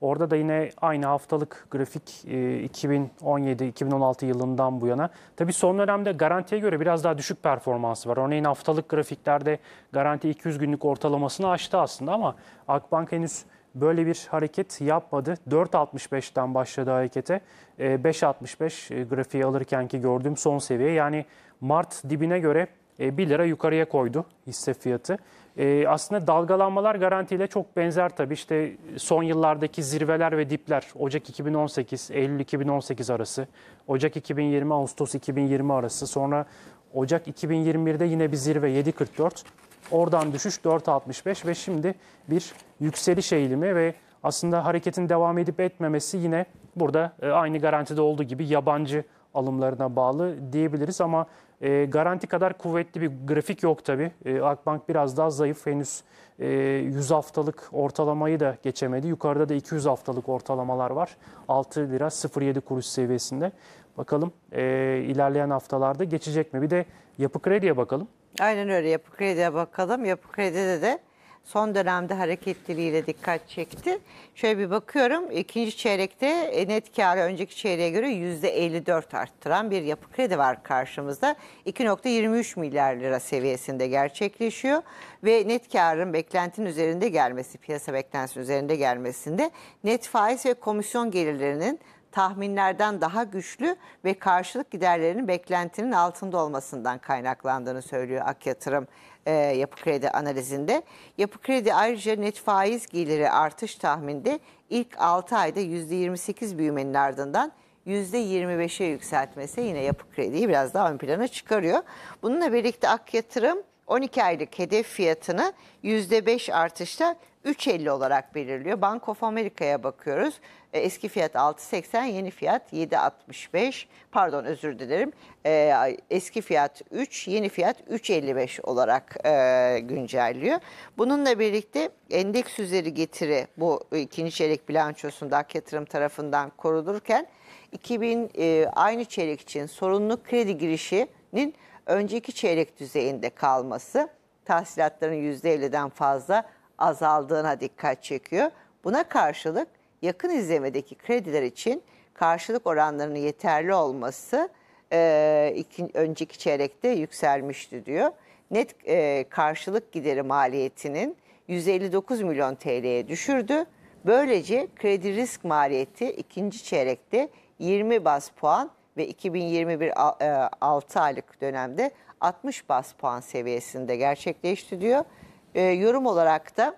S1: Orada da yine aynı haftalık grafik 2017-2016 e, yılından bu yana. Tabii son dönemde garantiye göre biraz daha düşük performansı var. Örneğin haftalık grafiklerde garanti 200 günlük ortalamasını aştı aslında ama Akbank henüz böyle bir hareket yapmadı. 4.65'ten başladı harekete. 5.65 e, e, grafiği alırken ki gördüğüm son seviye. Yani Mart dibine göre 1 e, lira yukarıya koydu hisse fiyatı. E, aslında dalgalanmalar garantiyle çok benzer tabii. İşte son yıllardaki zirveler ve dipler Ocak 2018, Eylül 2018 arası, Ocak 2020, Ağustos 2020 arası. Sonra Ocak 2021'de yine bir zirve 7.44. Oradan düşüş 4.65 ve şimdi bir yükseliş eğilimi ve aslında hareketin devam edip etmemesi yine burada e, aynı garantide olduğu gibi yabancı alımlarına bağlı diyebiliriz ama e, garanti kadar kuvvetli bir grafik yok tabii. E, Akbank biraz daha zayıf. Henüz e, 100 haftalık ortalamayı da geçemedi. Yukarıda da 200 haftalık ortalamalar var. 6 lira 07 kuruş seviyesinde. Bakalım e, ilerleyen haftalarda geçecek mi? Bir de yapı krediye bakalım.
S2: Aynen öyle yapı krediye bakalım. Yapı kredide de son dönemde hareketliliğiyle dikkat çekti. Şöyle bir bakıyorum ikinci çeyrekte e, net karı önceki çeyreğe göre %54 arttıran bir yapı kredi var karşımızda. 2.23 milyar lira seviyesinde gerçekleşiyor ve net karın beklentinin üzerinde gelmesi, piyasa beklentisinin üzerinde gelmesinde net faiz ve komisyon gelirlerinin tahminlerden daha güçlü ve karşılık giderlerinin beklentinin altında olmasından kaynaklandığını söylüyor Ak Yatırım e, yapı kredi analizinde. Yapı kredi ayrıca net faiz geliri artış tahminde ilk 6 ayda %28 büyümenin ardından %25'e yükseltmesi yine yapı krediyi biraz daha ön plana çıkarıyor. Bununla birlikte Ak Yatırım 12 aylık hedef fiyatını %5 artışla 3.50 olarak belirliyor. Bank of America'ya bakıyoruz. E, eski fiyat 6.80, yeni fiyat 7.65. Pardon özür dilerim. E, eski fiyat 3, yeni fiyat 3.55 olarak e, güncelliyor. Bununla birlikte endeks üzeri getiri bu ikinci çeyrek bilançosunda Ak Yatırım tarafından korulurken 2000 aynı çeyrek için sorunlu kredi girişinin önceki çeyrek düzeyinde kalması tahsilatların %50'den fazla azaldığına dikkat çekiyor. Buna karşılık yakın izlemedeki krediler için karşılık oranlarının yeterli olması e, iki, önceki çeyrekte yükselmişti diyor. Net e, karşılık gideri maliyetinin 159 milyon TL'ye düşürdü. Böylece kredi risk maliyeti ikinci çeyrekte 20 bas puan ve 2021 6 e, aylık dönemde 60 bas puan seviyesinde gerçekleşti diyor. E, yorum olarak da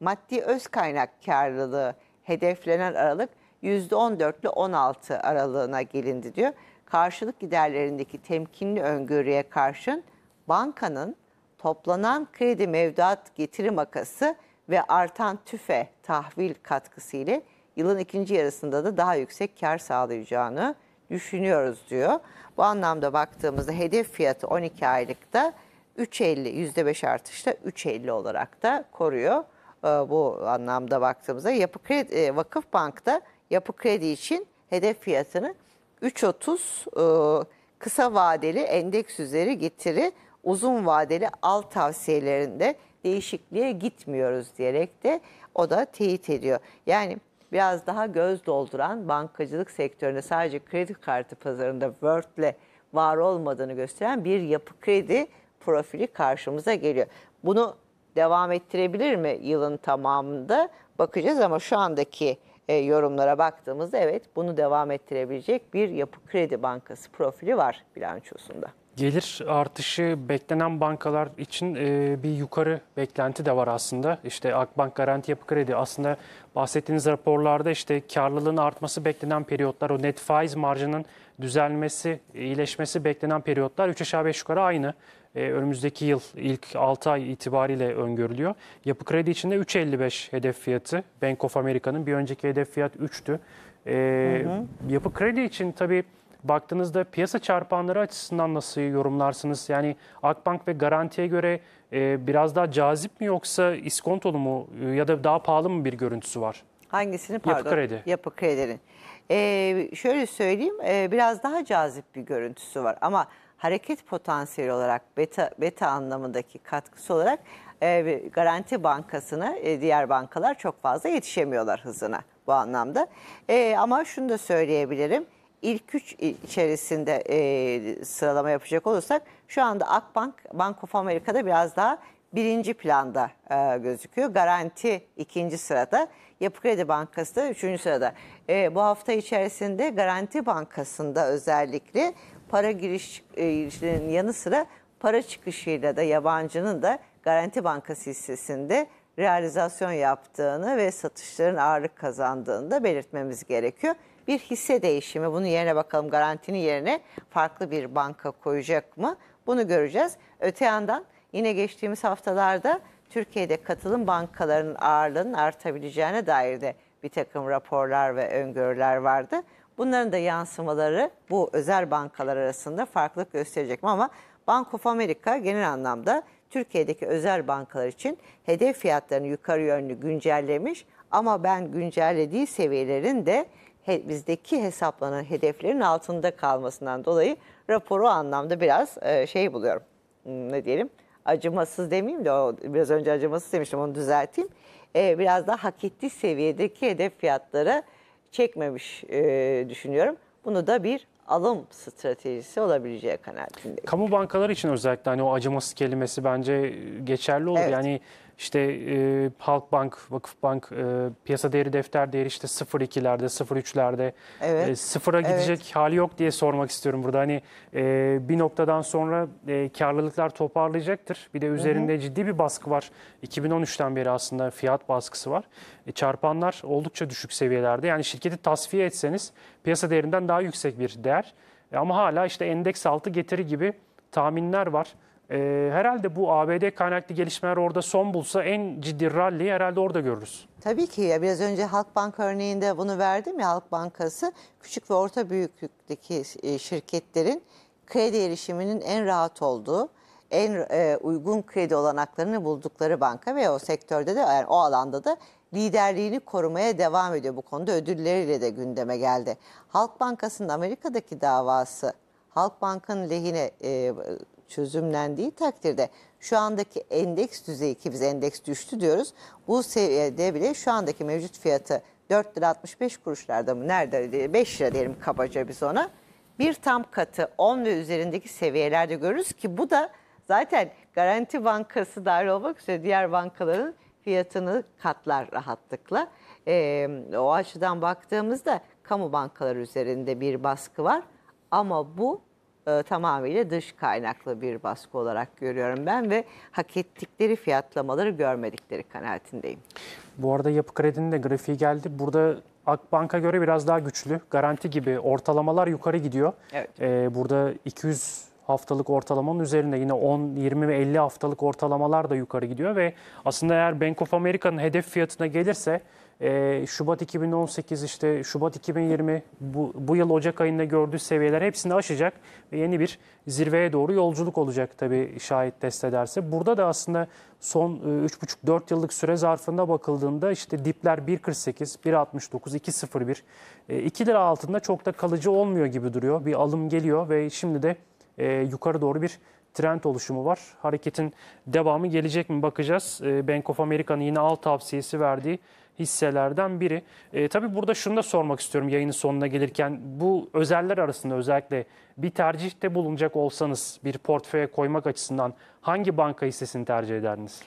S2: maddi öz kaynak karlılığı hedeflenen aralık %14 ile 16 aralığına gelindi diyor. Karşılık giderlerindeki temkinli öngörüye karşın bankanın toplanan kredi mevduat getiri makası ve artan tüfe tahvil katkısı ile yılın ikinci yarısında da daha yüksek kar sağlayacağını düşünüyoruz diyor. Bu anlamda baktığımızda hedef fiyatı 12 aylıkta 3.50 %5 artışla 3.50 olarak da koruyor. Ee, bu anlamda baktığımızda yapı kredi, e, Vakıf Bank'ta yapı kredi için hedef fiyatını 3.30 e, kısa vadeli endeks üzeri getiri uzun vadeli alt tavsiyelerinde değişikliğe gitmiyoruz diyerek de o da teyit ediyor. Yani biraz daha göz dolduran bankacılık sektöründe sadece kredi kartı pazarında Word'le var olmadığını gösteren bir yapı kredi profili karşımıza geliyor. Bunu devam ettirebilir mi yılın tamamında bakacağız ama şu andaki e, yorumlara baktığımızda evet bunu devam ettirebilecek bir yapı kredi bankası profili
S1: var bilançosunda. Gelir artışı beklenen bankalar için e, bir yukarı beklenti de var aslında. İşte Akbank Garanti Yapı Kredi aslında bahsettiğiniz raporlarda işte karlılığın artması beklenen periyotlar, o net faiz marjının düzelmesi, iyileşmesi beklenen periyotlar 3 aşağı 5 yukarı aynı. E, önümüzdeki yıl ilk 6 ay itibariyle öngörülüyor. Yapı Kredi için de 3.55 hedef fiyatı. Bank of America'nın bir önceki hedef fiyat 3'tü. E, hı hı. Yapı Kredi için tabii baktığınızda piyasa çarpanları açısından nasıl yorumlarsınız? Yani Akbank ve Garanti'ye göre e, biraz daha cazip mi yoksa iskontolu mu e, ya da daha pahalı mı bir görüntüsü var?
S2: Hangisini pardon? Yapı kredi. Yapı kredilerin. Ee, şöyle söyleyeyim e, biraz daha cazip bir görüntüsü var ama hareket potansiyeli olarak beta, beta anlamındaki katkısı olarak e, Garanti Bankası'na e, diğer bankalar çok fazla yetişemiyorlar hızına bu anlamda. E, ama şunu da söyleyebilirim ilk üç içerisinde e, sıralama yapacak olursak şu anda Akbank, Bank of America'da biraz daha birinci planda e, gözüküyor. Garanti ikinci sırada. Yapı Kredi Bankası da üçüncü sırada. E, bu hafta içerisinde Garanti Bankası'nda özellikle para giriş e, girişlerinin yanı sıra para çıkışıyla da yabancının da Garanti Bankası hissesinde realizasyon yaptığını ve satışların ağırlık kazandığını da belirtmemiz gerekiyor bir hisse değişimi bunun yerine bakalım garantinin yerine farklı bir banka koyacak mı? Bunu göreceğiz. Öte yandan yine geçtiğimiz haftalarda Türkiye'de katılım bankalarının ağırlığının artabileceğine dair de bir takım raporlar ve öngörüler vardı. Bunların da yansımaları bu özel bankalar arasında farklılık gösterecek mi? ama Bank of America genel anlamda Türkiye'deki özel bankalar için hedef fiyatlarını yukarı yönlü güncellemiş ama ben güncellediği seviyelerin de bizdeki hesaplanan hedeflerin altında kalmasından dolayı raporu anlamda biraz e, şey buluyorum. Hmm, ne diyelim? Acımasız demeyeyim de biraz önce acımasız demiştim onu düzelteyim. E, biraz daha hak ettiği seviyedeki hedef fiyatları çekmemiş e, düşünüyorum. Bunu da bir alım stratejisi olabileceği kanaatindeyim.
S1: Kamu bankaları için özellikle hani o acımasız kelimesi bence geçerli olur. Evet. Yani işte e, Halkbank, Vakıfbank e, piyasa değeri defter değeri işte 0.2'lerde, 0.3'lerde evet. e, sıfıra gidecek evet. hali yok diye sormak istiyorum burada. Hani e, bir noktadan sonra e, karlılıklar toparlayacaktır. Bir de üzerinde hı hı. ciddi bir baskı var. 2013'ten beri aslında fiyat baskısı var. E, çarpanlar oldukça düşük seviyelerde. Yani şirketi tasfiye etseniz piyasa değerinden daha yüksek bir değer. E, ama hala işte endeks altı getiri gibi tahminler var. E, herhalde bu ABD kaynaklı gelişmeler orada son bulsa en ciddi rally'i herhalde orada görürüz.
S2: Tabii ki ya biraz önce Halkbank örneğinde bunu verdim ya Halk Bankası küçük ve orta büyüklükteki e, şirketlerin kredi erişiminin en rahat olduğu, en e, uygun kredi olanaklarını buldukları banka ve o sektörde de yani o alanda da liderliğini korumaya devam ediyor. Bu konuda ödülleriyle de gündeme geldi. Halk Bankası'nın Amerika'daki davası Halk Bank'ın lehine e, çözümlendiği takdirde şu andaki endeks düzeyi ki biz endeks düştü diyoruz. Bu seviyede bile şu andaki mevcut fiyatı 4 lira 65 kuruşlarda mı nerede 5 lira diyelim kabaca biz ona. Bir tam katı 10 ve üzerindeki seviyelerde görürüz ki bu da zaten Garanti Bankası dahil olmak üzere diğer bankaların fiyatını katlar rahatlıkla. Ee, o açıdan baktığımızda kamu bankaları üzerinde bir baskı var ama bu e, tamamıyla dış kaynaklı bir baskı olarak görüyorum ben ve hak ettikleri fiyatlamaları görmedikleri kanaatindeyim.
S1: Bu arada yapı kredinin de grafiği geldi. Burada Akbank'a göre biraz daha güçlü. Garanti gibi ortalamalar yukarı gidiyor. Evet. Ee, burada 200 haftalık ortalamanın üzerinde yine 10, 20 ve 50 haftalık ortalamalar da yukarı gidiyor ve aslında eğer Bank of America'nın hedef fiyatına gelirse ee, Şubat 2018 işte Şubat 2020 bu, bu yıl Ocak ayında gördüğü seviyeler hepsini aşacak ve yeni bir zirveye doğru yolculuk olacak tabii şahit test ederse. Burada da aslında son e, 3,5-4 yıllık süre zarfında bakıldığında işte dipler 1.48, 1.69, 2.01, e, 2 lira altında çok da kalıcı olmuyor gibi duruyor. Bir alım geliyor ve şimdi de e, yukarı doğru bir trend oluşumu var. Hareketin devamı gelecek mi bakacağız. E, Bank of America'nın yine alt tavsiyesi verdiği hisselerden biri. E, tabii burada şunu da sormak istiyorum yayının sonuna gelirken. Bu özeller arasında özellikle bir tercihte bulunacak olsanız bir portföye koymak açısından hangi banka hissesini tercih ederdiniz?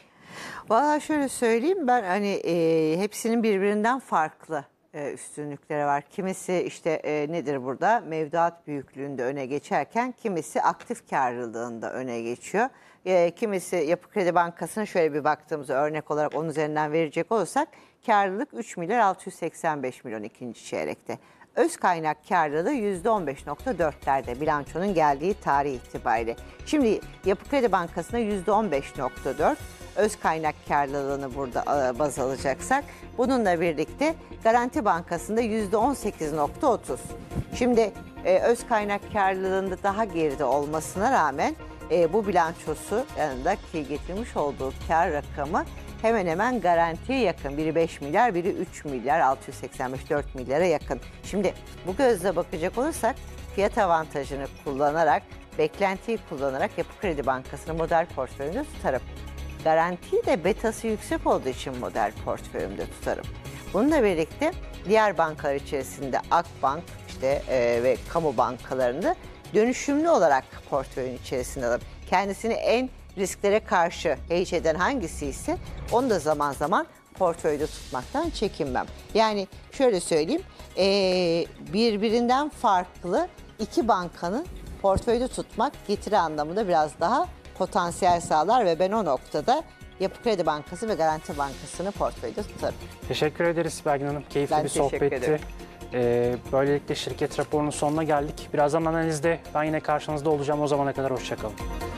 S2: Valla şöyle söyleyeyim ben hani e, hepsinin birbirinden farklı e, üstünlükleri var. Kimisi işte e, nedir burada mevduat büyüklüğünde öne geçerken kimisi aktif karlılığında öne geçiyor. Ee, kimisi Yapı Kredi Bankası'na şöyle bir baktığımız örnek olarak onun üzerinden verecek olursak karlılık 3 milyar 685 milyon ikinci çeyrekte. Öz kaynak karlılığı %15.4'lerde bilançonun geldiği tarih itibariyle. Şimdi Yapı Kredi Bankası'na %15.4 öz kaynak karlılığını burada e, baz alacaksak bununla birlikte Garanti Bankası'nda %18.30. Şimdi e, öz kaynak karlılığında daha geride olmasına rağmen e, bu bilançosu yanındaki getirmiş olduğu kar rakamı hemen hemen garantiye yakın. Biri 5 milyar, biri 3 milyar, 685, 4 milyara yakın. Şimdi bu gözle bakacak olursak fiyat avantajını kullanarak, beklentiyi kullanarak Yapı Kredi bankasını model portföyünde tutarım. Garanti de betası yüksek olduğu için model portföyümde tutarım. Bununla birlikte diğer bankalar içerisinde Akbank işte e, ve kamu bankalarında dönüşümlü olarak portföyün içerisinde alalım. Kendisini en risklere karşı heyeç eden hangisi ise onu da zaman zaman portföyde tutmaktan çekinmem. Yani şöyle söyleyeyim birbirinden farklı iki bankanın portföyde tutmak getiri anlamında biraz daha potansiyel sağlar ve ben o noktada Yapı Kredi Bankası ve Garanti Bankası'nı portföyde tutarım.
S1: Teşekkür ederiz Bergin Hanım. Keyifli ben bir sohbetti. Ederim. Ee, böylelikle şirket raporunun sonuna geldik. Birazdan analizde ben yine karşınızda olacağım. O zamana kadar hoşçakalın.